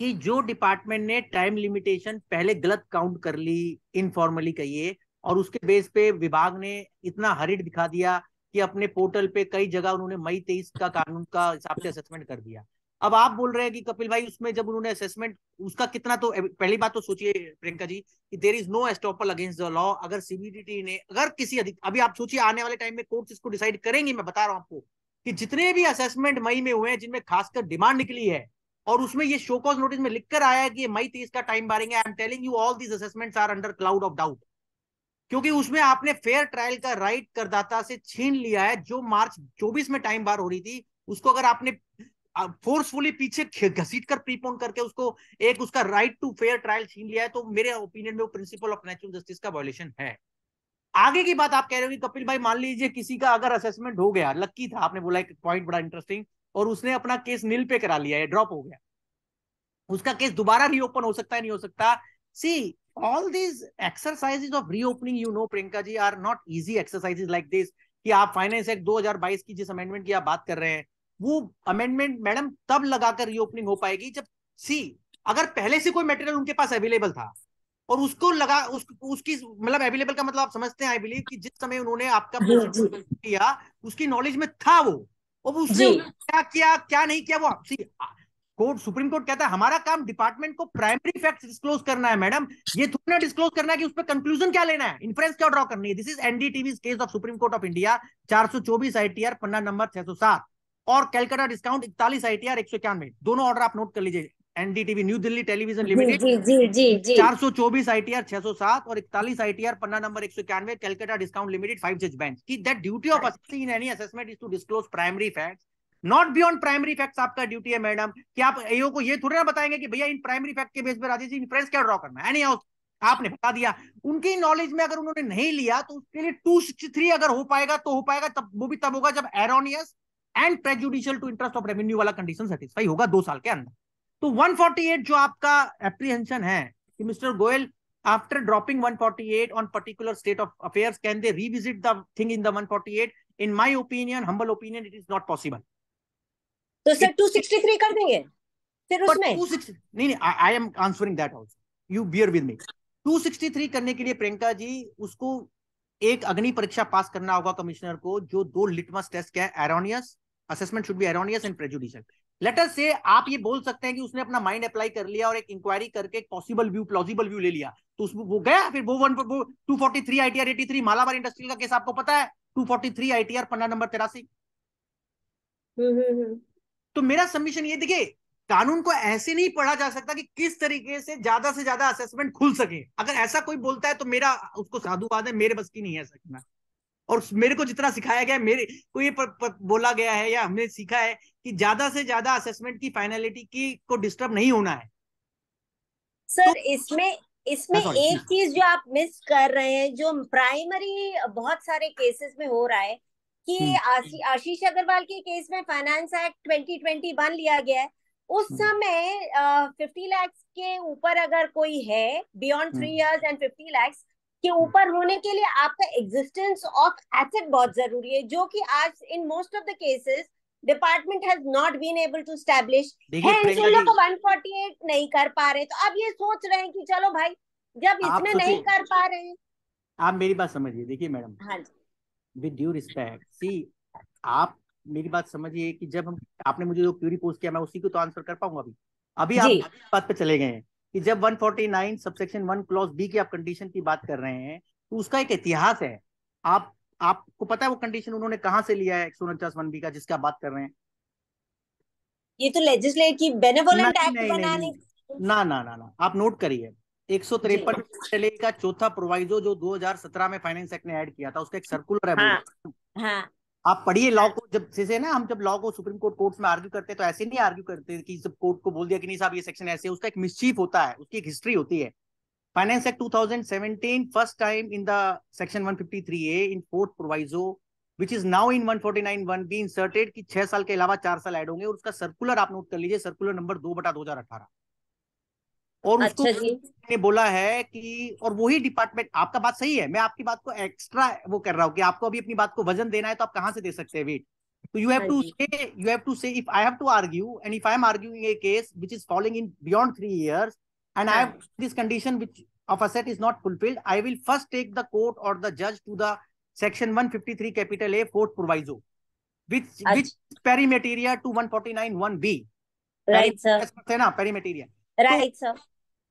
[SPEAKER 3] कि जो डिपार्टमेंट ने टाइम लिमिटेशन पहले गलत count कर ली informally कहिए और उसके base पे विभाग ने इतना हरिड दिखा दिया कि अपने पोर्टल पे कई जगह उन्होंने मई तेईस का कानून का हिसाब से असेसमेंट कर दिया अब आप बोल रहे हैं कि कपिल भाई उसमें जब उन्होंने असेसमेंट उसका कितना तो पहली बात तो सोचिए प्रियंका जी कि there is no estoppel against the law अगर सीबीडीटी ने अगर किसी अधिक अभी आप सोचिए आने वाले टाइम में कोर्ट इसको डिसाइड करेंगे मैं बता रहा हूं आपको कि जितने भी असेसमेंट मई में हुए हैं जिनमें खासकर डिमांड निकली है और उसमें ये शोकॉज नोटिस में लिखकर आया है कि मई तीस का टाइम बारेंगे I am telling you all these assessments are under cloud of doubt क्योंकि उसमें आपने फेयर ट्रायल का राइट करदाता से छीन लिया है जो मार्च चौबीस में टाइम बार हो रही थी उसको अगर आपने फोर्सफुली पीछे घसीट कर प्रीपोन करके उसको एक उसका राइट टू फेयर ट्रायल छीन लिया है तो मेरे ओपिनियन में वो प्रिंसिपल ऑफ नेचुरल जस्टिस का वॉयेशन है आगे की बात आप कह रहे हो कि कपिल भाई मान लीजिए किसी का अगर असेसमेंट हो गया लक्की था आपने बोला एक पॉइंट बड़ा इंटरेस्टिंग और उसने अपना केस नील पे करा लिया है ड्रॉप हो गया उसका केस दोबारा रीओपन हो सकता है नहीं हो सकता see all these exercises of reopening you know Priyanka ji are not easy exercises like this कि आप फाइनेंस एक्ट 2022 की जिस अमेंडमेंट की आप बात कर रहे हैं वो अमेंडमेंट मैडम तब लगाकर रीओपनिंग हो पाएगी जब सी अगर पहले से कोई मटेरियल उनके पास अवेलेबल था और उसको लगा उस, उसकी मतलब अवेलेबल का मतलब आप समझते हैं आई बिलीव कि जिस समय उन्होंने आपका किया उसकी नॉलेज में था वो और उसने क्या किया क्या नहीं किया वो आपसी कोर्ट सुप्रीम कोर्ट कहता है हमारा काम डिपार्टमेंट को प्राइमरी फैक्ट डिस्क्लोज करना है मैडम ये थोड़ा डिस्क्लोज करना है कि उस पर कंक्लूजन क्या लेना है इन्फ्रेंस क्या ड्रॉ करनी है this is NDTV case of supreme court of India चार सौ टी आर पन्ना नंबर छह सौ सात और कैलकाटा डिस्काउंट इकतालीस आई टी आर एक सौ इक्यानवे दोनों ऑर्डर आप नोट कर लीजिए NDTV New Delhi television limited चार सौ चौबीस आई टी आर छह सौ सात और इकतालीस आई टी आर पन्ना नंबर एक सौ इक्यानवे कैलकाटा डिस्काउंट लिमिटेड फाइव जज बैंक की that duty of assisting in any assessment is to disclose primary facts not beyond primary facts आपका ड्यूटी है मैडम कि आप एओ को ये थोड़े ना बताएंगे कि भैया इन प्राइमरी फैक्ट के बेस पर राजेश इन्फ्रेंस क्या ड्रॉ करना है नहीं आपने बता दिया उनकी नॉलेज में अगर उन्होंने नहीं लिया तो उसके लिए टू सिक्स थ्री अगर हो पाएगा तो हो पाएगा तब वो भी तब होगा जब erroneous and prejudicial to interest of revenue वाला कंडीशन सेटिस्फाई होगा दो साल के अंदर तो 148 जो आपका एप्रीहेंशन है कि mister Goyal after dropping 148 on particular state of affairs can they revisit the thing in the 148 in my opinion humble opinion it is not possible तो सर 263 कर देंगे फिर उसमें 260 नहीं नहीं I am answering that also you bear with me 263 करने के लिए प्रियंका जी उसको एक अग्नि परीक्षा पास करना होगा कमिश्नर को जो दो लिटमस टेस्ट क्या है erroneous assessment should be erroneous and prejudicial let us say आप ये बोल सकते हैं कि उसने अपना माइंड अप्लाई कर लिया और एक इंक्वायरी करके एक पॉसिबल व्यू प्लॉजिबल व्यू ले लिया तो उसमें वो गया फिर वो वन वो two forty three ITR eighty three Malabar industrial का केस आपको पता है टू फोर्टी थ्री आईटीआर पन्ना नंबर तेरासी
[SPEAKER 2] हम्म, हम्म, हम्म।
[SPEAKER 3] तो मेरा सबमिशन ये देखिए कानून को ऐसे नहीं पढ़ा जा सकता कि किस तरीके से ज्यादा से ज्यादा असेसमेंट खुल सके अगर ऐसा कोई बोलता है तो मेरा उसको साधुवाद है मेरे बस की नहीं है सकना और मेरे को जितना सिखाया गया मेरे को ये पर, पर, बोला गया है या हमने सीखा है कि ज्यादा से ज्यादा असेसमेंट की फाइनलिटी की को डिस्टर्ब नहीं होना है
[SPEAKER 5] सर तो, इसमें इसमें एक चीज जो आप मिस कर रहे हैं जो प्राइमरी बहुत सारे केसेस में हो रहा है कि हम्म। आशीष अग्रवाल के केस में फाइनेंस एक्ट 2021 लिया गया है उस हम्म। समय फिफ्टी लैक्स के ऊपर अगर कोई है beyond three years and fifty lakhs कि ऊपर होने के लिए आपका एग्जिस्टेंस ऑफ एसेट बहुत जरूरी है जो कि आज in most of the cases department has not been able to establish जिन को 148 नहीं कर पा रहे तो अब ये सोच रहे हैं कि चलो भाई जब इसमें नहीं कर पा रहे
[SPEAKER 3] आप मेरी बात समझिए देखिए मैडम हाँ जी विद ड्यू रिस्पेक्ट सी आप मेरी बात समझिए कि जब हम आपने मुझे जो क्यूरी पोस्ट किया मैं उसी को तो आंसर कर पाऊंगा अभी अभी आप बात पे चले गए हैं कि जब 149 सबसेक्शन 1 क्लॉज बी की आप कंडीशन की बात कर रहे हैं तो उसका एक इतिहास है आप आपको पता है वो कंडीशन उन्होंने कहाँ से लिया है एक सौ वन बी का जिसका बात कर रहे हैं
[SPEAKER 5] ये तो लेजिस्लेटिव बेनेवोलेंट एक्ट बनाने
[SPEAKER 3] ना ना ना ना आप नोट करिए एक सौ तिरपन का चौथा प्रोवाइजो जो 2017 में फाइनेंस एक्ट ने ऐड किया था उसका एक सर्कुलर है हाँ, हाँ. आप पढ़िए लॉ को जब से ना हम जब लॉ को सुप्रीम कोर्ट कोर्ट में आर्ग्यू करते हैं तो ऐसे नहीं आर्ग्यू करते कि जब कोर्ट को बोल दिया कि नहीं साहब ये सेक्शन ऐसे उसका एक मिसचीफ होता है उसकी एक हिस्ट्री होती है finance act 2017 first time in the section 153 A in fourth proviso which is now in 149 one B inserted कि छह साल के अलावा चार साल ऐड होंगे और उसका सर्कुलर आप नोट कर लीजिए सर्कुलर नंबर दो बटा दो हजार अठारह और अच्छा उसको ने बोला है कि और वही डिपार्टमेंट आपका बात सही है मैं आपकी बात को एक्स्ट्रा वो कर रहा हूँ कि आपको अभी अपनी बात को वजन देना है तो आप कहाँ से दे सकते हैं वेट तो you have to say you have to say if I have to argue and if I am arguing a case which is following in beyond three years and I have this condition which of asset is not fulfilled i will first take the court or the judge to the section 153 capital a fourth proviso which Achha. अच्छा। which to to 149 1b right Peri, sir hai na perimeteria right so, तो sir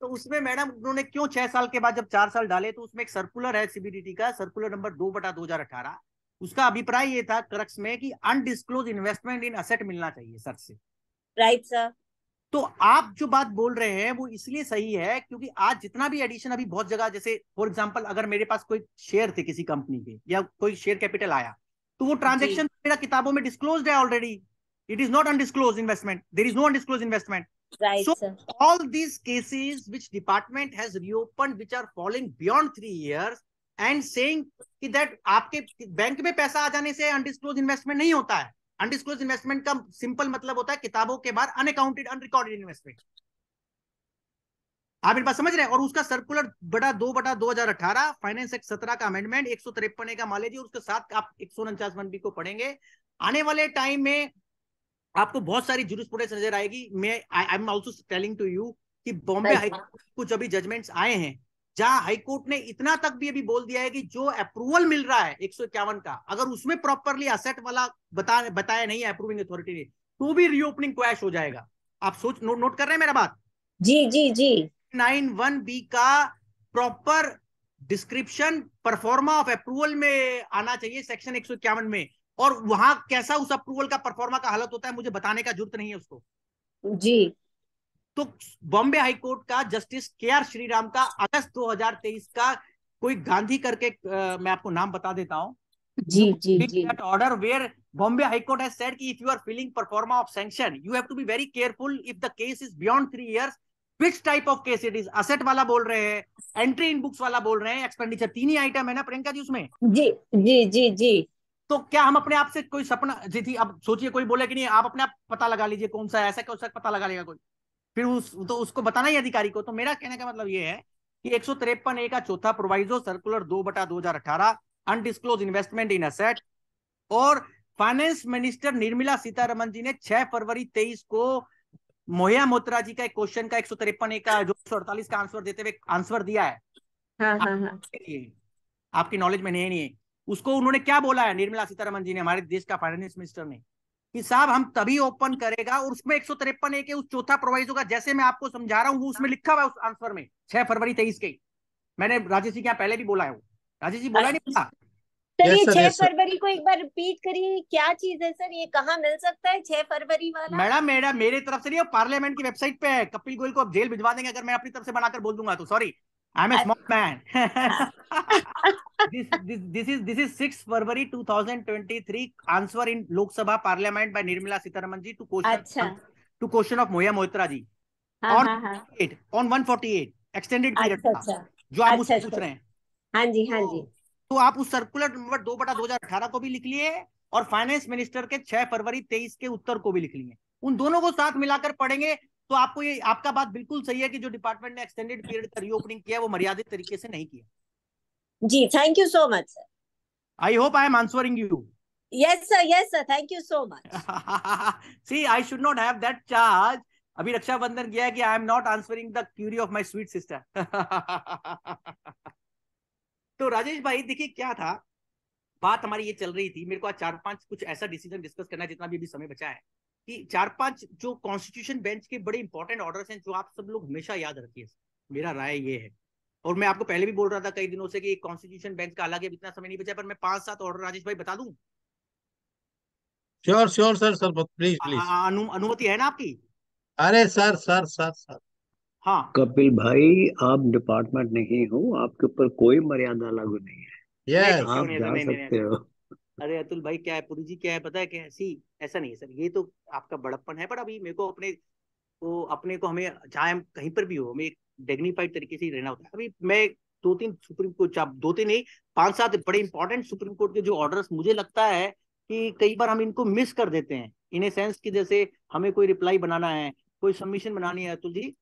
[SPEAKER 3] तो उसमें madam उन्होंने क्यों छह साल के बाद जब चार साल डाले तो उसमें एक सर्कुलर है सीबीडीटी का सर्कुलर नंबर दो बटा दो हजार अठारह उसका अभिप्राय ये था क्रक्स में कि अनडिस्क्लोज इन्वेस्टमेंट इन असेट मिलना चाहिए सर से राइट सर तो आप जो बात बोल रहे हैं वो इसलिए सही है क्योंकि आज जितना भी एडिशन अभी बहुत जगह जैसे फॉर एग्जाम्पल अगर मेरे पास कोई शेयर थे किसी कंपनी के या कोई शेयर कैपिटल आया तो वो ट्रांजेक्शन मेरा किताबों में डिस्क्लोज है already it is not undisclose investment there is no undisclose investment Right, so sir. all these cases which department has reopened, which are falling beyond 3 years, and saying कि that आपके bank में पैसा आ जाने से undisclosed investment नहीं होता है undisclosed investment का सिंपल मतलब होता है किताबों के बाहर अनअकाउंटेड अनरिकॉर्डेड इन्वेस्टमेंट आप मेरी बात समझ रहे हैं और उसका सर्कुलर बड़ा दो बटा दो हजार अठारह फाइनेंस एक्ट सत्रह का अमेंडमेंट एक सौ तिरपन का मान लीजिए उसके साथ आप एक सौ उनचास वन बी को पढ़ेंगे आने वाले टाइम में आपको बहुत सारी जुरिस्प्रूडेंस नजर आएगी मैं I am also telling to you कि बॉम्बे हाईकोर्ट कुछ अभी जजमेंट्स आए हैं जहां हाईकोर्ट ने इतना तक भी अभी बोल दिया है कि जो अप्रूवल मिल रहा है एक का अगर उसमें प्रॉपरली असेट वाला बता बताया नहीं है अप्रूविंग अथॉरिटी ने तो भी रीओपनिंग क्वैश हो जाएगा आप सोच नोट नोट कर रहे हैं मेरा बात जी जी जी नाइन वन बी का proper description proforma of approval में आना चाहिए सेक्शन एक में और वहां कैसा उस अप्रूवल का परफॉर्मा का हालत होता है मुझे बताने का जरूरत नहीं है उसको जी तो बॉम्बे हाईकोर्ट का जस्टिस के आर श्रीराम का अगस्त 2023 का कोई गांधी करके आ, मैं आपको नाम बता देता हूँ जी जी जी order where Bombay high court has said कि if you are feeling proforma of sanction you have to be very careful if the case is beyond three years which type of case it is asset वाला बोल रहे हैं entry in books वाला बोल रहे हैं expenditure तीन ही item है ना प्रियंका जी उसमें
[SPEAKER 2] जी जी जी जी
[SPEAKER 3] तो क्या हम अपने आप से कोई सपना जी अब सोचिए कोई बोले कि नहीं आप अपने आप पता लगा लीजिए कौन सा ऐसा कौन सा पता लगा लेगा कोई फिर उस तो उसको बताना ही अधिकारी को तो मेरा कहने का मतलब ये है कि एक सौ तिरपन ए का चौथा प्रोवाइजो सर्कुलर दो बटा दो हजार अठारह अनडिस्कलोज इन्वेस्टमेंट इन असेट और फाइनेंस मिनिस्टर निर्मला सीतारमन जी ने छह फरवरी तेईस को मोहिया मोत्रा जी का एक क्वेश्चन का एक सौ तिरपन ए का जो सौ अड़तालीस का आंसर देते हुए आंसर दिया है हाँ, हाँ, हाँ. आपकी नॉलेज में नहीं है उसको उन्होंने क्या बोला है निर्मला सीतारमन जी ने हमारे देश का फाइनेंस मिनिस्टर ने कि साहब हम तभी ओपन करेगा और उसमें एक सौ तिरपन एक उस चौथा प्रोवाइज होगा जैसे मैं आपको समझा रहा हूँ उसमें लिखा हुआ उस आंसर में छह फरवरी तेईस के मैंने राजेश जी के पहले भी बोला है वो राजेश जी बोला नहीं बोला छह फरवरी को एक बार रिपीट करिए क्या चीज है सर
[SPEAKER 5] ये कहा मिल सकता है छह फरवरी वाला
[SPEAKER 3] मैडम मेरे तरफ से नहीं पार्लियामेंट की वेबसाइट पे है कपिल गोयल को अब जेल भिजवा देंगे अगर मैं अपनी तरफ से बनाकर बोल दूंगा तो sorry I'm a small man. this, this, this is this is 6 February 2023 answer in Lok Sabha Parliament by Nirmala Sitaraman ji to question Achha. to question of Moya Moitra ji
[SPEAKER 2] on eight
[SPEAKER 3] हाँ. 8, on 148 extended period अच्छा, अच्छा. जो आप अच्छा, मुझसे पूछ रहे हैं हाँ जी हाँ जी तो आप उस सर्कुलर नंबर दो बटा दो हजार अठारह को भी लिख लिए और फाइनेंस मिनिस्टर के छह फरवरी तेईस के उत्तर को भी लिख लिए उन दोनों को साथ मिलाकर पढ़ेंगे तो आपको ये आपका बात बिल्कुल सही है कि जो डिपार्टमेंट ने एक्सटेंडेड पीरियड का रीओपनिंग किया वो मर्यादित तरीके से नहीं किया जी thank you so much sir I hope I am answering you yes sir yes sir thank you so much see I should not have that charge अभी रक्षाबंधन गया कि I am not answering the query of my sweet sister तो राजेश भाई देखिए क्या था बात हमारी ये चल रही थी मेरे को आज चार पांच कुछ ऐसा डिसीजन डिस्कस करना है जितना भी अभी समय बचा है कि चार पांच जो कॉन्स्टिट्यूशन बेंच के बड़े इंपॉर्टेंट ऑर्डर्स हैं जो आप सब लोग हमेशा याद रखिए मेरा राय ये है और मैं आपको पहले भी बोल रहा था कई दिनों से कि कॉन्स्टिट्यूशन बेंच का हालांकि इतना समय नहीं बचा पर मैं पांच सात ऑर्डर राजेश भाई बता दूं
[SPEAKER 1] sure sure sir sir please please
[SPEAKER 3] अनु, अनुमति है ना आपकी
[SPEAKER 1] अरे सर सर सर सर
[SPEAKER 3] हाँ
[SPEAKER 6] कपिल भाई आप डिपार्टमेंट नहीं हो आपके ऊपर कोई मर्यादा लागू
[SPEAKER 3] नहीं है yes. आप जा सकते हो अरे अतुल भाई क्या है पुरी जी क्या है पता है क्या ऐसा नहीं है सर ये तो आपका बड़प्पन है पर अभी मेरे को अपने को अपने को हमें चाहे हम कहीं पर भी हो हमें डेग्निफाइड तरीके से रहना होता है अभी मैं दो तीन सुप्रीम कोर्ट दो तीन नहीं पांच सात बड़े इंपॉर्टेंट सुप्रीम कोर्ट के जो ऑर्डर्स मुझे लगता है कि कई बार हम इनको मिस कर देते हैं इन ए सेंस की जैसे हमें कोई रिप्लाई बनाना है कोई सबमिशन बनानी है अतुल जी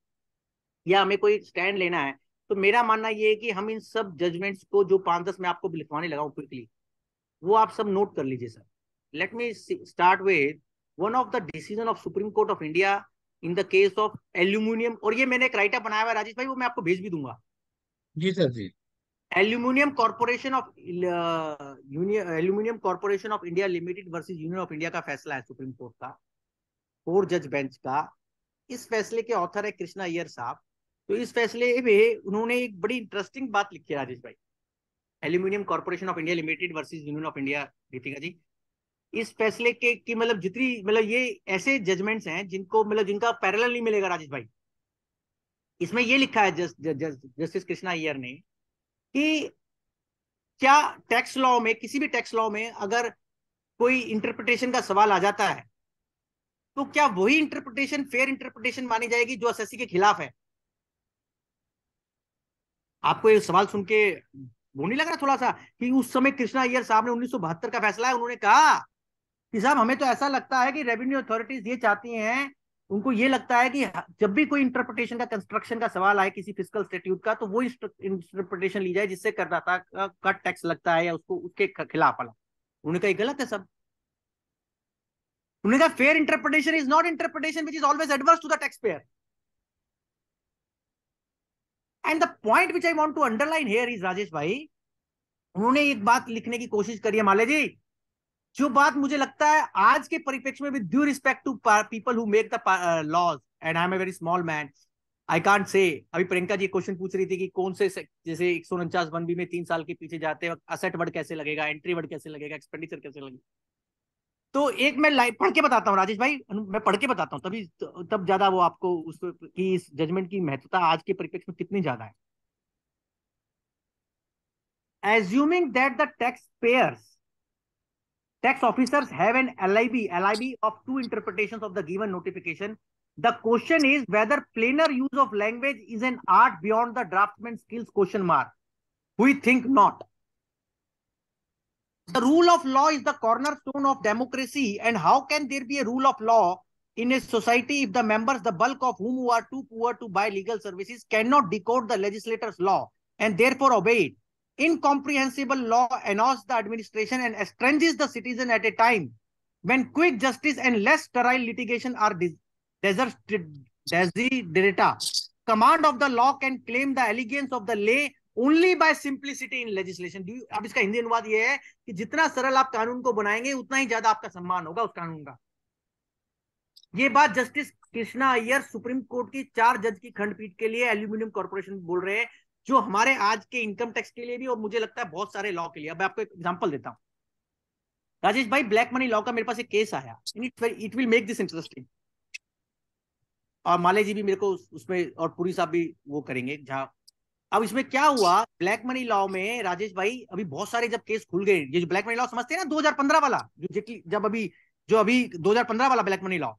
[SPEAKER 3] या हमें कोई स्टैंड लेना है तो मेरा मानना ये है कि हम इन सब जजमेंट्स को जो पांच दस मैं आपको लिखवाने लगाऊ क्विकली वो आप सब नोट कर लीजिए sir let me start with one of the decision of supreme court of India in the case of aluminium और ये मैंने एक राइट बनाया हुआ राजेश भाई वो मैं आपको भेज भी दूंगा जी सर जी aluminium corporation of union aluminium corporation of India limited versus union of India का फैसला है सुप्रीम कोर्ट का फोर जज बेंच का इस फैसले के ऑथर है कृष्णा अय्यर साहब तो इस फैसले में उन्होंने एक बड़ी इंटरेस्टिंग बात लिखी है राजेश भाई aluminium corporation of India limited versus union of India Ritika ji इस फैसले के की मतलब जितनी मतलब ये ऐसे जजमेंट्स हैं जिनको मतलब जिनका पैरल नहीं मिलेगा राजेश भाई इसमें ये लिखा है जस, ज, ज, ज, जस्टिस कृष्णा अयर ने कि क्या टैक्स लॉ में किसी भी टैक्स लॉ में अगर कोई इंटरप्रिटेशन का सवाल आ जाता है तो क्या वही इंटरप्रिटेशन फेयर इंटरप्रिटेशन मानी जाएगी जो एस के खिलाफ है आपको ये सवाल सुन के वो नहीं लग रहा थोड़ा सा कि उस समय कृष्णा अयर साहब ने उन्नीस का फैसला है उन्होंने कहा कि साहब हमें तो ऐसा लगता है कि रेवेन्यू अथॉरिटीज ये चाहती हैं उनको ये लगता है कि जब भी कोई इंटरप्रिटेशन का कंस्ट्रक्शन का सवाल आए किसी फिजिकल स्टेट्यूट का तो वो इंटरप्रिटेशन ली जाए जिससे करदाता का टैक्स लगता है या उसको उसके खिलाफ अलग उन्होंने कहा गलत है सब उन्होंने कहा fair interpretation is not interpretation which is always adverse to the tax payer and the point which I want to underline here is Rajesh भाई उन्होंने एक बात लिखने की कोशिश करी है माले जी जो बात मुझे लगता है आज के परिप्रेक्ष्य में भी due respect to people who make the laws and I am a very small man I can't say अभी प्रियंका जी क्वेश्चन पूछ रही थी कि कौन से जैसे एक सौ उनचास वन बी में तीन साल के पीछे जाते वक्त असेट वर्ड कैसे लगेगा एंट्री वर्ड कैसे लगेगा एक्सपेंडिचर कैसे लगेगा तो एक मैं लाइव पढ़ के बताता हूँ राजेश भाई मैं पढ़ के बताता हूँ तभी तब ज्यादा वो आपको उस की इस जजमेंट की महत्वता आज के परिप्रेक्ष में कितनी ज्यादा है assuming that the tax payers tax officers have an L L I B I B of two interpretation of the given notification the question is whether plainer use of language is an art beyond the draftsman skills question mark we think not the rule of law is the cornerstone of democracy and how can there be a rule of law in a society if the members the bulk of whom are too poor to buy legal services cannot decode the legislator's law and therefore obey it incomprehensible law annoys the administration and estranges the citizen at a time when quick justice and less sterile litigation are deserted data, command of the law can claim the allegiance of the lay only by simplicity in legislation अब इसका हिंदी अनुवाद यह है कि जितना सरल आप कानून को बनाएंगे उतना ही ज्यादा आपका सम्मान होगा उस कानून का ये बात justice Krishna Iyer supreme court की चार जज की खंडपीठ के लिए एल्यूमिनियम कॉर्पोरेशन बोल रहे हैं जो हमारे आज के इनकम टैक्स के लिए भी और मुझे लगता है बहुत सारे लॉ के लिए अब आपको एक एग्जाम्पल देता हूँ राजेश भाई ब्लैक मनी लॉ का मेरे पास एक केस आया it will make this interesting और माले जी भी मेरे को उसमें और पूरी साहब भी वो करेंगे जहाँ अब इसमें क्या हुआ ब्लैक मनी लॉ में राजेश भाई अभी बहुत सारे जब केस खुल गए ये जो ब्लैक मनी लॉ समझते हैं ना 2015 वाला जो जेटली जब अभी जो अभी 2015 वाला ब्लैक मनी लॉ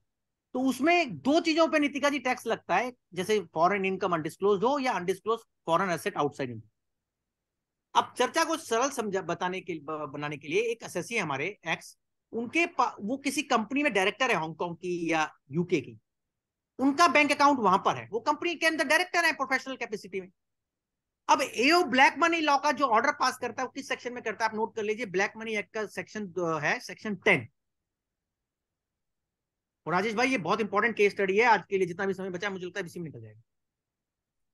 [SPEAKER 3] तो उसमें दो चीजों पे नीतिका जी टैक्स लगता है जैसे फॉरेन इनकम अनडिस्क्लोज हो या undisclosed foreign asset outside India अब चर्चा को सरल समझा बताने के बनाने के लिए एक एसएससी है हमारे एक्स उनके वो किसी कंपनी में डायरेक्टर है हांगकांग की या यूके की उनका बैंक अकाउंट वहां पर है वो कंपनी के अंदर डायरेक्टर है प्रोफेशनल कैपेसिटी में अब एओ ब्लैक मनी लॉ का जो ऑर्डर पास करता है वो किस सेक्शन में करता है आप नोट कर लीजिए ब्लैक मनी एक्ट का सेक्शन है सेक्शन टेन और राजेश भाई ये बहुत इंपॉर्टेंट केस स्टडी है आज के लिए जितना भी समय बचा मुझे लगता है इसी में निकल जाएगा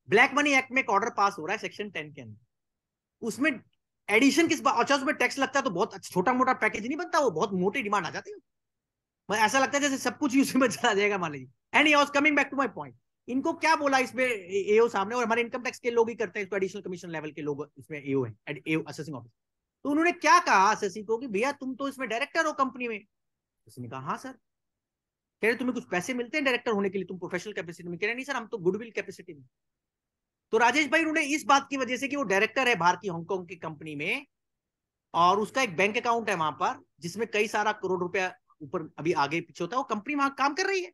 [SPEAKER 3] ब्लैक मनी एक्ट में एक ऑर्डर पास हो रहा है सेक्शन टेन के अंदर उसमें एडिशन किस अच्छा उसमें टैक्स लगता है तो बहुत अच्छा, छोटा मोटा पैकेज नहीं बनता वो बहुत मोटी डिमांड आ जाती है ऐसा लगता है जैसे सब कुछ यूज में चला जाएगा मान लीजिए and coming back to my point इनको क्या बोला इसमें एओ सामने और हमारे इनकम टैक्स के लोग ही करते हैं एडिशनल कमीशन लेवल के लोग इसमें एओ है एओ असेसिंग ऑफिस तो उन्होंने क्या कहा असेसी को कि भैया तुम तो इसमें डायरेक्टर हो कंपनी में उसने कहा हाँ सर कह रहे तुम्हें कुछ पैसे मिलते हैं डायरेक्टर होने के लिए तुम प्रोफेशनल कैपेसिटी में कह रहे नहीं सर हम तो गुडविल कैपेसिटी में तो राजेश भाई उन्होंने इस बात की वजह से कि वो डायरेक्टर है भारतीय हांगकॉन्ग हांगकांग की कंपनी में और उसका एक बैंक अकाउंट है वहां पर जिसमें कई सारा करोड़ रुपया ऊपर अभी आगे पीछे होता है वो कंपनी वहां काम कर रही है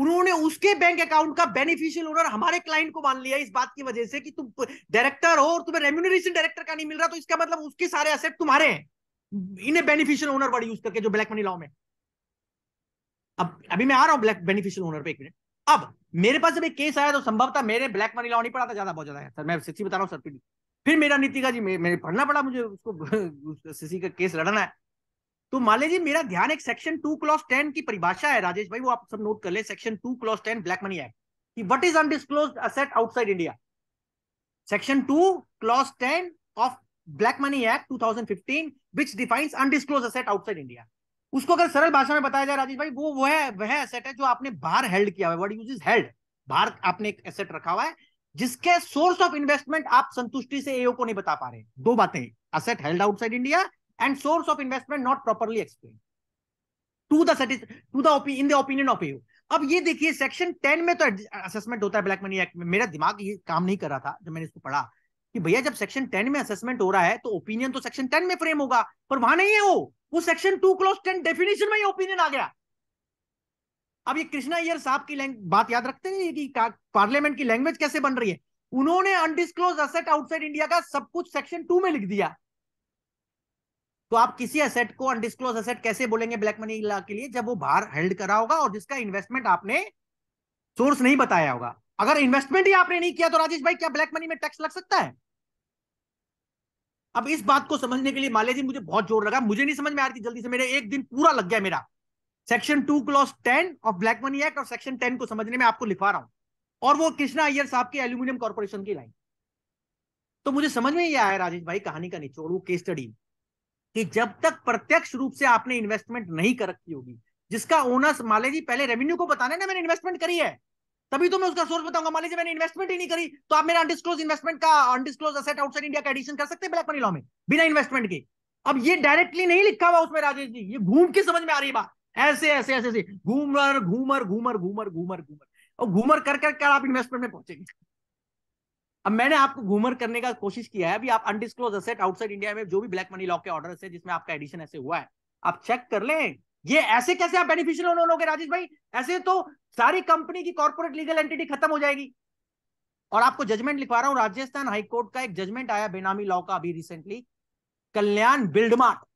[SPEAKER 3] उन्होंने उसके बैंक अकाउंट का बेनिफिशियल ओनर हमारे क्लाइंट को मान लिया इस बात की वजह से कि तुम डायरेक्टर हो और तुम्हें रेम्यूनरेशन डायरेक्टर का नहीं मिल रहा तो इसका मतलब उसके सारे असेट तुम्हारे हैं इन्हें बेनिफिशियल ओनर वर्ड यूज करके जो ब्लैक मनी लॉ में अब अभी मैं आ रहा हूं ब्लैक बेनिफिशियल ओनर पे एक मिनट अब मेरे पास जब एक केस आया तो संभवतः मेरे ब्लैक मनी लॉ नहीं पड़ा था ज्यादा बहुत ज्यादा सर मैं सच्ची बता रहा हूँ सर फिर मेरा नीति का जी मेरे पढ़ना पड़ा मुझे उसको सीसी का केस लड़ना है तो मान लीजिए मेरा ध्यान एक सेक्शन टू क्लॉस टेन की परिभाषा है राजेश भाई वो आप सब नोट कर ले section two clause ten black money act की what is undisclosed asset outside India section two clause ten of black money act two thousand fifteen which define undisclosed asset outside India उसको अगर सरल भाषा में बताया जाए राजेश भाई वो वह वह एसेट है जो आपने बाहर हेल्ड किया हुआ है वर्ड हेल्ड बाहर आपने एक एसेट रखा हुआ है जिसके सोर्स ऑफ इन्वेस्टमेंट आप संतुष्टि से एओ को नहीं बता पा रहे दो बातें asset held outside India and source of investment not properly explained to the to the in the opinion of AO. अब ये देखिए सेक्शन टेन में तो असेसमेंट होता है ब्लैक मनी एक्ट में मेरा दिमाग ये काम नहीं कर रहा था जब मैंने इसको पढ़ा कि भैया जब सेक्शन टेन में असेसमेंट हो रहा है तो ओपिनियन तो सेक्शन टेन में फ्रेम होगा पर वहां नहीं है वो वो section two clause ten definition में ओपिनियन आ गया अब ये कृष्णा अयर साहब की बात याद रखते हैं कि पार्लियामेंट की लैंग्वेज कैसे बन रही है उन्होंने अनडिस्क्लोज असेट आउटसाइड इंडिया का सब कुछ सेक्शन टू में लिख दिया तो आप किसी एसेट को अनडिस्क्लोज एसेट कैसे बोलेंगे ब्लैक मनी के लिए जब वो बाहर हेल्ड करा होगा और जिसका इन्वेस्टमेंट आपने सोर्स नहीं बताया होगा अगर इन्वेस्टमेंट ही आपने नहीं किया तो राजेश भाई क्या ब्लैक मनी में टैक्स लग सकता है अब इस बात को समझने के लिए माल्या जी मुझे बहुत जोर लगा मुझे नहीं समझ में आ रही थी जल्दी से मेरे एक दिन पूरा लग गया मेरा section two clause ten of black money act और सेक्शन टेन को समझने में आपको लिखवा रहा हूं और वो कृष्णा अय्यर साहब के एल्यूमिनियम कॉर्पोरेशन की लाइन तो मुझे समझ में ही आया राजेश भाई कहानी का निचोड़ वो केस स्टडी कि जब तक प्रत्यक्ष रूप से आपने इन्वेस्टमेंट नहीं कर रखी होगी जिसका ओनर्स माले जी पहले रेवेन्यू को बताने ना मैंने इन्वेस्टमेंट करी है तभी तो मैं उसका सोर्स बताऊंगा मान लीजिए मैंने इन्वेस्टमेंट ही नहीं करी तो आप मेरा अनडिस्क्लोज इन्वेस्टमेंट का अनडिस्क्लोज असेट आउटसाइड इंडिया का एडिशन कर सकते हैं ब्लैक मनी लॉ में बिना इन्वेस्टमेंट के अब ये डायरेक्टली नहीं लिखा हुआ उसमें राजेश जी ये घूम के समझ में आ रही बात ऐसे ऐसे ऐसे ऐसे घूमर घूमर घूमर घूमर घूमर घूमर और घूमर कर कर आप इन्वेस्टमेंट में पहुंचेंगे अब मैंने आपको घूमर करने का कोशिश किया है अभी आप अनडिस्क्लोज असेट आउटसाइड इंडिया में जो भी ब्लैक मनी लॉ के ऑर्डर है जिसमें आपका एडिशन ऐसे हुआ है आप चेक कर लें ये ऐसे कैसे आप बेनिफिशियल होने लोगे राजेश भाई ऐसे तो सारी कंपनी की कॉर्पोरेट लीगल एंटिटी खत्म हो जाएगी और आपको जजमेंट लिखवा रहा हूं राजस्थान हाईकोर्ट का एक जजमेंट आया बेनामी लॉ का अभी रिसेंटली कल्याण बिल्डमार्ट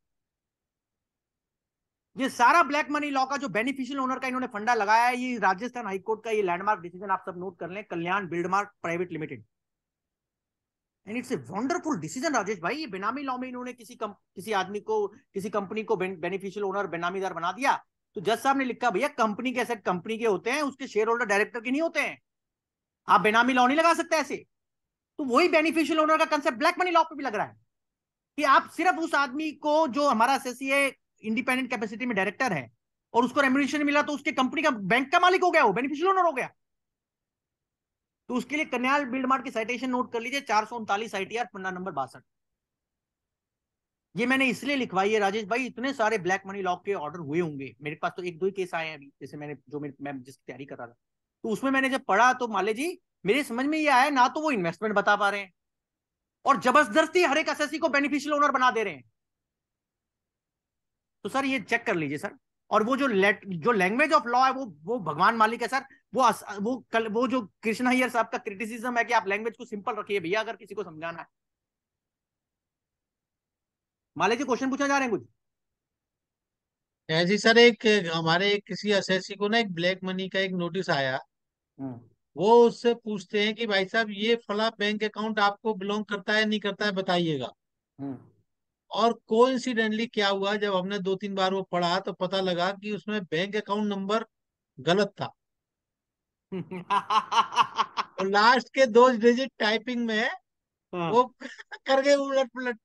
[SPEAKER 3] ये सारा ब्लैक मनी लॉ का जो बेनिफिशियल ओनर का इन्होंने फंडा लगाया है ये राजस्थान हाईकोर्ट का ये लैंडमार्क डिसीजन आप सब नोट कर लें Kalyan Buildmark private limited and it's a wonderful decision Rajesh भाई ये बेनामी लॉ में इन्होंने किसी कम, किसी आदमी को किसी कंपनी को बेनिफिशियल ओनर बेनामीदार बना दिया तो जज साहब ने लिखा भैया कंपनी के एसेट कंपनी के होते हैं उसके शेयर होल्डर डायरेक्टर के नहीं होते हैं आप बेनामी लॉ नहीं लगा सकते ऐसे तो वही बेनिफिशियल ओनर का कंसेप्ट ब्लैक मनी लॉ पे भी लग रहा है कि आप सिर्फ उस आदमी को जो हमारा इंडिपेंडेंट कैपेसिटी e में डायरेक्टर है और उसको रेमुनेशन मिला तो उसके कंपनी का बैंक का मालिक हो गया वो बेनिफिशियल ओनर हो गया तो उसके लिए कन्याल बिल्ड मार्ट की साइटेशन नोट कर लीजिए चार सौ उनतालीस आई टी आर पन्ना नंबर बासठ ये मैंने इसलिए लिखवाई है राजेश भाई इतने सारे ब्लैक मनी लॉक के ऑर्डर हुए होंगे मेरे पास तो एक दो ही केस आए हैं अभी जैसे मैंने जो मेरे मैं जिसकी तैयारी कर रहा था तो उसमें मैंने जब पढ़ा तो माले जी मेरे समझ में ये आया ना तो वो इन्वेस्टमेंट बता पा रहे हैं और जबरदस्ती हर एक एसएससी को बेनिफिशियल ओनर बना दे रहे हैं तो सर ये चेक कर लीजिए सर और वो जो लेट जो लैंग्वेज ऑफ लॉ है वो वो भगवान मालिक है सर वो अस, वो कल वो जो कृष्ण अयर साहब का क्रिटिसिज्म है कि आप लैंग्वेज को सिंपल रखिए भैया अगर किसी को समझाना है
[SPEAKER 1] मालिक जी क्वेश्चन पूछा जा रहे हैं कुछ जी सर एक हमारे एक किसी एसएससी को ना एक ब्लैक मनी का एक नोटिस आया हम्म। वो उससे पूछते हैं कि भाई साहब ये फला बैंक अकाउंट आपको बिलोंग करता है नहीं करता है बताइएगा हम्म। और को क्या हुआ जब हमने दो तीन बार वो पढ़ा तो पता लगा कि उसमें बैंक अकाउंट नंबर गलत था तो लास्ट के दो डिजिट टाइपिंग में हाँ। वो कर गए उलट पुलट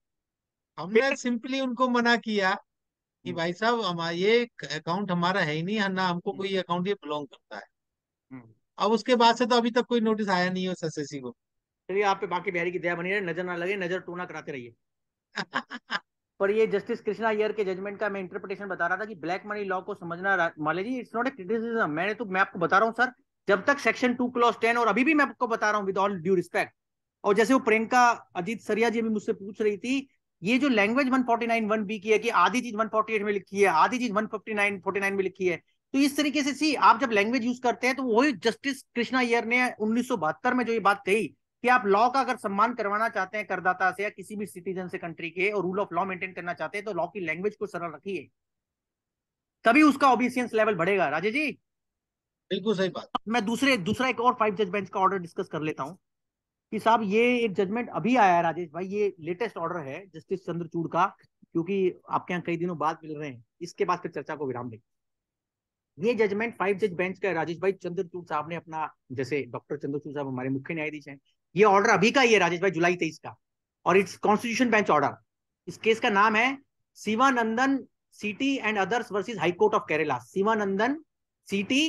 [SPEAKER 1] हमने सिंपली उनको मना किया कि हम्म। भाई साहब हमारा ये अकाउंट हमारा है ही नहीं ना हमको हम्म। कोई अकाउंट ये बिलोंग करता है हम्म। अब उसके बाद से तो अभी तक कोई नोटिस आया नहीं है एसएससी को
[SPEAKER 3] चलिए आप पे बाकी बिहारी की दया बनी रहे नजर ना लगे नजर टूना कराते रहिए पर ये जस्टिस कृष्णा अयर के जजमेंट का मैं इंटरप्रिटेशन बता रहा था कि ब्लैक मनी लॉ को समझना Male ji it's not a criticism मैंने तो मैं आपको बता रहा हूँ सर जब तक सेक्शन टू क्लॉज टेन और अभी भी मैं आपको बता रहा हूँ विद ऑल ड्यू रिस्पेक्ट और जैसे वो प्रियंका अजीत सरिया जी भी मुझसे पूछ रही थी ये जो लैंग्वेज नाइन वन बी की है कि आधी चीज एट में लिखी है आधी चीज फोर्टी नाइन में लिखी है तो इस तरीके से सी आप जब लैंग्वेज यूज करते हैं तो वही जस्टिस कृष्णा अयर ने उन्नीस में जो ये बात कही कि आप लॉ का अगर सम्मान करवाना चाहते हैं करदाता से या किसी भी सिटीजन से कंट्री के और रूल ऑफ लॉ मेंटेन करना चाहते हैं तो लॉ की लैंग्वेज को सरल रखिए तभी उसका ओबिसियंस लेवल बढ़ेगा राजे जी बिल्कुल सही बात मैं दूसरे दूसरा एक और फाइव जज बेंच का ऑर्डर डिस्कस कर लेता हूँ कि साहब ये एक जजमेंट अभी आया है राजेश भाई ये लेटेस्ट ऑर्डर है जस्टिस चंद्रचूड़ का क्योंकि आपके यहाँ कई दिनों बाद मिल रहे हैं इसके बाद फिर चर्चा को विराम देंगे ये जजमेंट फाइव जज बेंच का राजेश भाई चंद्रचूड़ साहब ने अपना जैसे डॉक्टर चंद्रचूड़ साहब हमारे मुख्य न्यायाधीश हैं ये ऑर्डर अभी का ही है राजेश भाई जुलाई तेईस का और इट्स कॉन्स्टिट्यूशन बेंच ऑर्डर इस केस का नाम है Sivanandan CT and others versus high court of Kerala Sivanandan CT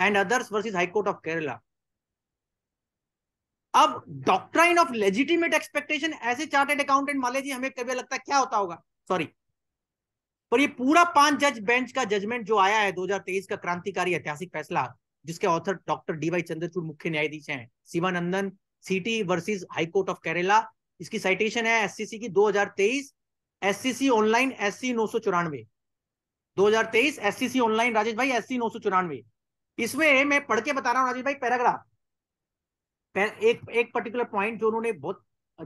[SPEAKER 3] and others versus high court of Kerala अब डॉक्ट्राइन ऑफ लेजिटिमेट एक्सपेक्टेशन ऐसे चार्टेड अकाउंटेंट मान लीजिए हमें कभी लगता है क्या होता होगा सॉरी पर ये पूरा पांच जज बेंच का जजमेंट जो आया है 2023 का क्रांतिकारी ऐतिहासिक फैसला जिसके author doctor D Y Chandrachud मुख्य न्यायाधीश हैं Sivanandan CT versus high court of Kerala इसकी साइटेशन है एससीसी की 2023 एससीसी ऑनलाइन एससी नौ सौ चौरानवे दो हजार तेईस एससीसी ऑनलाइन राजेश भाई एससी नौ सौ चौरानवे इसमें मैं पढ़ के बता रहा हूँ राजेश भाई पैराग्राफ एक एक पर्टिकुलर पॉइंट जो उन्होंने बहुत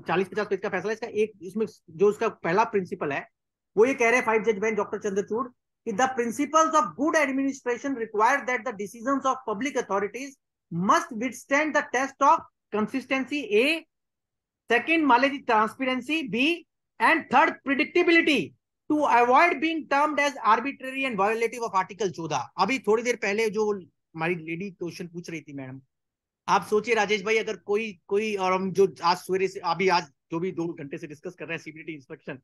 [SPEAKER 3] चालीस पचास पेज का फैसला इसका एक इसमें जो उसका पहला प्रिंसिपल है वो ये कह रहे हैं फाइव जज बेंच डॉक्टर चंद्रचूड कि the principle of good administration require that the decision of public authorities must withstand the test of consistency A, second mileage transparency B, and third predictability to avoid being termed as arbitrary and violative of Article 14. अभी थोड़ी देर पहले जो हमारी lady question पूछ रही थी madam आप सोचिए राजेश भाई अगर कोई कोई और हम जो आज सवेरे से अभी आज जो भी दो घंटे से डिस्कस कर रहे हैं सीबीटी इंस्पेक्शन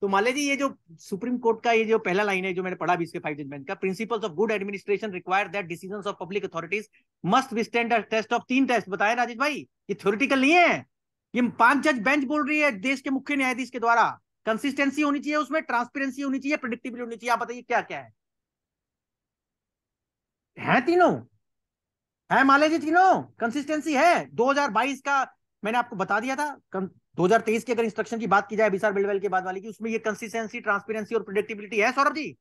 [SPEAKER 3] तो माल्या जी ये जो सुप्रीम कोर्ट का ये जो पहला लाइन है जो मैंने पढ़ा भी इसके फाइव जजमेंट का principles of good administration require that decisions of public authorities must be stand test of तीन टेस्ट बताया राजेश भाई ये थ्योरिटिकल नहीं है ये पांच जज बेंच बोल रही है देश के मुख्य न्यायाधीश के द्वारा कंसिस्टेंसी होनी चाहिए उसमें ट्रांसपेरेंसी होनी चाहिए प्रिडिक्टिबिलिटी होनी चाहिए आप बताइए क्या क्या है है तीनों है माले जी तीनों कंसिस्टेंसी है 2022 का मैंने आपको बता दिया था 2023 के अगर इंस्ट्रक्शन की बात की जाए बिसार बिल्डवेल के बाद वाली की उसमें ये कंसिस्टेंसी ट्रांसपेरेंसी और प्रिडिक्टिबिलिटी है सौरभ जी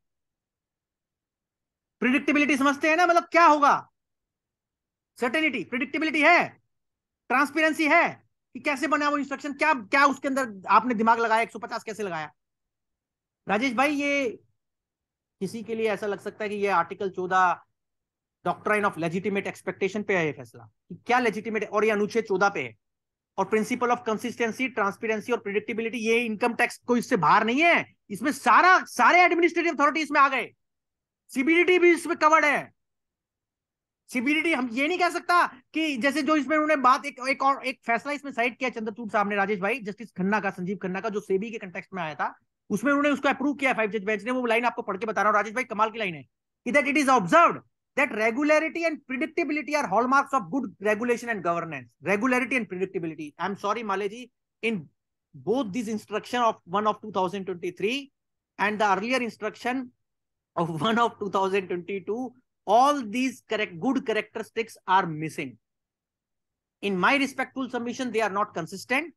[SPEAKER 3] प्रिडिक्टिबिलिटी समझते हैं ना मतलब क्या होगा सर्टेनिटी प्रिडिक्टिबिलिटी है ट्रांसपेरेंसी है कि कैसे बना वो इंस्ट्रक्शन क्या क्या उसके अंदर आपने दिमाग लगाया एक कैसे लगाया राजेश भाई ये किसी के लिए ऐसा लग सकता है कि ये आर्टिकल चौदह डॉक्ट्राइन ऑफ लेजिटिमेट एक्सपेक्टेशन पे है ये फैसला कि क्या लेजिटिमेट और ये अनुच्छेद चौदह पे है और प्रिंसिपल ऑफ कंसिस्टेंसी ट्रांसपेरेंसी और प्रिडिक्टेबिलिटी ये इनकम टैक्स को इससे बाहर नहीं है इसमें सारा सारे एडमिनिस्ट्रेटिव अथॉरिटी इसमें आ गए सीबीडीटी भी इसमें कवर्ड है सीबीडीटी हम ये नहीं कह सकता कि जैसे जो इसमें उन्होंने बात एक एक और एक फैसला इसमें साइड किया चंद्रचूड साहब ने राजेश भाई जस्टिस खन्ना का संजीव खन्ना का जो सेबी के कंटेक्स्ट में आया था उसमें उन्होंने उसको अप्रूव किया फाइव जज बेंच ने वो लाइन आपको पढ़ के बता रहा हूँ राजेश भाई कमाल की लाइन है that it is observe that regularity and predictability are hallmarks of good regulation and governance. Regularity and predictability. I'm sorry, Maleji, in both these instruction of one of 2023 and the earlier instruction of one of 2022, all these correct good characteristics are missing. In my respectful submission, they are not consistent.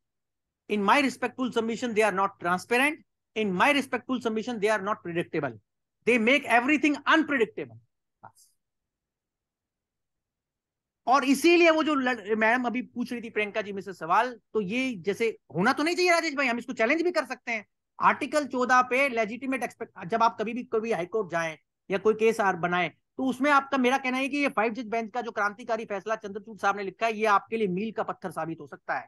[SPEAKER 3] In my respectful submission, they are not transparent. In my respectful submission, they are not predictable. They make everything unpredictable. और इसीलिए वो जो madam अभी पूछ रही थी प्रियंका जी में से सवाल तो ये जैसे होना तो नहीं चाहिए राजेश भाई हम इसको चैलेंज भी कर सकते हैं आर्टिकल चौदह पे लेजिटिमेट एक्सपेक्ट जब आप कभी भी कभी हाईकोर्ट जाए या कोई केस आर बनाए तो उसमें आपका मेरा कहना है कि ये फाइव जज बेंच का जो क्रांतिकारी फैसला चंद्रचूड साहब ने लिखा है ये आपके लिए मील का पत्थर साबित हो सकता है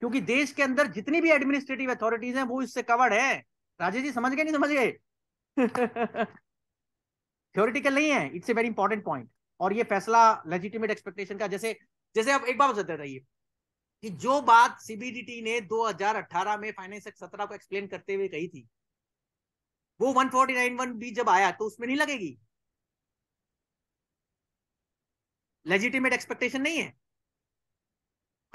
[SPEAKER 3] क्योंकि देश के अंदर जितनी भी एडमिनिस्ट्रेटिव अथॉरिटीज हैं वो इससे कवर्ड है राजेश जी समझ गए नहीं समझ गए थ्योरिटिकल नहीं है it's a very important point और ये फैसला लेजिटिमेट एक्सपेक्टेशन का जैसे जैसे आप एक बार बताते रहिए कि जो बात सीबीडीटी ने 2018 में फाइनेंस एक्ट सत्रह को एक्सप्लेन करते हुए कही थी वो 149.1 बी जब आया तो उसमें नहीं लगेगी लेजिटिमेट एक्सपेक्टेशन नहीं है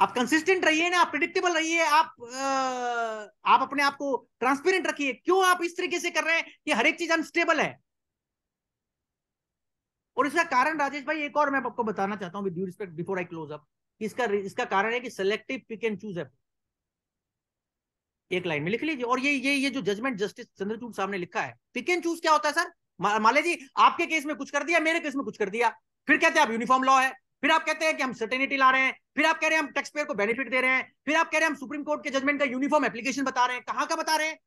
[SPEAKER 3] आप कंसिस्टेंट रहिए ना आप प्रिडिक्टेबल रहिए आप आ, आप अपने आप को ट्रांसपेरेंट रखिए क्यों आप इस तरीके से कर रहे हैं कि हर एक चीज अनस्टेबल है और इसका कारण राजेश भाई एक और मैं आपको बताना चाहता हूँ with due respect before I close up इसका इसका कारण है कि सेलेक्टिव पिक एंड चूज है एक लाइन में लिख लीजिए और ये ये ये जो जजमेंट जस्टिस चंद्रचूड सामने लिखा है पिक एंड चूज क्या होता है सर माले जी आपके केस में कुछ कर दिया मेरे केस में कुछ कर दिया फिर कहते हैं आप यूनिफॉर्म लॉ है फिर आप कहते हैं कि हम सर्टेनिटी ला रहे हैं फिर आप कह रहे हैं हम टैक्स पेयर को बेनिफिट दे रहे हैं फिर आप कह रहे हैं हम सुप्रीम कोर्ट के जजमेंट का यूनिफॉर्म एप्लीकेशन बता रहे हैं कहां का बता रहे हैं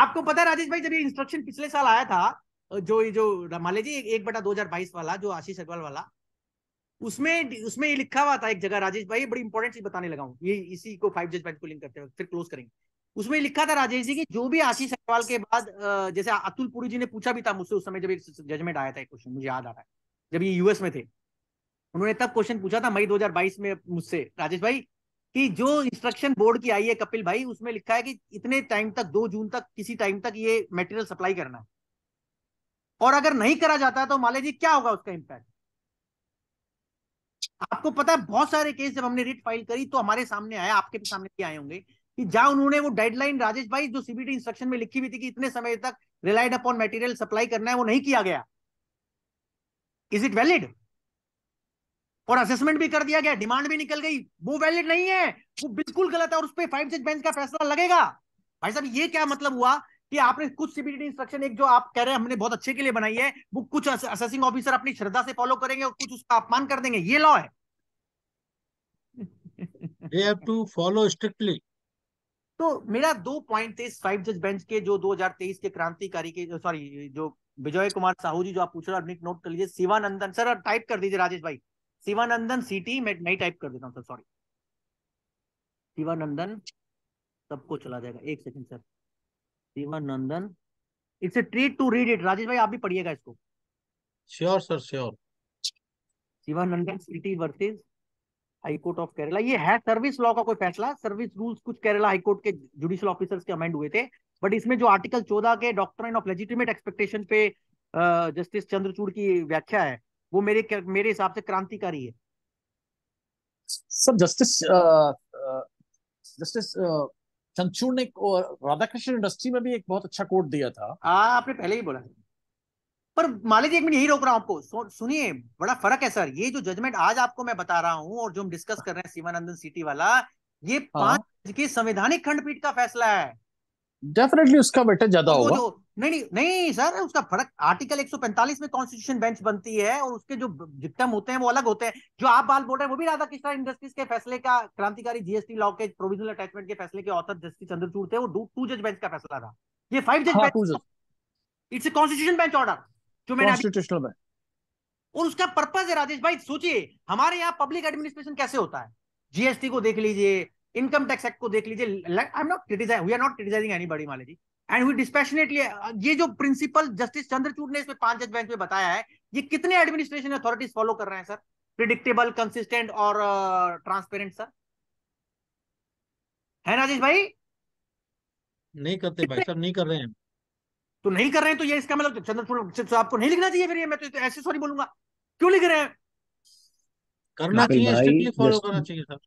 [SPEAKER 3] आपको पता है राजेश भाई जब ये इंस्ट्रक्शन पिछले साल आया था जो जो मान लीजिए एक बटा दो हजार बाईस वाला जो आशीष अग्रवाल वाला उसमें उसमें ये लिखा हुआ था एक जगह राजेश भाई बड़ी इंपॉर्टेंट चीज बताने लगा हूँ ये इसी को फाइव जज बेंच को लिंक करते हैं फिर क्लोज करेंगे उसमें लिखा था राजेश जी की जो भी आशीष अग्रवाल के बाद जैसे अतुल पुरी जी ने पूछा भी था मुझसे उस समय जब एक जजमेंट आया था क्वेश्चन मुझे याद आ रहा है जब ये यूएस में थे उन्होंने तब क्वेश्चन पूछा था मई 2022 में मुझसे राजेश भाई कि जो इंस्ट्रक्शन बोर्ड की आई है कपिल भाई उसमें लिखा है कि इतने टाइम तक दो जून तक किसी टाइम तक ये मटेरियल सप्लाई करना है और अगर नहीं करा जाता तो माले जी क्या होगा उसका इम्पैक्ट आपको पता है बहुत सारे केस जब हमने रिट फाइल करी तो हमारे सामने आया आपके भी सामने भी आए होंगे कि जहां उन्होंने वो डेडलाइन राजेश भाई जो सीबीटी इंस्ट्रक्शन में लिखी हुई थी कि इतने समय तक रिलाइड अपॉन मटेरियल सप्लाई करना है वो नहीं किया गया इज इट वैलिड और असेसमेंट भी कर दिया गया डिमांड भी निकल गई वो वैलिड नहीं है वो बिल्कुल गलत है और उस पर फाइव सिक्स बेंच का फैसला लगेगा भाई साहब ये क्या मतलब हुआ कि आपने कुछ सीबीडी इंस्ट्रक्शन एक जो आप कह रहे हैं हमने बहुत अच्छे के लिए बनाई है वो कुछ असेसिंग ऑफिसर अपनी श्रद्धा से फॉलो करेंगे और कुछ उसका अपमान कर देंगे ये लॉ है
[SPEAKER 1] they have to follow strictly
[SPEAKER 3] तो मेरा दो पॉइंट थे फाइव जज बेंच के जो 2023 के क्रांतिकारी के सॉरी जो विजय कुमार साहू जी जो आप पूछ रहे हो नोट कर लीजिए शिवानंदन सर टाइप कर दीजिए राजेश भाई शिवानंदन सिटी मैं नहीं टाइप कर देता हूँ सर सॉरी शिवानंदन सबको चला जाएगा एक second sir Sivanandan it's a treat to read it Rajesh भाई आप भी पढ़िएगा इसको sure sir sure Sivanandan CT versus high court of Kerala ये है सर्विस लॉ का कोई फैसला सर्विस रूल्स कुछ केरला हाईकोर्ट के जुडिशियल ऑफिसर्स के अमेंड हुए थे बट इसमें जो आर्टिकल चौदह के डॉक्ट्राइन ऑफ लेजिटिमेट एक्सपेक्टेशन पे जस्टिस चंद्रचूड़ की व्याख्या है वो मेरे मेरे हिसाब से क्रांतिकारी है
[SPEAKER 4] सर जस्टिस जस्टिस चंचूर ने राधाकृष्ण इंडस्ट्री में भी एक
[SPEAKER 3] बहुत अच्छा कोट दिया था आ, हाँ, आपने पहले ही बोला पर माले जी एक मिनट यही रोक रहा हूँ आपको सुनिए बड़ा फर्क है सर ये जो जजमेंट आज आपको मैं बता रहा हूँ और जो हम डिस्कस कर रहे हैं शिवानंदन सिटी वाला ये हाँ। पांच हाँ? के संवैधानिक खंडपीठ का फैसला है
[SPEAKER 4] डेफिनेटली उसका वेटेज ज्यादा होगा
[SPEAKER 3] नहीं नहीं नहीं सर उसका फर्क आर्टिकल 145 में कॉन्स्टिट्यूशन बेंच बनती है और उसके जो विक्टम होते हैं वो अलग होते हैं जो आप बाल बोल रहे हैं वो भी राधा कृष्णा इंडस्ट्रीज के फैसले का क्रांतिकारी जीएसटी लॉ के प्रोविजनल अटैचमेंट के फैसले के ऑथर जस्टिस चंद्रचूड़ थे वो टू जज बेंच का फैसला था ये फाइव जज bench it's constitution bench order जो मैंने कॉन्स्टिट्यूशनल बेंच और उसका पर्पज है राजेश भाई सोचिए हमारे यहाँ पब्लिक एडमिनिस्ट्रेशन कैसे होता है जीएसटी को देख लीजिए इनकम टैक्स एक्ट को देख लीजिए I am not criticise we are not criticising anybody मान लीजिए एंड वी डिस्पेशनेटली ये जो प्रिंसिपल जस्टिस चंद्रचूड ने इसमें पांच जज बेंच में बताया है ये कितने एडमिनिस्ट्रेशन अथॉरिटीज फॉलो कर रहे हैं सर प्रिडिक्टेबल कंसिस्टेंट और ट्रांसपेरेंट uh, सर है राजेश भाई
[SPEAKER 1] नहीं करते भाई साहब नहीं कर रहे हैं
[SPEAKER 3] तो नहीं कर रहे हैं तो ये इसका मतलब चंद्रचूड़ तो आपको नहीं लिखना चाहिए फिर ये मैं तो, तो ऐसे सॉरी बोलूंगा क्यों लिख रहे हैं करना चाहिए स्ट्रिक्टली फॉलो करना चाहिए सर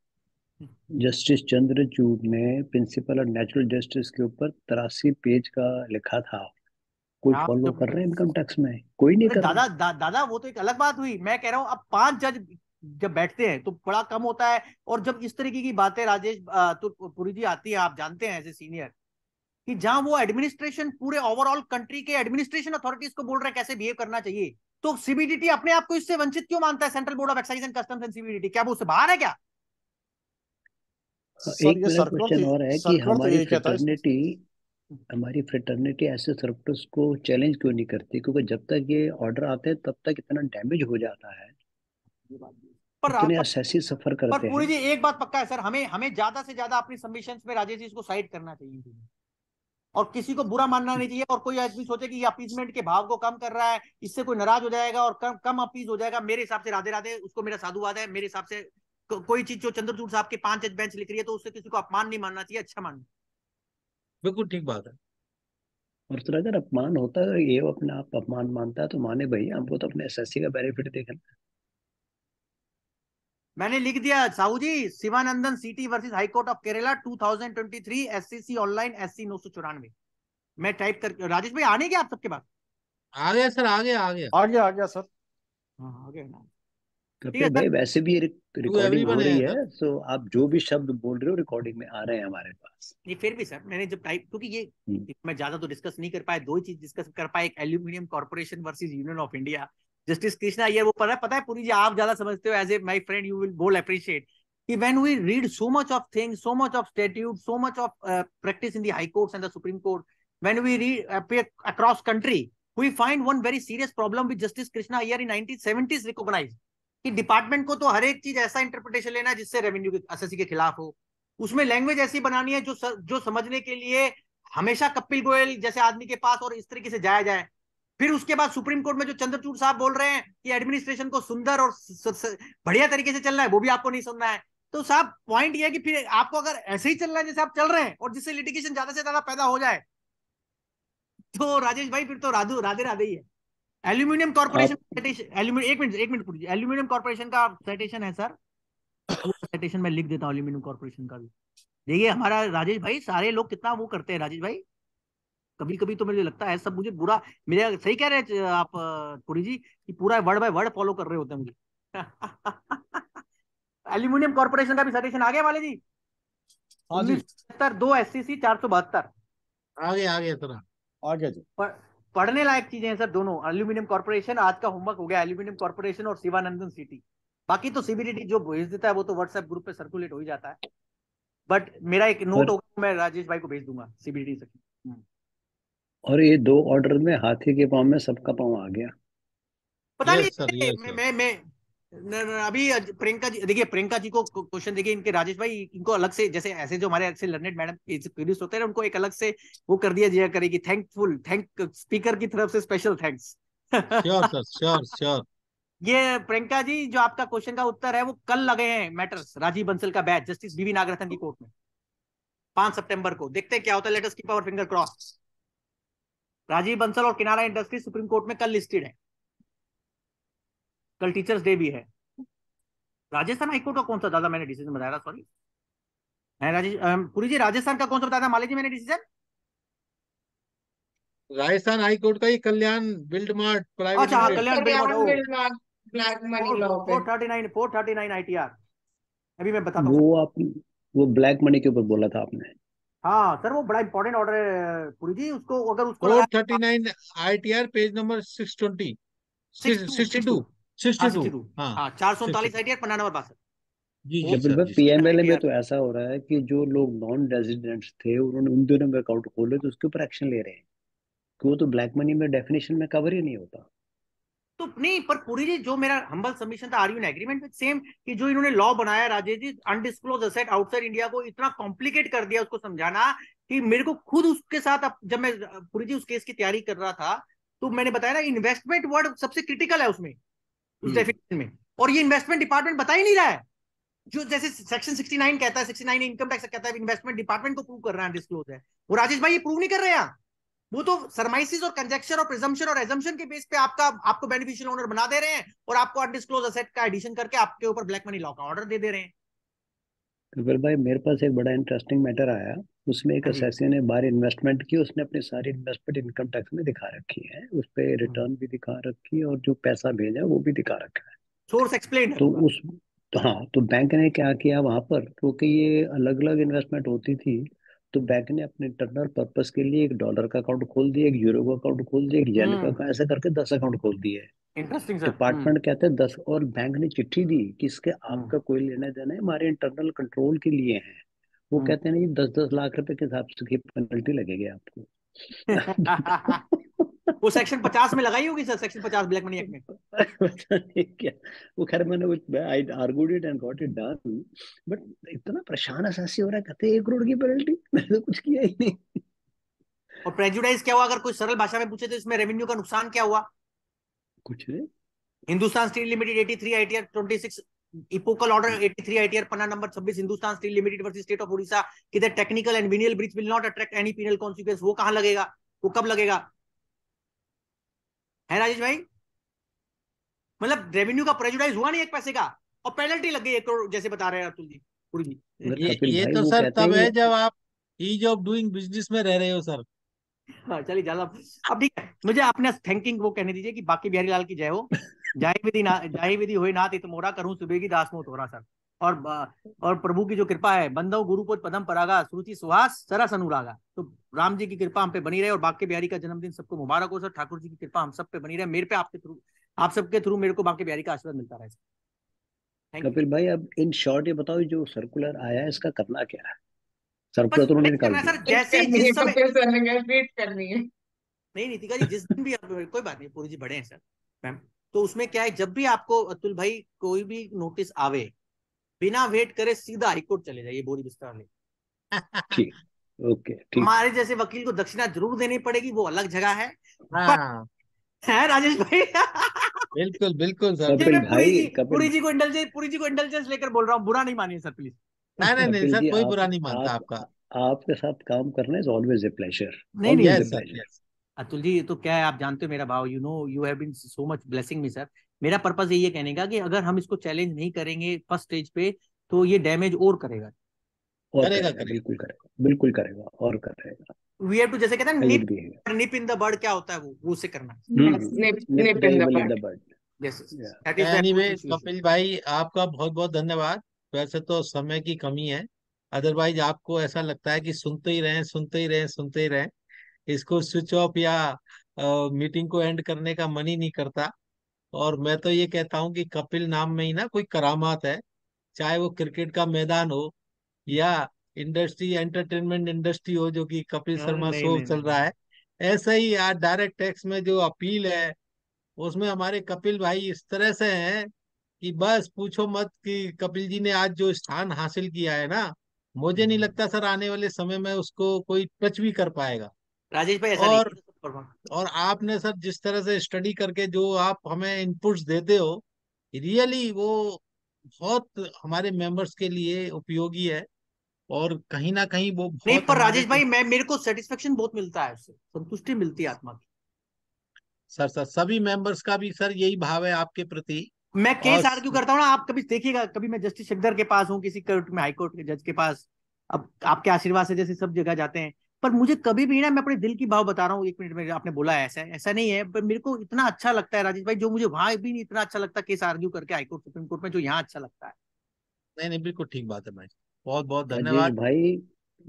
[SPEAKER 6] जस्टिस चंद्रचूड ने प्रिंसिपल और नेचुरल जस्टिस के ऊपर तिरासी पेज का लिखा था कोई फॉलो कर रहे हैं इनकम टैक्स में कोई नहीं कर रहा दादा
[SPEAKER 3] दा, दादा वो तो एक अलग बात हुई मैं कह रहा हूँ अब पांच जज जब बैठते हैं तो बड़ा कम होता है और जब इस तरीके की बातें राजेश तो पुरी जी आती है आप जानते हैं एज ए सीनियर कि जहां वो एडमिनिस्ट्रेशन पूरे ओवरऑल कंट्री के एडमिनिस्ट्रेशन अथॉरिटीज को बोल रहे हैं कैसे बिहेव करना चाहिए तो सीबीडीटी अपने आप को इससे वंचित क्यों मानता है central board of excise and customs and CBDT क्या वो उससे बाहर है क्या
[SPEAKER 6] हाँ, एक मेरा क्वेश्चन और है कि हमारी फ्रेटर्निटी हम्म। हमारी फ्रेटर्निटी ऐसे सर्कुलर्स को चैलेंज क्यों नहीं करती क्योंकि जब तक ये ऑर्डर आते हैं तब तक इतना डैमेज हो जाता
[SPEAKER 3] है पर इतने असैसी
[SPEAKER 6] सफर करते पर पूरी जी
[SPEAKER 3] एक बात पक्का है सर हमें हमें ज्यादा से ज्यादा अपनी सबमिशंस में राजेश जी इसको साइड करना चाहिए और किसी को बुरा मानना नहीं चाहिए और कोई आदमी सोचे कि ये अपीजमेंट के भाव को कम कर रहा है इससे कोई नाराज हो जाएगा और कम कम अपीज हो जाएगा मेरे हिसाब से राधे राधे उसको मेरा साधुवाद है मेरे हिसाब से को, कोई चीज जो चंद्रचूड़ साहब के पांच बेंच लिख रही है तो उससे किसी को अपमान नहीं मानना चाहिए अच्छा मानना
[SPEAKER 1] बिल्कुल ठीक बात है
[SPEAKER 6] और तो अगर अपमान होता है ये अपने आप अपमान मानता है तो माने भाई हमको तो अपने एसएससी का
[SPEAKER 3] बेनिफिट देखना मैंने लिख दिया Sahu ji Sivanandan CT versus high court of Kerala 2023 SCC online SC नौ सौ चौरानवे मैं टाइप कर राजेश भाई आने गया आप सबके पास आ गया सर आ गया आ गया आ गया आ गया सर
[SPEAKER 2] हाँ आ गया ना
[SPEAKER 6] कपिल भाई वैसे भी रिकॉर्डिंग हो रही है सो आप जो भी शब्द बोल रहे हो रिकॉर्डिंग में आ रहे हैं हमारे पास
[SPEAKER 3] ये फिर भी सर मैंने जब टाइप क्योंकि ये हम्म। मैं ज्यादा तो डिस्कस नहीं कर पाया दो ही चीज डिस्कस कर पाए एक aluminium corporation versus union of India justice Krishna ये वो पता पता है पूरी जी आप ज्यादा समझते हो as a my friend you will all appreciate कि when we read so much of things so much of statute so much of practice in the high courts and the supreme court when we read across country we find one very serious problem which justice krishna iyer in 1970s recognized कि department को तो हर एक चीज ऐसा interpretation लेना है जिससे revenue के एसएससी के खिलाफ हो उसमें लैंग्वेज ऐसी बनानी है जो जो समझने के लिए हमेशा कपिल गोयल जैसे आदमी के पास और इस तरीके से जाया जाए फिर उसके बाद सुप्रीम कोर्ट में जो चंद्रचूड़ साहब बोल रहे हैं कि एडमिनिस्ट्रेशन को सुंदर और बढ़िया तरीके से चलना है वो भी आपको नहीं सुनना है तो साहब पॉइंट यह कि फिर आपको अगर ऐसे ही चलना है जैसे आप चल रहे हैं और जिससे लिटिगेशन ज्यादा से ज्यादा पैदा हो जाए तो राजेश भाई फिर तो राधू राधे राधे ही है एल्यूमिनियम कॉर्पोरेशन एल्यूमिनियम एक मिनट एक मिनट पूछिए एल्यूमिनियम कॉर्पोरेशन का साइटेशन है सर साइटेशन मैं लिख देता हूँ एल्यूमिनियम कॉर्पोरेशन का भी देखिए हमारा राजेश भाई सारे लोग कितना वो करते हैं राजेश भाई कभी कभी तो मुझे लगता है सब मुझे बुरा मेरे सही कह रहे हैं आप पुरी जी कि पूरा वर्ड बाय वर्ड फॉलो कर रहे होते हैं मुझे एल्यूमिनियम कॉर्पोरेशन का भी साइटेशन आ गया वाले हाँ जी उन्नीस दो एस सी सी चार सौ बहत्तर आ गया आ गया सर आ गया जी पढ़ने लायक चीजें हैं सर दोनों एल्यूमिनियम कॉर्पोरेशन आज का होमवर्क हो गया एल्यूमिनियम कॉर्पोरेशन और शिवानंदन सिटी बाकी तो सीबीडीटी जो भेज देता है वो तो व्हाट्सएप ग्रुप पे सर्कुलेट हो ही जाता है बट मेरा एक नोट होगा मैं राजेश भाई को भेज दूंगा सीबीडीटी से
[SPEAKER 2] हम्म।
[SPEAKER 6] और ये दो ऑर्डर में हाथी के पाँव में सबका पाँव आ गया
[SPEAKER 3] पता नहीं मैं मैं अभी प्रियंका जी देखिए प्रियंका जी को क्वेश्चन देखिए इनके राजेश भाई इनको अलग से जैसे ऐसे जो हमारे ऐसे लर्नेड मैडम प्रोड्यूस होते हैं उनको एक अलग से वो कर दिया जाएगा करेगी थैंकफुल थैंक स्पीकर की तरफ से special thanks sure sir sure sure ये प्रियंका जी जो आपका क्वेश्चन का उत्तर है वो कल लगे हैं मैटर्स राजीव बंसल का बैच जस्टिस बीवी नागरथन की कोर्ट में पांच सितंबर को देखते हैं क्या होता है letters keep our finger cross Rajiv Bansal और किनारा इंडस्ट्री सुप्रीम कोर्ट में कल लिस्टेड है कल टीचर्स डे भी है राजस्थान हाईकोर्ट का कौन सा दादा मैंने डिसीजन बताया था सॉरी पुरी जी राजस्थान का कौन सा बताया था माले जी मैंने डिसीजन
[SPEAKER 1] राजस्थान हाईकोर्ट का ही कल्याण बिल्ड मार्ट प्राइवेट अच्छा हाँ, Kalyan Build
[SPEAKER 2] Mart
[SPEAKER 3] black money law 439 439 ITR
[SPEAKER 1] अभी मैं बताता हूं वो आप
[SPEAKER 6] वो ब्लैक मनी के ऊपर बोला था आपने
[SPEAKER 3] हाँ सर वो बड़ा इंपॉर्टेंट ऑर्डर है पुरी जी उसको
[SPEAKER 1] अगर उसको 439 आईटीआर पेज नंबर 620 62
[SPEAKER 3] हाँ, हाँ, हाँ, चार सौ पन्ना तो
[SPEAKER 6] हो रहा है जो तो तो नहीं होता
[SPEAKER 3] तो नहीं पर पूरी जी जो मेरा हम्बल सबमिशन था are you agreement with same कि जो इन्होंने लॉ बनाया Rajesh ji undisclosed asset outside India को इतना कॉम्प्लिकेट कर दिया उसको समझाना कि मेरे को खुद उसके साथ जब मैं पूरी जी उस केस की तैयारी कर रहा था तो मैंने बताया ना इन्वेस्टमेंट वर्ड सबसे क्रिटिकल है उसमें उस डेफिनेशन हम्म। में और ये इन्वेस्टमेंट डिपार्टमेंट बता ही नहीं रहा है जो जैसे सेक्शन 69 कहता है 69 इनकम टैक्स कहता है इन्वेस्टमेंट डिपार्टमेंट को प्रूव कर रहा है डिस्क्लोज है वो राजेश भाई ये प्रूव नहीं कर रहे हैं वो तो सरमाइसिस और कंजेक्शन और प्रिजम्पशन और एजम्पशन के बेस पे आपका आपको बेनिफिशियल ओनर बना दे रहे हैं और आपको अनडिस्क्लोज असेट का एडिशन करके आपके ऊपर ब्लैक मनी लॉ का ऑर्डर दे दे रहे
[SPEAKER 1] हैं
[SPEAKER 6] भाई मेरे पास एक बड़ा इंटरेस्टिंग मैटर आया उसमें एक असैसी हाँ ने बाहर इन्वेस्टमेंट की उसने अपनी सारी इन्वेस्टमेंट इनकम टैक्स में दिखा रखी है उस पर रिटर्न हाँ। भी दिखा रखी है और जो पैसा भेजा वो भी दिखा रखा है
[SPEAKER 3] सोर्स एक्सप्लेन तो
[SPEAKER 6] उस तो हाँ तो बैंक ने क्या किया वहां पर क्योंकि ये अलग अलग इन्वेस्टमेंट होती थी तो बैंक ने अपने इंटरनल पर्पज के लिए एक डॉलर का अकाउंट खोल दिया एक यूरो का अकाउंट खोल दिया एक येन का अकाउंट हाँ। ऐसा करके दस अकाउंट खोल दिए इंटरेस्टिंग डिपार्टमेंट कहते हैं दस और बैंक ने चिट्ठी दी कि इसके आपका कोई लेना देना है हमारे इंटरनल कंट्रोल के लिए है वो हम्म। कहते हैं ना दस दस लाख रुपए के हिसाब से पेनल्टी लगेगी आपको
[SPEAKER 3] वो सेक्शन पचास में लगाई होगी सर सेक्शन पचास ब्लैक मनी एक्ट में
[SPEAKER 6] क्या वो खैर मैंने I argued it and got it done but इतना परेशान असासी हो रहा है कहते एक करोड़ की पेनल्टी मैंने तो कुछ किया ही नहीं
[SPEAKER 3] और प्रेजुडाइज क्या हुआ अगर कोई सरल भाषा में पूछे तो इसमें रेवेन्यू का नुकसान क्या हुआ कुछ नहीं Hindustan steel limited 83 ITR 26 epochal order 83 ITR पन्ना नंबर 26 Hindustan steel limited versus state of Odisha कि the technical and venial breach will not attract any penal consequence वो कहां लगेगा वो कब लगेगा है राजेश भाई मतलब रेवेन्यू का प्रेजुडाइज हुआ नहीं एक पैसे का और पेनल्टी लग गई एक करोड़ जैसे बता रहे हैं अतुल जी पूरी
[SPEAKER 1] जी ये, ये तो सर तब है जब
[SPEAKER 3] आप ईज ऑफ डूइंग बिजनेस में रह रहे हो सर हाँ, चलिए ज्यादा अब ठीक है मुझे अपने थैंकिंग वो कहने दीजिए कि बाकी बिहारी लाल की जय हो जाए विधि ना विधि हुए नाथ इतमोरा तो करूं सुबह की दास मोत हो रहा सर और और प्रभु की जो कृपा है बंधव गुरु को पदम परागा श्रुति सुहास सरस अनुरागा तो राम जी की कृपा हम पे बनी रहे और बाकी बिहारी का जन्मदिन सबको मुबारक हो सर ठाकुर जी की कृपा हम सब पे बनी रहे मेरे पे आपके थ्रू आप सबके थ्रू मेरे को बाकी बिहारी का आशीर्वाद मिलता रहे
[SPEAKER 6] कपिल भाई अब इन शॉर्ट ये बताओ जो सर्कुलर आया है इसका करना क्या है सर पूरा तो उन्होंने निकाल दिया सर
[SPEAKER 3] जैसे ही जिस समय वेट करनी है नहीं नीतिका जी जिस दिन भी आप कोई बात नहीं पूरी जी बड़े हैं सर मैम तो उसमें क्या है जब भी आपको अतुल भाई कोई भी नोटिस आवे बिना वेट करे सीधा हाईकोर्ट चले जाइए बोरी बिस्तर ठीक ओके ठीक हमारे जैसे वकील को दक्षिणा जरूर देनी पड़ेगी वो अलग जगह है हां है राजेश भाई
[SPEAKER 1] बिल्कुल बिल्कुल सर पूरी
[SPEAKER 3] जी को इंडल्जेंस पूरी जी को इंडल्जेंस लेकर बोल रहा हूँ बुरा नहीं मानिए सर प्लीज नहीं नहीं नहीं सर कोई बुरा नहीं मानता
[SPEAKER 6] आपका आपके साथ काम करने इज ऑलवेज ए प्लेजर नहीं नहीं सर
[SPEAKER 3] अतुल जी ये तो क्या है आप जानते हो मेरा भाव you know you have been so much blessing me sir मेरा पर्पस यही है कहने का कि अगर हम इसको चैलेंज नहीं करेंगे फर्स्ट स्टेज पे तो ये डैमेज और करेगा
[SPEAKER 6] और करेगा, करेगा बिल्कुल करेगा बिल्कुल करेगा और करेगा
[SPEAKER 3] वी हैव टू जैसे कहते
[SPEAKER 1] हैं वैसे तो समय की कमी है अदरवाइज आपको ऐसा लगता है कि सुनते ही रहें सुनते ही रहें सुनते ही रहें इसको स्विच ऑफ या मीटिंग को एंड करने का मन ही नहीं करता और मैं तो ये कहता हूँ कि कपिल नाम में ही ना कोई करामात है चाहे वो क्रिकेट का मैदान हो या इंडस्ट्री एंटरटेनमेंट इंडस्ट्री हो जो कि कपिल हाँ, शर्मा शो चल रहा है ऐसा ही यार डायरेक्ट टैक्स में जो अपील है उसमें हमारे कपिल भाई इस तरह से हैं कि बस पूछो मत कि कपिल जी ने आज जो स्थान हासिल किया है ना मुझे नहीं हम्म। लगता सर आने वाले समय में उसको कोई टच भी कर पाएगा राजेश भाई ऐसा और और आपने सर जिस तरह से स्टडी करके जो आप हमें इनपुट्स देते हो रियली वो बहुत हमारे मेंबर्स के लिए उपयोगी है और कहीं ना कहीं वो नहीं पर राजेश भाई मैं मेरे को सेटिस्फेक्शन बहुत मिलता है उससे संतुष्टि मिलती है आत्मा की सर सर सभी मेंबर्स का भी सर यही भाव है आपके प्रति
[SPEAKER 3] मैं केस आर्ग्यू करता हूँ ना आप कभी देखिएगा कभी मैं जस्टिस शेखदर के पास हूँ किसी कोर्ट में हाईकोर्ट के जज के पास अब आपके आशीर्वाद से जैसे सब जगह जाते हैं पर मुझे कभी भी ना मैं अपने दिल की भाव बता रहा हूँ एक मिनट में आपने बोला ऐसा ऐसा नहीं है पर मेरे को इतना अच्छा लगता है राजेश भाई जो मुझे वहां भी नहीं इतना अच्छा लगता केस आर्ग्यू करके हाईकोर्ट सुप्रीम कोर्ट में जो यहाँ अच्छा लगता है नहीं नहीं बिल्कुल ठीक बात है भाई बहुत बहुत धन्यवाद
[SPEAKER 6] भाई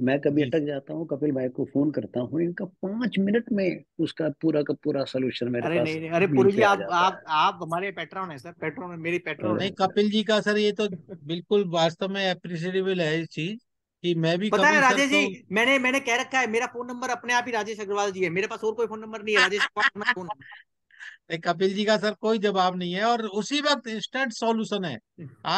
[SPEAKER 6] मैं कभी अटक जाता हूँ कपिल भाई को फोन करता हूँ इनका पांच मिनट में उसका पूरा का पूरा सोल्यूशन मेरे अरे पास नहीं, नहीं अरे पूरी जी आप
[SPEAKER 3] आप आप हमारे पेट्रोन है
[SPEAKER 1] सर पेट्रोन मेरी पेट्रोन नहीं कपिल जी का सर ये तो बिल्कुल वास्तव में अप्रिशिएटेबल है इस चीज कि
[SPEAKER 3] मैं भी पता है राजेश जी तो... मैंने मैंने कह रखा है मेरा फोन नंबर अपने आप ही राजेश अग्रवाल जी है मेरे पास और कोई फोन नंबर नहीं है राजेश कपिल जी का सर कोई जवाब नहीं है और
[SPEAKER 1] उसी वक्त इंस्टेंट सॉल्यूशन है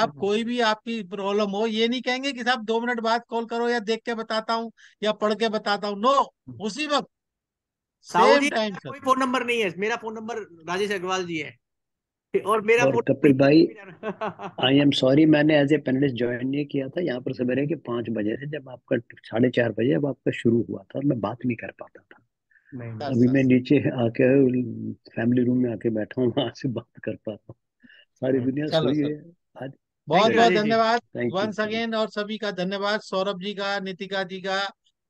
[SPEAKER 1] आप कोई भी आपकी प्रॉब्लम हो ये नहीं कहेंगे कि साहब दो मिनट बाद कॉल करो या देख के बताता हूँ या पढ़ के बताता हूँ नो उसी वक्त सेम टाइम कोई
[SPEAKER 3] फोन नंबर नहीं है मेरा फोन नंबर राजेश अग्रवाल जी है
[SPEAKER 1] और मेरा
[SPEAKER 6] और कपिल भाई आई एम सॉरी मैंने एज ए पैनलिस्ट ज्वाइन नहीं किया था यहाँ पर सवेरे के पांच बजे से जब आपका साढ़े चार बजे जब आपका शुरू हुआ था और मैं बात नहीं कर पाता था
[SPEAKER 2] नहीं
[SPEAKER 4] अभी मैं नीचे
[SPEAKER 6] आके फैमिली रूम में आके बैठा हूँ वहां से बात कर पाता हूँ सारी हाँ, दुनिया सही है
[SPEAKER 1] आज बहुत बहुत धन्यवाद वंस अगेन और सभी का धन्यवाद सौरभ जी का नितिका जी का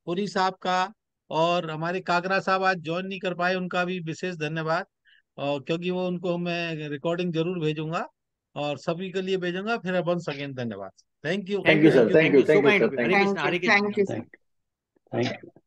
[SPEAKER 1] पुरी साहब का और हमारे कागरा साहब आज ज्वाइन नहीं कर पाए उनका भी विशेष धन्यवाद और क्योंकि वो उनको मैं रिकॉर्डिंग जरूर भेजूंगा और सभी के लिए भेजूंगा फिर वंस अगेन धन्यवाद thank you thank you sir thank you thank you thank
[SPEAKER 5] you thank
[SPEAKER 2] you